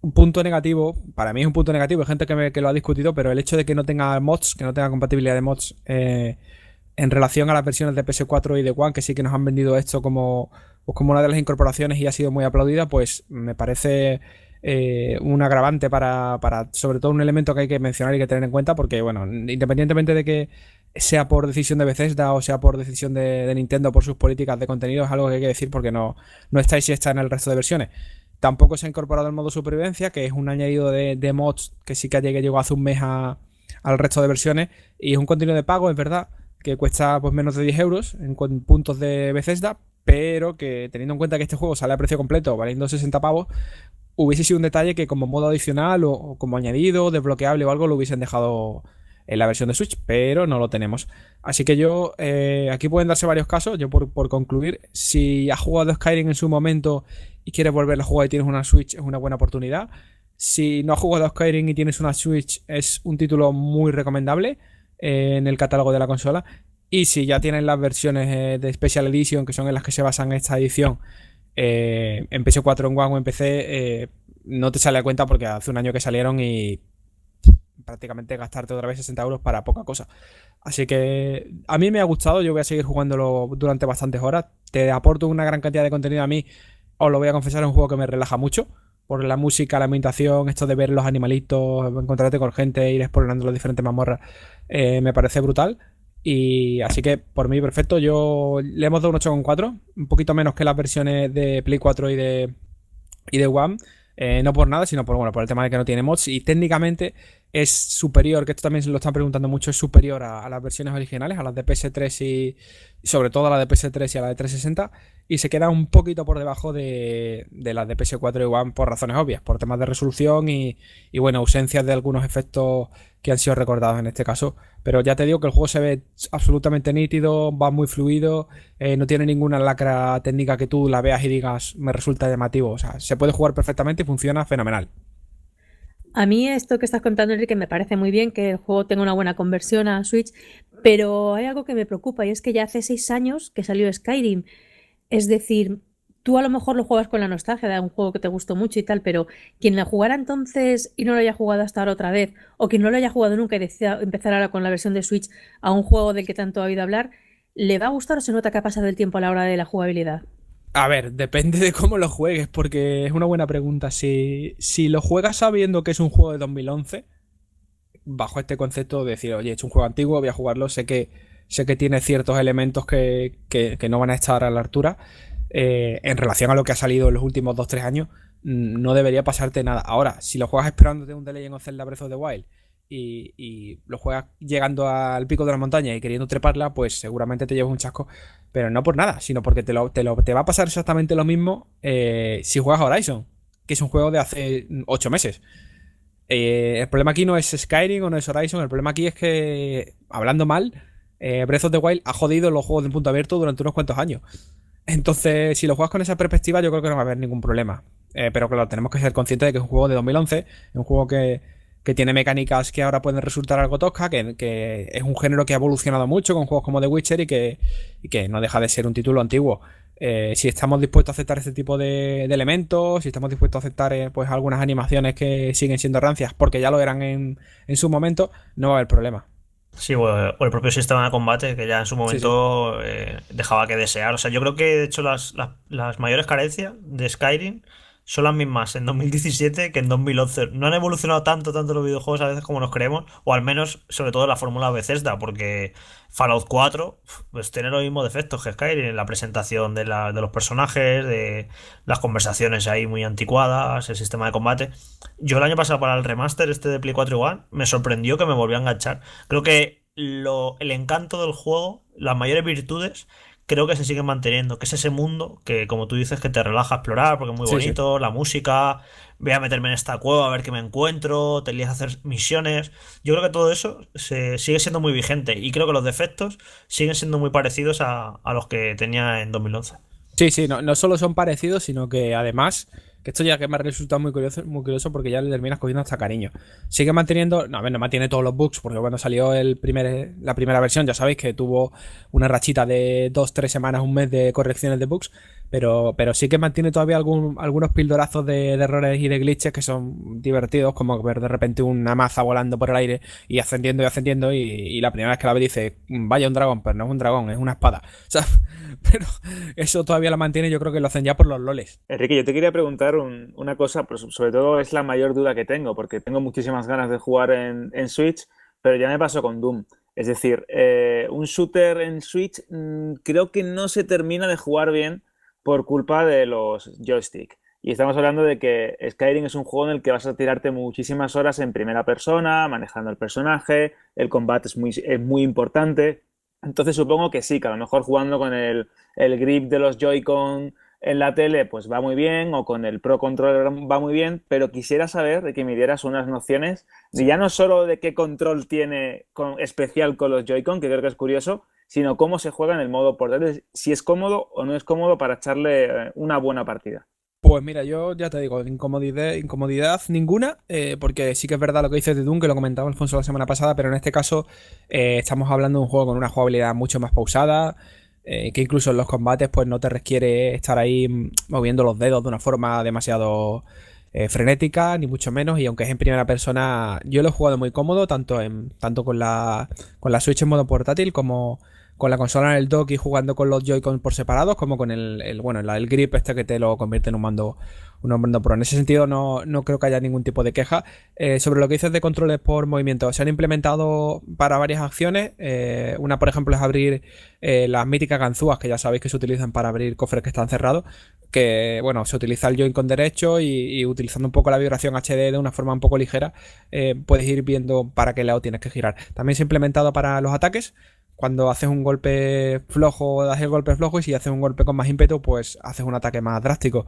D: Un punto negativo, para mí es un punto negativo, hay gente que, lo ha discutido, pero el hecho de que no tenga mods, que no tenga compatibilidad de mods, eh, en relación a las versiones de PS4 y de One, que sí que nos han vendido esto como, pues como una de las incorporaciones y ha sido muy aplaudida, pues me parece eh, un agravante para, sobre todo, un elemento que hay que mencionar y que tener en cuenta, porque, bueno, independientemente de que sea por decisión de Bethesda o sea por decisión de, Nintendo por sus políticas de contenido, es algo que hay que decir porque no, no está y si está en el resto de versiones. Tampoco se ha incorporado el modo supervivencia, que es un añadido de, mods que sí que llegó hace un mes al resto de versiones, y es un contenido de pago, es verdad, que cuesta pues menos de 10 euros en, puntos de Bethesda, pero que teniendo en cuenta que este juego sale a precio completo, valiendo 60 pavos, hubiese sido un detalle que como modo adicional o, como añadido, desbloqueable o algo, lo hubiesen dejado en la versión de Switch, pero no lo tenemos. Así que yo, eh, aquí pueden darse varios casos, yo por, por, concluir, si has jugado Skyrim en su momento y quieres volver a jugar y tienes una Switch, es una buena oportunidad. Si no has jugado Skyrim y tienes una Switch, es un título muy recomendable. Eh, en el catálogo de la consola. Y si ya tienen las versiones eh, de Special Edition, que son en las que se basan esta edición, eh, en PS4, en One o en PC, no te sale a cuenta porque hace un año que salieron y prácticamente gastarte otra vez 60 euros para poca cosa. Así que a mí me ha gustado, yo voy a seguir jugándolo durante bastantes horas. Te aporto una gran cantidad de contenido a mí, os lo voy a confesar, es un juego que me relaja mucho por la música, la ambientación, esto de ver los animalitos, encontrarte con gente, ir explorando las diferentes mazmorras, eh, me parece brutal. Y así que por mí, perfecto. Yo le hemos dado un 8,4, un poquito menos que las versiones de Play 4 y de, y de One. Eh, no por nada, sino por, bueno, por el tema de que no tiene mods. Y técnicamente es superior, que esto también se lo están preguntando mucho, es superior a, las versiones originales, a las de PS3 y sobre todo a las de PS3 y a la de 360, y se queda un poquito por debajo de, las de PS4 y One por razones obvias, por temas de resolución y, y bueno, ausencia de algunos efectos que han sido recordados en este caso. Pero ya te digo que el juego se ve absolutamente nítido, va muy fluido, eh, no tiene ninguna lacra técnica que tú la veas y digas me resulta llamativo. O sea, se puede jugar perfectamente y funciona fenomenal.
A: A mí esto que estás contando, Enrique, me parece muy bien que el juego tenga una buena conversión a Switch, pero hay algo que me preocupa y es que ya hace seis años que salió Skyrim. Es decir, tú a lo mejor lo juegas con la nostalgia de un juego que te gustó mucho y tal, pero quien la jugara entonces y no lo haya jugado hasta ahora otra vez, o quien no lo haya jugado nunca y decida empezar ahora con la versión de Switch a un juego del que tanto ha oído hablar, ¿le va a gustar o se nota que ha pasado el tiempo a la hora de la jugabilidad?
D: A ver, depende de cómo lo juegues, porque es una buena pregunta. Si, si lo juegas sabiendo que es un juego de 2011, bajo este concepto de decir, oye, es un juego antiguo, voy a jugarlo, sé que, sé que tiene ciertos elementos que, que, no van a estar a la altura, eh, en relación a lo que ha salido en los últimos 2-3 años, mm, no debería pasarte nada. Ahora, si lo juegas esperándote un The Legend of Zelda Breath of the Wild y, lo juegas llegando al pico de la montaña y queriendo treparla, pues seguramente te llevas un chasco. Pero no por nada, sino porque te, va a pasar exactamente lo mismo eh, si juegas Horizon, que es un juego de hace 8 mm, meses. Eh, el problema aquí no es Skyrim o no es Horizon, el problema aquí es que, hablando mal, eh, Breath of the Wild ha jodido los juegos de punto abierto durante unos cuantos años. Entonces, si lo juegas con esa perspectiva, yo creo que no va a haber ningún problema. pero claro, tenemos que ser conscientes de que es un juego de 2011, es un juego que que tiene mecánicas que ahora pueden resultar algo tosca, que, es un género que ha evolucionado mucho con juegos como The Witcher y que, no deja de ser un título antiguo. Eh, si estamos dispuestos a aceptar este tipo de, elementos, si estamos dispuestos a aceptar eh, pues algunas animaciones que siguen siendo rancias, porque ya lo
C: eran en, su momento, no va a haber problema. Sí, o el propio sistema de combate que ya en su momento eh, dejaba que desear. O sea, yo creo que de hecho las mayores carencias de Skyrim son las mismas en 2017 que en 2011. No han evolucionado tanto, tanto los videojuegos a veces como nos creemos, o al menos, sobre todo, la fórmula Bethesda, porque Fallout 4 pues, tiene los mismos defectos que Skyrim en la presentación de, la, los personajes, de las conversaciones ahí muy anticuadas, el sistema de combate. Yo el año pasado para el remaster este de Play 4 igual me sorprendió que me volvió a enganchar. Creo que el encanto del juego, las mayores virtudes creo que se siguen manteniendo, que es ese mundo que, como tú dices, que te relaja explorar, porque es muy bonito, la música, voy a meterme en esta cueva a ver qué me encuentro, te lías a hacer misiones. Yo creo que todo eso se, sigue siendo muy vigente y creo que los defectos siguen siendo muy parecidos a, los que tenía en 2011.
D: Sí, sí, no, no solo son parecidos, sino que además que esto ya que me ha resultado muy curioso, muy curioso porque ya le terminas cogiendo hasta cariño. Sigue manteniendo, no, a ver, no mantiene todos los bugs, porque cuando salió el primer, la primera versión, ya sabéis que tuvo una rachita de dos, tres semanas, un mes de correcciones de bugs, pero, sí que mantiene todavía algún, algunos pildorazos de, errores y de glitches que son divertidos, como ver de repente una maza volando por el aire y ascendiendo y ascendiendo. Y, la primera vez que la ve dice, vaya un dragón, pero no es un dragón, es una espada. pero eso todavía la mantiene, yo creo que lo hacen ya por los loles.
F: Enrique, yo te quería preguntar una cosa, pero pues, sobre todo es la mayor duda que tengo, porque tengo muchísimas ganas de jugar en, Switch, pero ya me pasó con Doom. Es decir, eh, un shooter en Switch mm, creo que no se termina de jugar bien por culpa de los joysticks, Y estamos hablando de que Skyrim es un juego en el que vas a tirarte muchísimas horas en primera persona, manejando el personaje, el combate es muy, muy importante. Entonces supongo que sí, que a lo mejor jugando con el, grip de los Joy-Con en la tele pues va muy bien o con el Pro Controller va muy bien, pero quisiera saber de que me dieras unas nociones, ya no solo de qué control tiene con, especial con los Joy-Con, que creo que es curioso, sino cómo se juega en el modo portátil, si es cómodo o no es cómodo para echarle eh, una buena partida.
D: Pues mira, yo ya te digo, incomodidad, ninguna, eh, porque sí que es verdad lo que dices de Doom, que lo comentaba Alfonso la semana pasada, pero en este caso eh, estamos hablando de un juego con una jugabilidad mucho más pausada, que incluso en los combates pues no te requiere estar ahí moviendo los dedos de una forma demasiado frenética, ni mucho menos, y aunque es en primera persona, yo lo he jugado muy cómodo, tanto, en, tanto con, la, con la Switch en modo portátil como con la consola en el dock y jugando con los Joy-Con por separados, como con el, bueno, el, grip este que te lo convierte en un mando, un mando pro. En ese sentido no, creo que haya ningún tipo de queja. Eh, sobre lo que dices de controles por movimiento, se han implementado para varias acciones. Eh, una, por ejemplo, es abrir eh, las míticas ganzúas que ya sabéis que se utilizan para abrir cofres que están cerrados. Que bueno, se utiliza el Joy-Con derecho y, utilizando un poco la vibración HD de una forma un poco ligera, puedes ir viendo para qué lado tienes que girar. También se ha implementado para los ataques cuando haces un golpe flojo, haces el golpe flojo y si haces un golpe con más ímpetu, pues haces un ataque más drástico.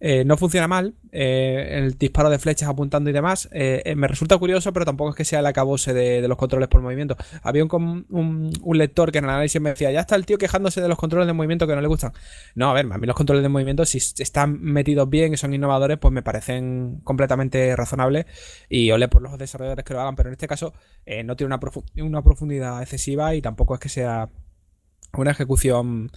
D: Eh, no funciona mal, eh, el disparo de flechas apuntando y demás. Eh, me resulta curioso, pero tampoco es que sea el acabose de, los controles por movimiento. Había un, un, lector que en el análisis me decía, ya está el tío quejándose de los controles de movimiento que no le gustan. No, a ver, a mí los controles de movimiento, si están metidos bien y son innovadores, pues me parecen completamente razonables y ole por los desarrolladores que lo hagan, pero en este caso no tiene una, una profundidad excesiva y tampoco es que sea una ejecución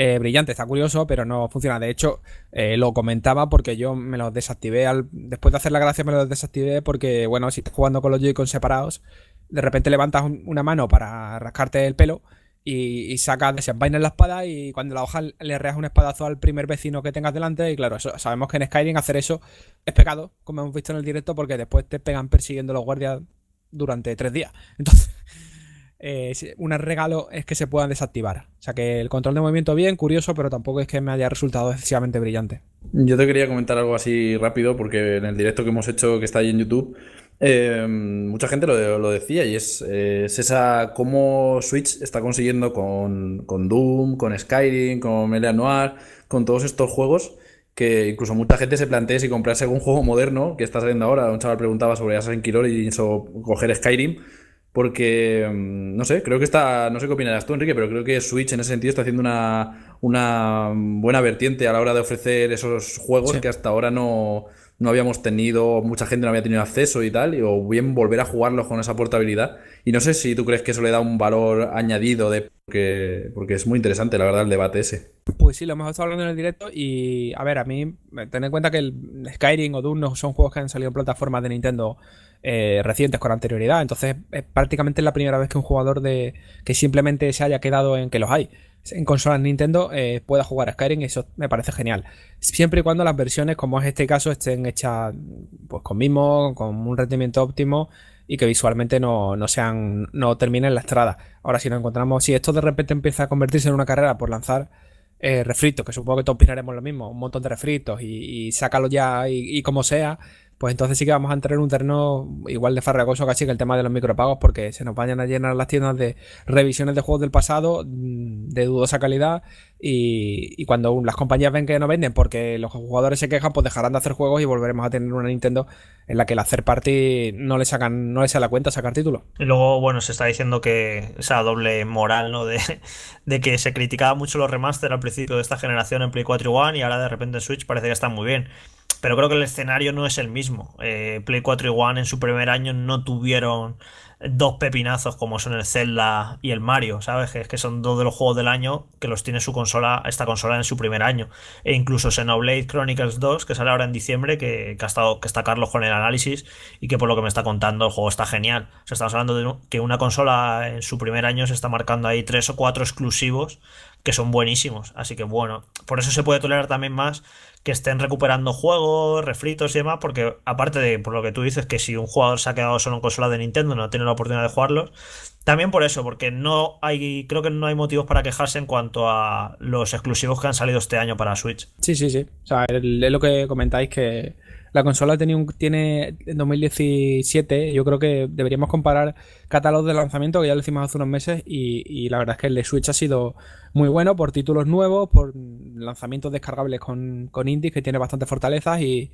D: eh, brillante, está curioso, pero no funciona. De hecho, eh, lo comentaba porque yo me los desactivé. Al, después de hacer la gracia, me los desactivé porque, bueno, si estás jugando con los Joy-Con separados, de repente levantas una mano para rascarte el pelo y, de sacas, desenvainas la espada y cuando la hoja le reas un espadazo al primer vecino que tengas delante. Y claro, eso, sabemos que en Skyrim hacer eso es pecado, como hemos visto en el directo, porque después te pegan persiguiendo los guardias durante tres días. Entonces, eh, un regalo es que se puedan desactivar. O sea que el control de movimiento bien, curioso, pero tampoco es que me haya resultado excesivamente brillante.
E: Yo te quería comentar algo así rápido, porque en el directo que hemos hecho, que está ahí en YouTube, em, mucha gente lo, decía y es, eh, es esa cómo Switch está consiguiendo con, Doom, con Skyrim, con Melee Noir, con todos estos juegos que incluso mucha gente se plantea si comprarse algún juego moderno que está saliendo ahora. Un chaval preguntaba sobre Assassin's Creed y coger Skyrim porque, mm, no sé, creo que está, no sé qué opinarás tú, Enrique, pero creo que Switch en ese sentido está haciendo una, buena vertiente a la hora de ofrecer esos juegos que hasta ahora no, habíamos tenido, mucha gente no había tenido acceso y tal, y, o bien volver a jugarlos con esa portabilidad. Y no sé si tú crees que eso le da un valor añadido, de porque, es muy interesante, la verdad, el debate ese.
D: Pues sí, lo hemos estado hablando en el directo y, a ver, a mí, ten en cuenta que el Skyrim o Doom son juegos que han salido en plataformas de Nintendo eh, recientes con anterioridad. Entonces, es prácticamente la primera vez que un jugador de que simplemente se haya quedado en que los hay en consolas Nintendo eh, pueda jugar a Skyrim, eso me parece genial. Siempre y cuando las versiones, como es este caso, estén hechas pues con mimo, con un rendimiento óptimo y que visualmente no, sean no terminen la estrada. Ahora si nos encontramos, si esto de repente empieza a convertirse en una carrera por lanzar eh, refritos, que supongo que todos opinaremos lo mismo, un montón de refritos y, y ya y como sea, pues entonces sí que vamos a entrar en un terreno igual de farragoso casi que el tema de los micropagos, porque se nos vayan a llenar las tiendas de revisiones de juegos del pasado mm, de dudosa calidad y, cuando las compañías ven que no venden porque los jugadores se quejan, pues dejarán de hacer juegos y volveremos a tener una Nintendo en la que el hacer party no le sacan, no le sale la cuenta sacar títulos.
C: Y luego, bueno, se está diciendo que esa doble moral, ¿no? De, que se criticaba mucho los remaster al principio de esta generación en Play 4 y One y ahora de repente en Switch parece que están muy bien pero creo que el escenario no es el mismo. Eh, Play 4 y One en su primer año no tuvieron dos pepinazos como son el Zelda y el Mario, ¿sabes? Que es que son dos de los juegos del año que los tiene su consola, esta consola en su primer año. E incluso Xenoblade Chronicles 2, que sale ahora en diciembre, que, que ha estado, que está Carlos con el análisis y que por lo que me está contando el juego está genial. O sea, estamos hablando de que una consola en su primer año se está marcando ahí tres o cuatro exclusivos que son buenísimos. Así que bueno, por eso se puede tolerar también más que estén recuperando juegos, refritos y demás, porque aparte de por lo que tú dices, que si un jugador se ha quedado solo en consola de Nintendo, no tiene la oportunidad de jugarlos, también por eso, porque no hay, creo que no hay motivos para quejarse en cuanto a los exclusivos que han salido este año para Switch. Sí, sí, sí. O sea, es
D: lo que comentáis que la consola tenía un, tiene en 2017, yo creo que deberíamos comparar catálogos de lanzamiento, que ya lo hicimos hace unos meses, y, la verdad es que el de Switch ha sido muy bueno por títulos nuevos, por lanzamientos descargables con, con indies, que tiene bastantes fortalezas, y,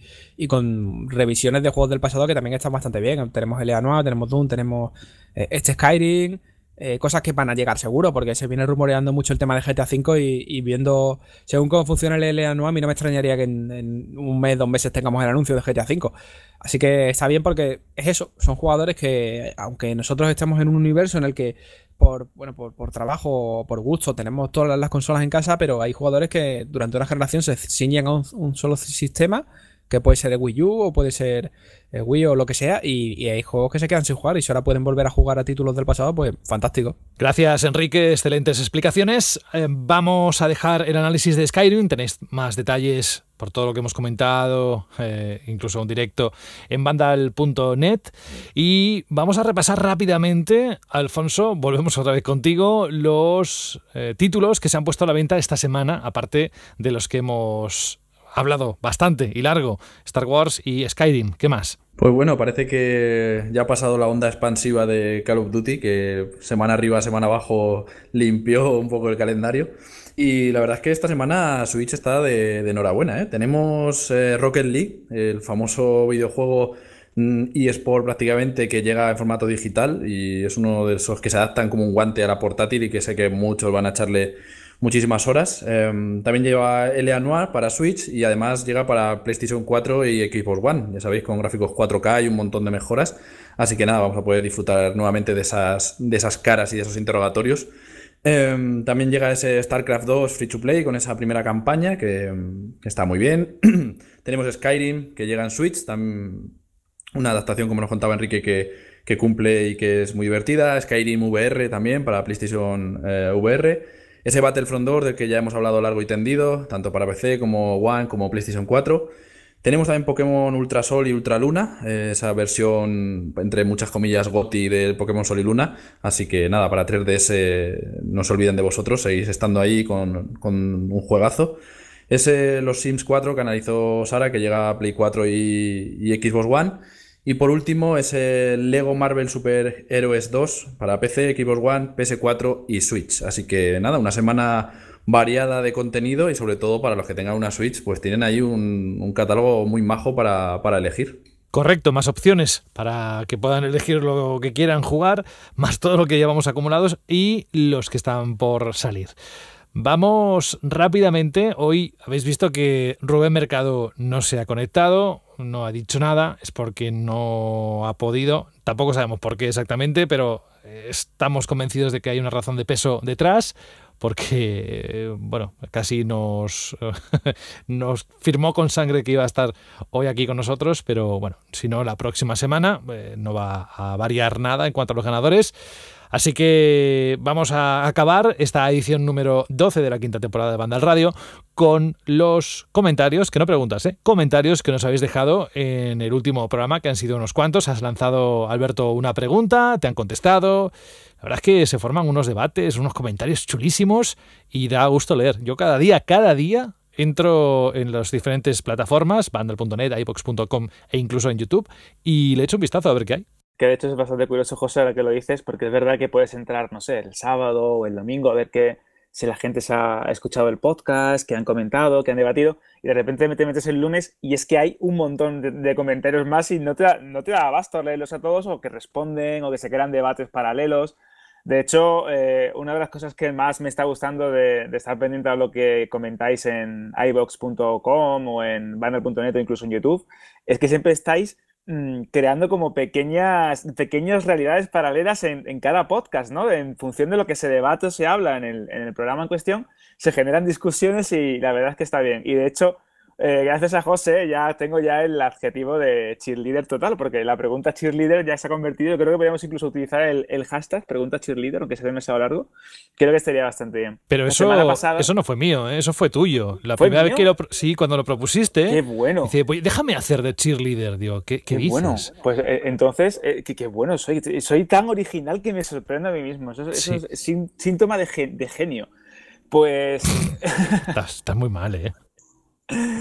D: con revisiones de juegos del pasado que también están bastante bien. Tenemos el Noir, tenemos Doom, tenemos eh, este Skyrim, eh, cosas que van a llegar seguro, porque se viene rumoreando mucho el tema de GTA V y, viendo, según cómo funciona el LLA no, a mí no me extrañaría que en, un mes, dos meses tengamos el anuncio de GTA V. Así que está bien porque es eso, son jugadores que, aunque nosotros estemos en un universo en el que por, bueno, por, trabajo o por gusto tenemos todas las consolas en casa, pero hay jugadores que durante una generación se ciñen a un solo sistema que puede ser el Wii U o puede ser eh, Wii o lo que sea, y, hay juegos que se quedan sin jugar y si ahora pueden volver a jugar a títulos del pasado, pues fantástico.
B: Gracias Enrique, excelentes explicaciones. Eh, vamos a dejar el análisis de Skyrim, tenéis más detalles por todo lo que hemos comentado, eh, incluso un directo en vandal.net. Y vamos a repasar rápidamente, Alfonso, volvemos otra vez contigo, los títulos que se han puesto a la venta esta semana, aparte de los que hemos hablado bastante y largo. Star Wars y Skyrim, ¿qué más?
E: Pues bueno, parece que ya ha pasado la onda expansiva de Call of Duty, que semana arriba, semana abajo limpió un poco el calendario. Y la verdad es que esta semana Switch está de, enhorabuena. ¿eh? Tenemos eh, Rocket League, el famoso videojuego mm, eSport prácticamente que llega en formato digital y es uno de esos que se adaptan como un guante a la portátil y que sé que muchos van a echarle muchísimas horas. Em, también lleva LA Noir para Switch y además llega para PlayStation 4 y Xbox One, ya sabéis, con gráficos 4K y un montón de mejoras. Así que nada, vamos a poder disfrutar nuevamente de esas, de esas caras y de esos interrogatorios. Em, también llega ese StarCraft 2 Free to Play con esa primera campaña que, em, está muy bien. Tenemos Skyrim que llega en Switch, también una adaptación como nos contaba Enrique que, cumple y que es muy divertida. Skyrim VR también para PlayStation eh, VR. Ese Battlefront Door, del que ya hemos hablado largo y tendido, tanto para PC como One como PlayStation 4. Tenemos también Pokémon Ultra Sol y Ultra Luna, eh, esa versión entre muchas comillas GOTI del Pokémon Sol y Luna. Así que nada, para 3DS no se olviden de vosotros, seguís estando ahí con, un juegazo. Ese los Sims 4 que analizó Sara, que llega a Play 4 y Xbox One. Y por último es el Lego Marvel Super Heroes 2 para PC, Xbox One, PS4 y Switch. Así que nada, una semana variada de contenido y sobre todo para los que tengan una Switch, pues tienen ahí un, catálogo muy majo para, para elegir. Correcto, más opciones para que puedan
B: elegir lo que quieran jugar, más todo lo que llevamos acumulados y los que están por salir. Vamos rápidamente. Hoy habéis visto que Rubén Mercado no se ha conectado, no ha dicho nada, es porque no ha podido. Tampoco sabemos por qué exactamente, pero eh, estamos convencidos de que hay una razón de peso detrás, porque, eh, bueno, casi nos, nos firmó con sangre que iba a estar hoy aquí con nosotros, pero bueno, si no, la próxima semana eh, no va a variar nada en cuanto a los ganadores. Así que vamos a acabar esta edición número 12 de la quinta temporada de Banda al Radio con los comentarios, que no preguntas, ¿eh? comentarios que nos habéis dejado en el último programa, que han sido unos cuantos. Has lanzado, Alberto, una pregunta, te han contestado. La verdad es que se forman unos debates, unos comentarios chulísimos y da gusto leer. Yo cada día, cada día entro en las diferentes plataformas, bandal.net, ibox.com e incluso en YouTube y le echo un vistazo a ver qué hay.
F: Que de hecho es bastante curioso, José, ahora que lo dices, porque es verdad que puedes entrar, no sé, el sábado o el domingo a ver si la gente se ha escuchado el podcast, que han comentado, que han debatido, y de repente te metes el lunes y es que hay un montón de, comentarios más y no te, da, no te abasto leerlos a todos o que responden o que se crean debates paralelos. De hecho, eh, una de las cosas que más me está gustando de, estar pendiente a lo que comentáis en ibox.com o en banner.net o incluso en YouTube es que siempre estáis Mm, creando como pequeñas, pequeñas realidades paralelas en, cada podcast, ¿no? En función de lo que se debate o se habla en el, programa en cuestión, se generan discusiones y la verdad es que está bien. Y de hecho, eh, gracias a José ya tengo ya el adjetivo de cheerleader total, porque la pregunta cheerleader ya se ha convertido, creo que podríamos incluso utilizar el, hashtag pregunta cheerleader, aunque sea demasiado largo, creo que estaría bastante bien. Pero eso, eso
B: no fue mío, ¿eh? eso fue tuyo. La primera vez que lo, sí, cuando lo propusiste, qué
F: bueno. déjame hacer de cheerleader, digo, ¿qué, Bueno. Pues eh, entonces, qué, bueno, soy, soy tan original que me sorprende a mí mismo, eso, es síntoma de, genio. Pues...
B: estás, estás muy mal, ¿eh?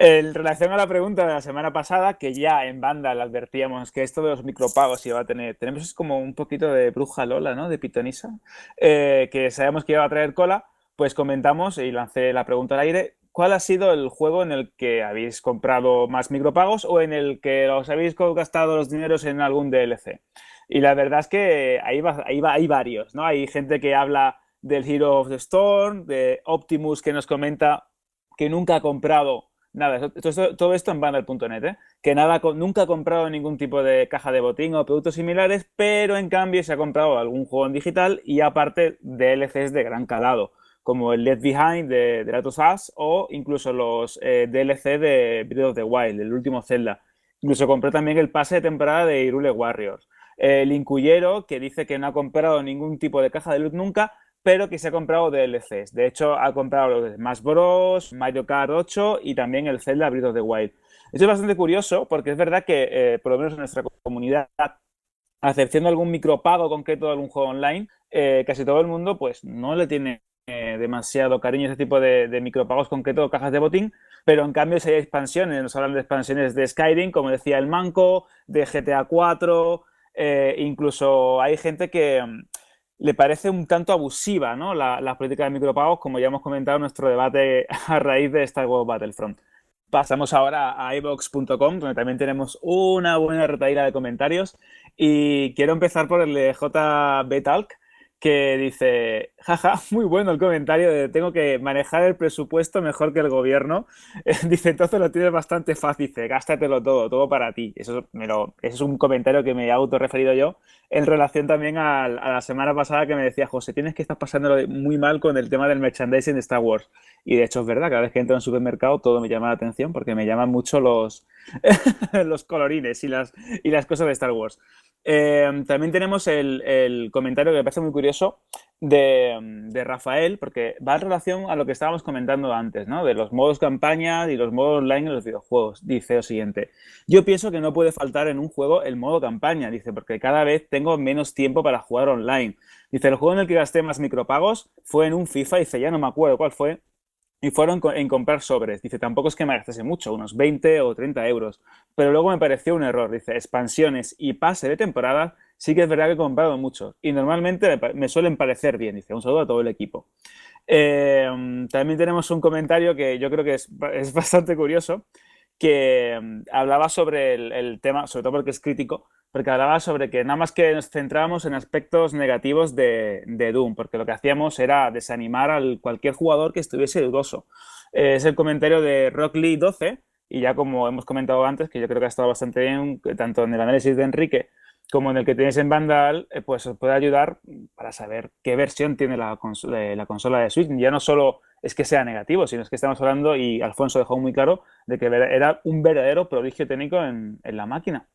F: En relación a la pregunta de la semana pasada, que ya en banda le advertíamos que esto de los micropagos iba a tener, tenemos como un poquito de bruja Lola, ¿no? De pitonisa, eh, que sabemos que iba a traer cola, pues comentamos y lancé la pregunta al aire. ¿Cuál ha sido el juego en el que habéis comprado más micropagos o en el que os habéis gastado los dineros en algún DLC? Y la verdad es que ahí, ahí hay varios, ¿no? Hay gente que habla del Hero of the Storm, de Optimus que nos comenta que nunca ha comprado Nada, todo, esto en banner.net, ¿eh? que nada, nunca ha comprado ningún tipo de caja de botín o productos similares, pero en cambio se ha comprado algún juego en digital y aparte DLCs de gran calado, como el Left Behind de, Last of Us o incluso los eh, DLC de Breath of the Wild, el último Zelda. Incluso compré también el pase de temporada de Irule Warriors. El incuyero que dice que no ha comprado ningún tipo de caja de loot nunca, pero que se ha comprado DLCs. De hecho, ha comprado los de Smash Bros, Mario Kart 8 y también el Zelda Breath of the Wild. Esto es bastante curioso porque es verdad que, eh, por lo menos en nuestra comunidad, aceptando algún micropago concreto de algún juego online, eh, casi todo el mundo pues no le tiene eh, demasiado cariño a ese tipo de, micropagos concretos, cajas de botín, pero en cambio si hay expansiones, nos hablan de expansiones de Skyrim, como decía el Manco, de GTA 4, incluso hay gente que, le parece un tanto abusiva ¿no? la, políticas política de micropagos, como ya hemos comentado en nuestro debate a raíz de esta Wars Battlefront. Pasamos ahora a ibox.com, donde también tenemos una buena retaída de comentarios. Y quiero empezar por el de JB Talk, que dice, jaja, muy bueno el comentario de tengo que manejar el presupuesto mejor que el gobierno. Eh, dice, entonces lo tienes bastante fácil, dice, gástatelo todo, todo para ti. Eso me ese es un comentario que me he autorreferido yo en relación también a, la semana pasada que me decía, José, tienes que estar pasándolo muy mal con el tema del merchandising de Star Wars. Y de hecho es verdad, cada vez que entro en un supermercado todo me llama la atención porque me llaman mucho los, los colorines y las, y las cosas de Star Wars. Eh, también tenemos el, el comentario que me parece muy curioso eso de, de, Rafael, porque va en relación a lo que estábamos comentando antes, ¿no? De los modos campaña y los modos online en los videojuegos. Dice lo siguiente: Yo pienso que no puede faltar en un juego el modo campaña, dice, porque cada vez tengo menos tiempo para jugar online. Dice, el juego en el que gasté más micropagos fue en un FIFA, dice, ya no me acuerdo cuál fue, y fueron en comprar sobres. Dice, tampoco es que me mucho, unos 20 o 30 euros. Pero luego me pareció un error. Dice, expansiones y pase de temporada, sí que es verdad que he comprado mucho. Y normalmente me suelen parecer bien. Dice, un saludo a todo el equipo. Em, también tenemos un comentario que yo creo que es, bastante curioso, que em, hablaba sobre el tema, sobre todo porque es crítico, porque hablaba sobre que nada más que nos centrábamos en aspectos negativos de, Doom, porque lo que hacíamos era desanimar a cualquier jugador que estuviese dudoso. Eh, es el comentario de Rock Lee 12, y ya como hemos comentado antes, que yo creo que ha estado bastante bien, tanto en el análisis de Enrique como en el que tenéis en Vandal, eh, pues os puede ayudar para saber qué versión tiene la, consola de Switch. Ya no solo es que sea negativo, sino que estamos hablando, y Alfonso dejó muy claro, de que era un verdadero prodigio técnico en la máquina.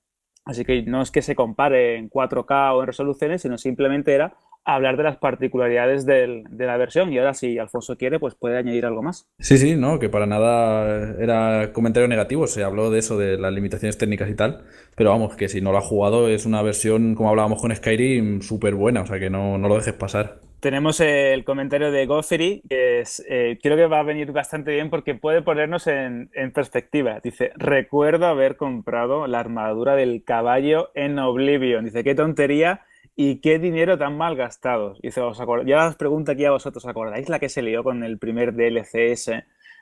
F: Así que no es que se compare en 4K o en resoluciones, sino simplemente era hablar de las particularidades del, de la versión y ahora si Alfonso quiere pues puede añadir algo más.
E: Sí, sí, no, que para nada era comentario negativo, se habló de eso, de las limitaciones técnicas y tal, pero vamos, que si no lo ha jugado es una versión, como hablábamos con Skyrim, súper buena, o sea que no, no lo dejes pasar. Tenemos el comentario de
F: Goffery que es, eh, creo que va a venir bastante bien porque puede ponernos en, perspectiva. Dice, recuerdo haber comprado la armadura del caballo en Oblivion. Dice, qué tontería y qué dinero tan mal gastado. Dice, ya os pregunto aquí a vosotros, ¿acordáis la que se lió con el primer DLCS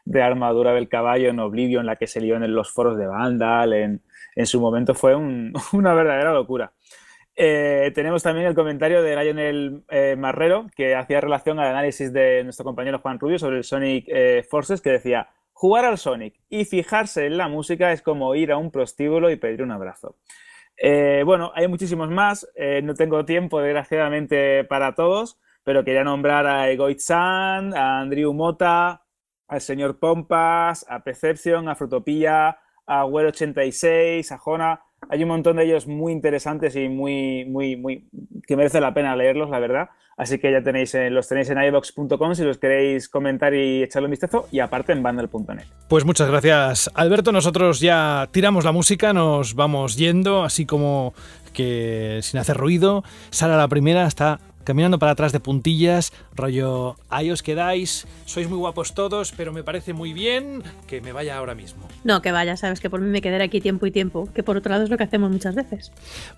F: de armadura del caballo en Oblivion, la que se lió en los foros de Vandal? En, en su momento fue una verdadera locura. Eh, tenemos también el comentario de Lionel eh, Marrero, que hacía relación al análisis de nuestro compañero Juan Rubio sobre el Sonic eh, Forces, que decía, jugar al Sonic y fijarse en la música es como ir a un prostíbulo y pedir un abrazo. bueno, hay muchísimos más, no tengo tiempo desgraciadamente para todos, pero quería nombrar a egoit a Andrew Mota, al señor Pompas, a Perception, a Frutopía, a well 86 a Jona hay un montón de ellos muy interesantes y muy, muy, muy, que merece la pena leerlos, la verdad. Así que ya tenéis, eh, los tenéis en ibox.com si los queréis comentar y echarle un vistazo, y aparte en bundle.net.
B: Pues muchas gracias, Alberto. Nosotros ya tiramos la música, nos vamos yendo, así como que sin hacer ruido. Sara la primera, hasta caminando para atrás de puntillas, rollo, ahí os quedáis, sois muy guapos todos, pero me parece muy bien que me vaya ahora mismo.
A: No, que vaya, sabes que por mí me quedaré aquí tiempo y tiempo, que por otro lado es lo que hacemos muchas veces.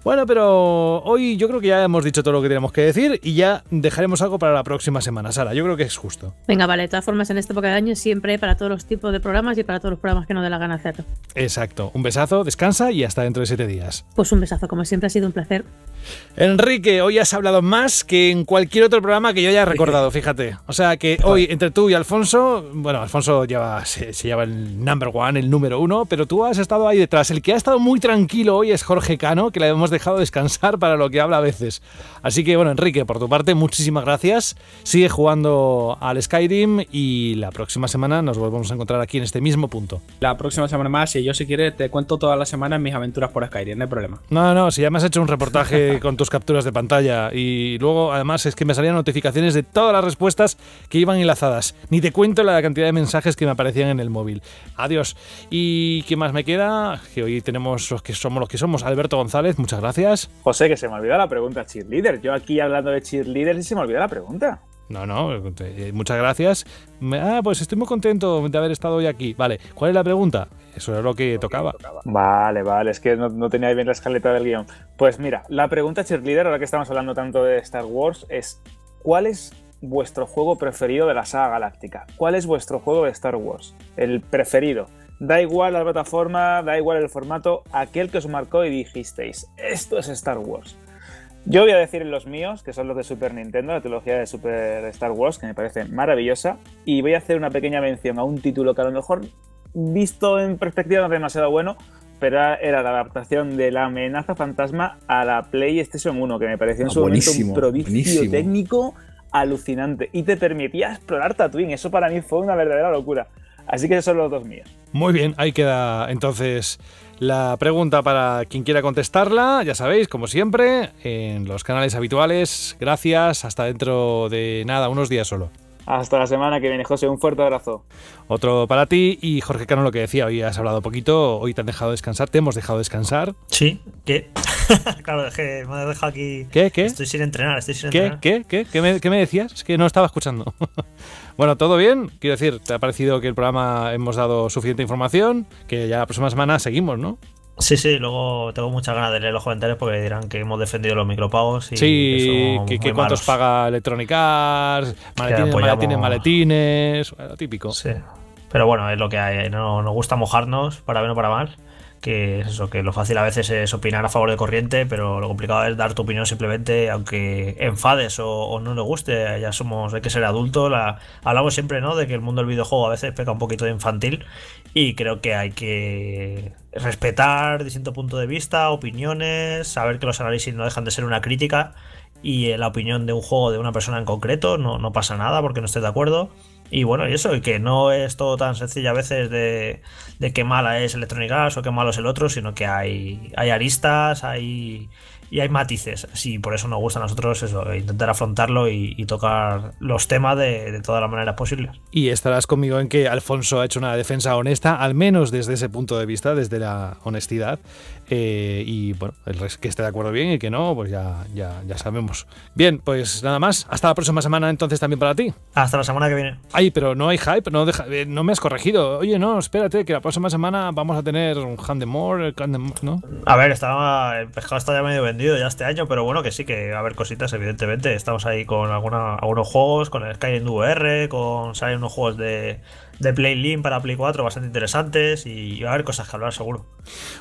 A: Bueno, pero
B: hoy yo creo que ya hemos dicho todo lo que tenemos que decir y ya dejaremos algo para la próxima semana, Sara, yo creo que es justo.
A: Venga, vale, de todas formas en esta época de año siempre para todos los tipos de programas y para todos los programas que no dé la gana hacerlo.
B: Exacto, un besazo, descansa y hasta dentro de siete días.
A: Pues un besazo, como siempre ha sido un placer.
B: Enrique, hoy has hablado más que en cualquier otro programa que yo haya recordado, fíjate. O sea que hoy entre tú y Alfonso, bueno, Alfonso lleva, se, lleva el number one, el número uno, pero tú has estado ahí detrás. El que ha estado muy tranquilo hoy es Jorge Cano, que le hemos dejado descansar para lo que habla a veces. Así que bueno, Enrique, por tu parte, muchísimas gracias. Sigue jugando al Skyrim y la próxima semana nos volvemos a encontrar aquí en este mismo punto. La próxima semana
D: más, si yo si quieres, te cuento toda la semana mis
B: aventuras por Skyrim, no hay problema. No, no, si ya me has hecho un reportaje con tus capturas de pantalla. Y luego, además, es que me salían notificaciones de todas las respuestas que iban enlazadas. Ni te cuento la cantidad de mensajes que me aparecían en el móvil. Adiós. ¿Y qué más me queda? Que hoy tenemos los que somos los que somos. Alberto González, muchas gracias.
F: José, que se me olvidó la pregunta cheerleader. Yo aquí hablando de cheerleader y se me olvidó la pregunta.
B: No, no, eh, muchas gracias. Ah, pues estoy muy contento de haber estado hoy aquí. Vale, ¿cuál es la pregunta? Eso
F: era lo que tocaba. Vale, vale, es que no, tenía bien la escaleta del guión. Pues mira, la pregunta, cheerleader, ahora que estamos hablando tanto de Star Wars, es ¿cuál es vuestro juego preferido de la saga galáctica? ¿Cuál es vuestro juego de Star Wars? El preferido. Da igual la plataforma, da igual el formato, aquel que os marcó y dijisteis, esto es Star Wars. Yo voy a decir los míos, que son los de Super Nintendo, la trilogía de Super Star Wars, que me parece maravillosa, y voy a hacer una pequeña mención a un título que a lo mejor visto en perspectiva no es demasiado bueno, pero era la adaptación de la amenaza fantasma a la PlayStation 1, que me pareció en ah, su momento un prodigio técnico alucinante, y te permitía explorar Tatooine, eso para mí fue una verdadera locura. Así que esos son los dos míos.
B: Muy bien, ahí queda entonces la pregunta para quien quiera contestarla, ya sabéis, como siempre, en los canales habituales. Gracias, hasta dentro de nada, unos días solo.
F: Hasta la semana que viene, José. Un fuerte abrazo.
B: Otro para ti. Y Jorge Cano, lo que decía, hoy has hablado poquito, hoy te han dejado descansar, te hemos dejado descansar. Sí, ¿qué?
F: claro, me
C: has aquí. ¿Qué? ¿Qué? Estoy sin entrenar, estoy sin ¿Qué?
B: ¿Qué? ¿Qué? qué me decías? Es que no estaba escuchando. bueno, ¿todo bien? Quiero decir, ¿te ha parecido que el programa hemos dado suficiente información? Que ya la próxima semana seguimos, ¿no? Sí, sí, luego tengo muchas ganas de leer los comentarios porque dirán que hemos defendido
C: los micropagos y sí, que, cuántos
B: paga Electronic Arts, maletines, maletines, maletines, típico. Sí, pero bueno, es lo que hay, no, nos gusta mojarnos,
C: para bien o para mal, que es eso, que lo fácil a veces es opinar a favor de corriente, pero lo complicado es dar tu opinión simplemente, aunque enfades o, no le guste, ya somos, hay que ser adultos, la, hablamos siempre, ¿no?, de que el mundo del videojuego a veces peca un poquito de infantil y creo que hay que respetar distinto punto de vista, opiniones, saber que los análisis no dejan de ser una crítica y eh, la opinión de un juego de una persona en concreto, no, pasa nada porque no esté de acuerdo. Y bueno, y eso, y que no es todo tan sencillo a veces de, de qué mala es Electronic Arts o qué malo es el otro, sino que hay, hay aristas, hay y hay matices. si por eso nos gusta a nosotros eso, intentar afrontarlo y, tocar los temas de, de
B: todas las maneras posibles. Y estarás conmigo en que Alfonso ha hecho una defensa honesta, al menos desde ese punto de vista, desde la honestidad, eh, y bueno, el que esté de acuerdo bien y que no, pues ya, ya, sabemos. Bien, pues nada más. Hasta la próxima semana entonces también para ti. Hasta la semana que viene. Ay, pero no hay hype, no, eh, no me has corregido. Oye, no, espérate, que la próxima semana vamos a tener un Handemore, Handemore ¿no?
C: A ver, estaba, el pescado está ya medio vendido ya este año, pero bueno, que sí, que va a haber cositas, evidentemente. Estamos ahí con algunos juegos, con el Skyrim VR, con salen unos juegos de de Play Link para Play 4 bastante interesantes y va a haber
B: cosas que hablar seguro.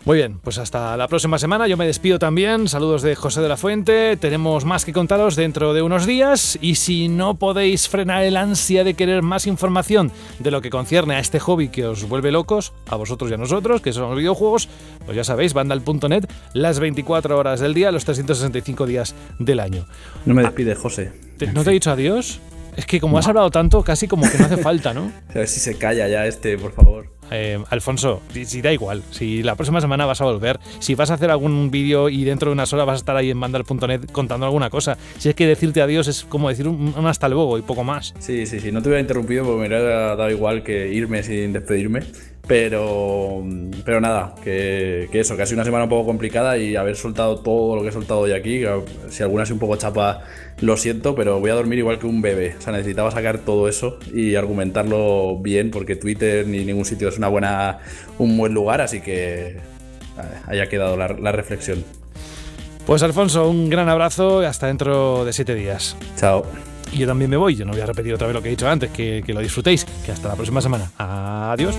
B: Muy bien, pues hasta la próxima semana. Yo me despido también. Saludos de José de la Fuente. Tenemos más que contaros dentro de unos días y si no podéis frenar el ansia de querer más información de lo que concierne a este hobby que os vuelve locos, a vosotros y a nosotros, que son los videojuegos, pues ya sabéis, vandal.net, las 24 horas del día, los 365 días del año. No me despide José. ¿No te he dicho adiós? Es que como has hablado tanto, casi como que no hace falta, ¿no? A ver si se calla ya este, por favor. Eh, Alfonso, si da igual, si la próxima semana vas a volver, si vas a hacer algún vídeo y dentro de unas horas vas a estar ahí en mandal.net contando alguna cosa, si es que decirte adiós es como decir un, un, hasta luego y poco más. Sí, sí,
E: sí, no te hubiera interrumpido porque me hubiera dado igual que irme sin despedirme. Pero, pero nada, que, eso, que ha sido una semana un poco complicada y haber soltado todo lo que he soltado hoy aquí, si alguna ha un poco chapa, lo siento, pero voy a dormir igual que un bebé. O sea, necesitaba sacar todo eso y argumentarlo bien, porque Twitter ni ningún sitio es una buena, un buen lugar, así que eh, haya quedado la, reflexión.
B: Pues Alfonso, un gran abrazo y hasta dentro de siete días. Chao. Y yo también me voy, yo no voy a repetir otra vez lo que he dicho antes, que, que lo disfrutéis, que hasta la próxima semana. Adiós.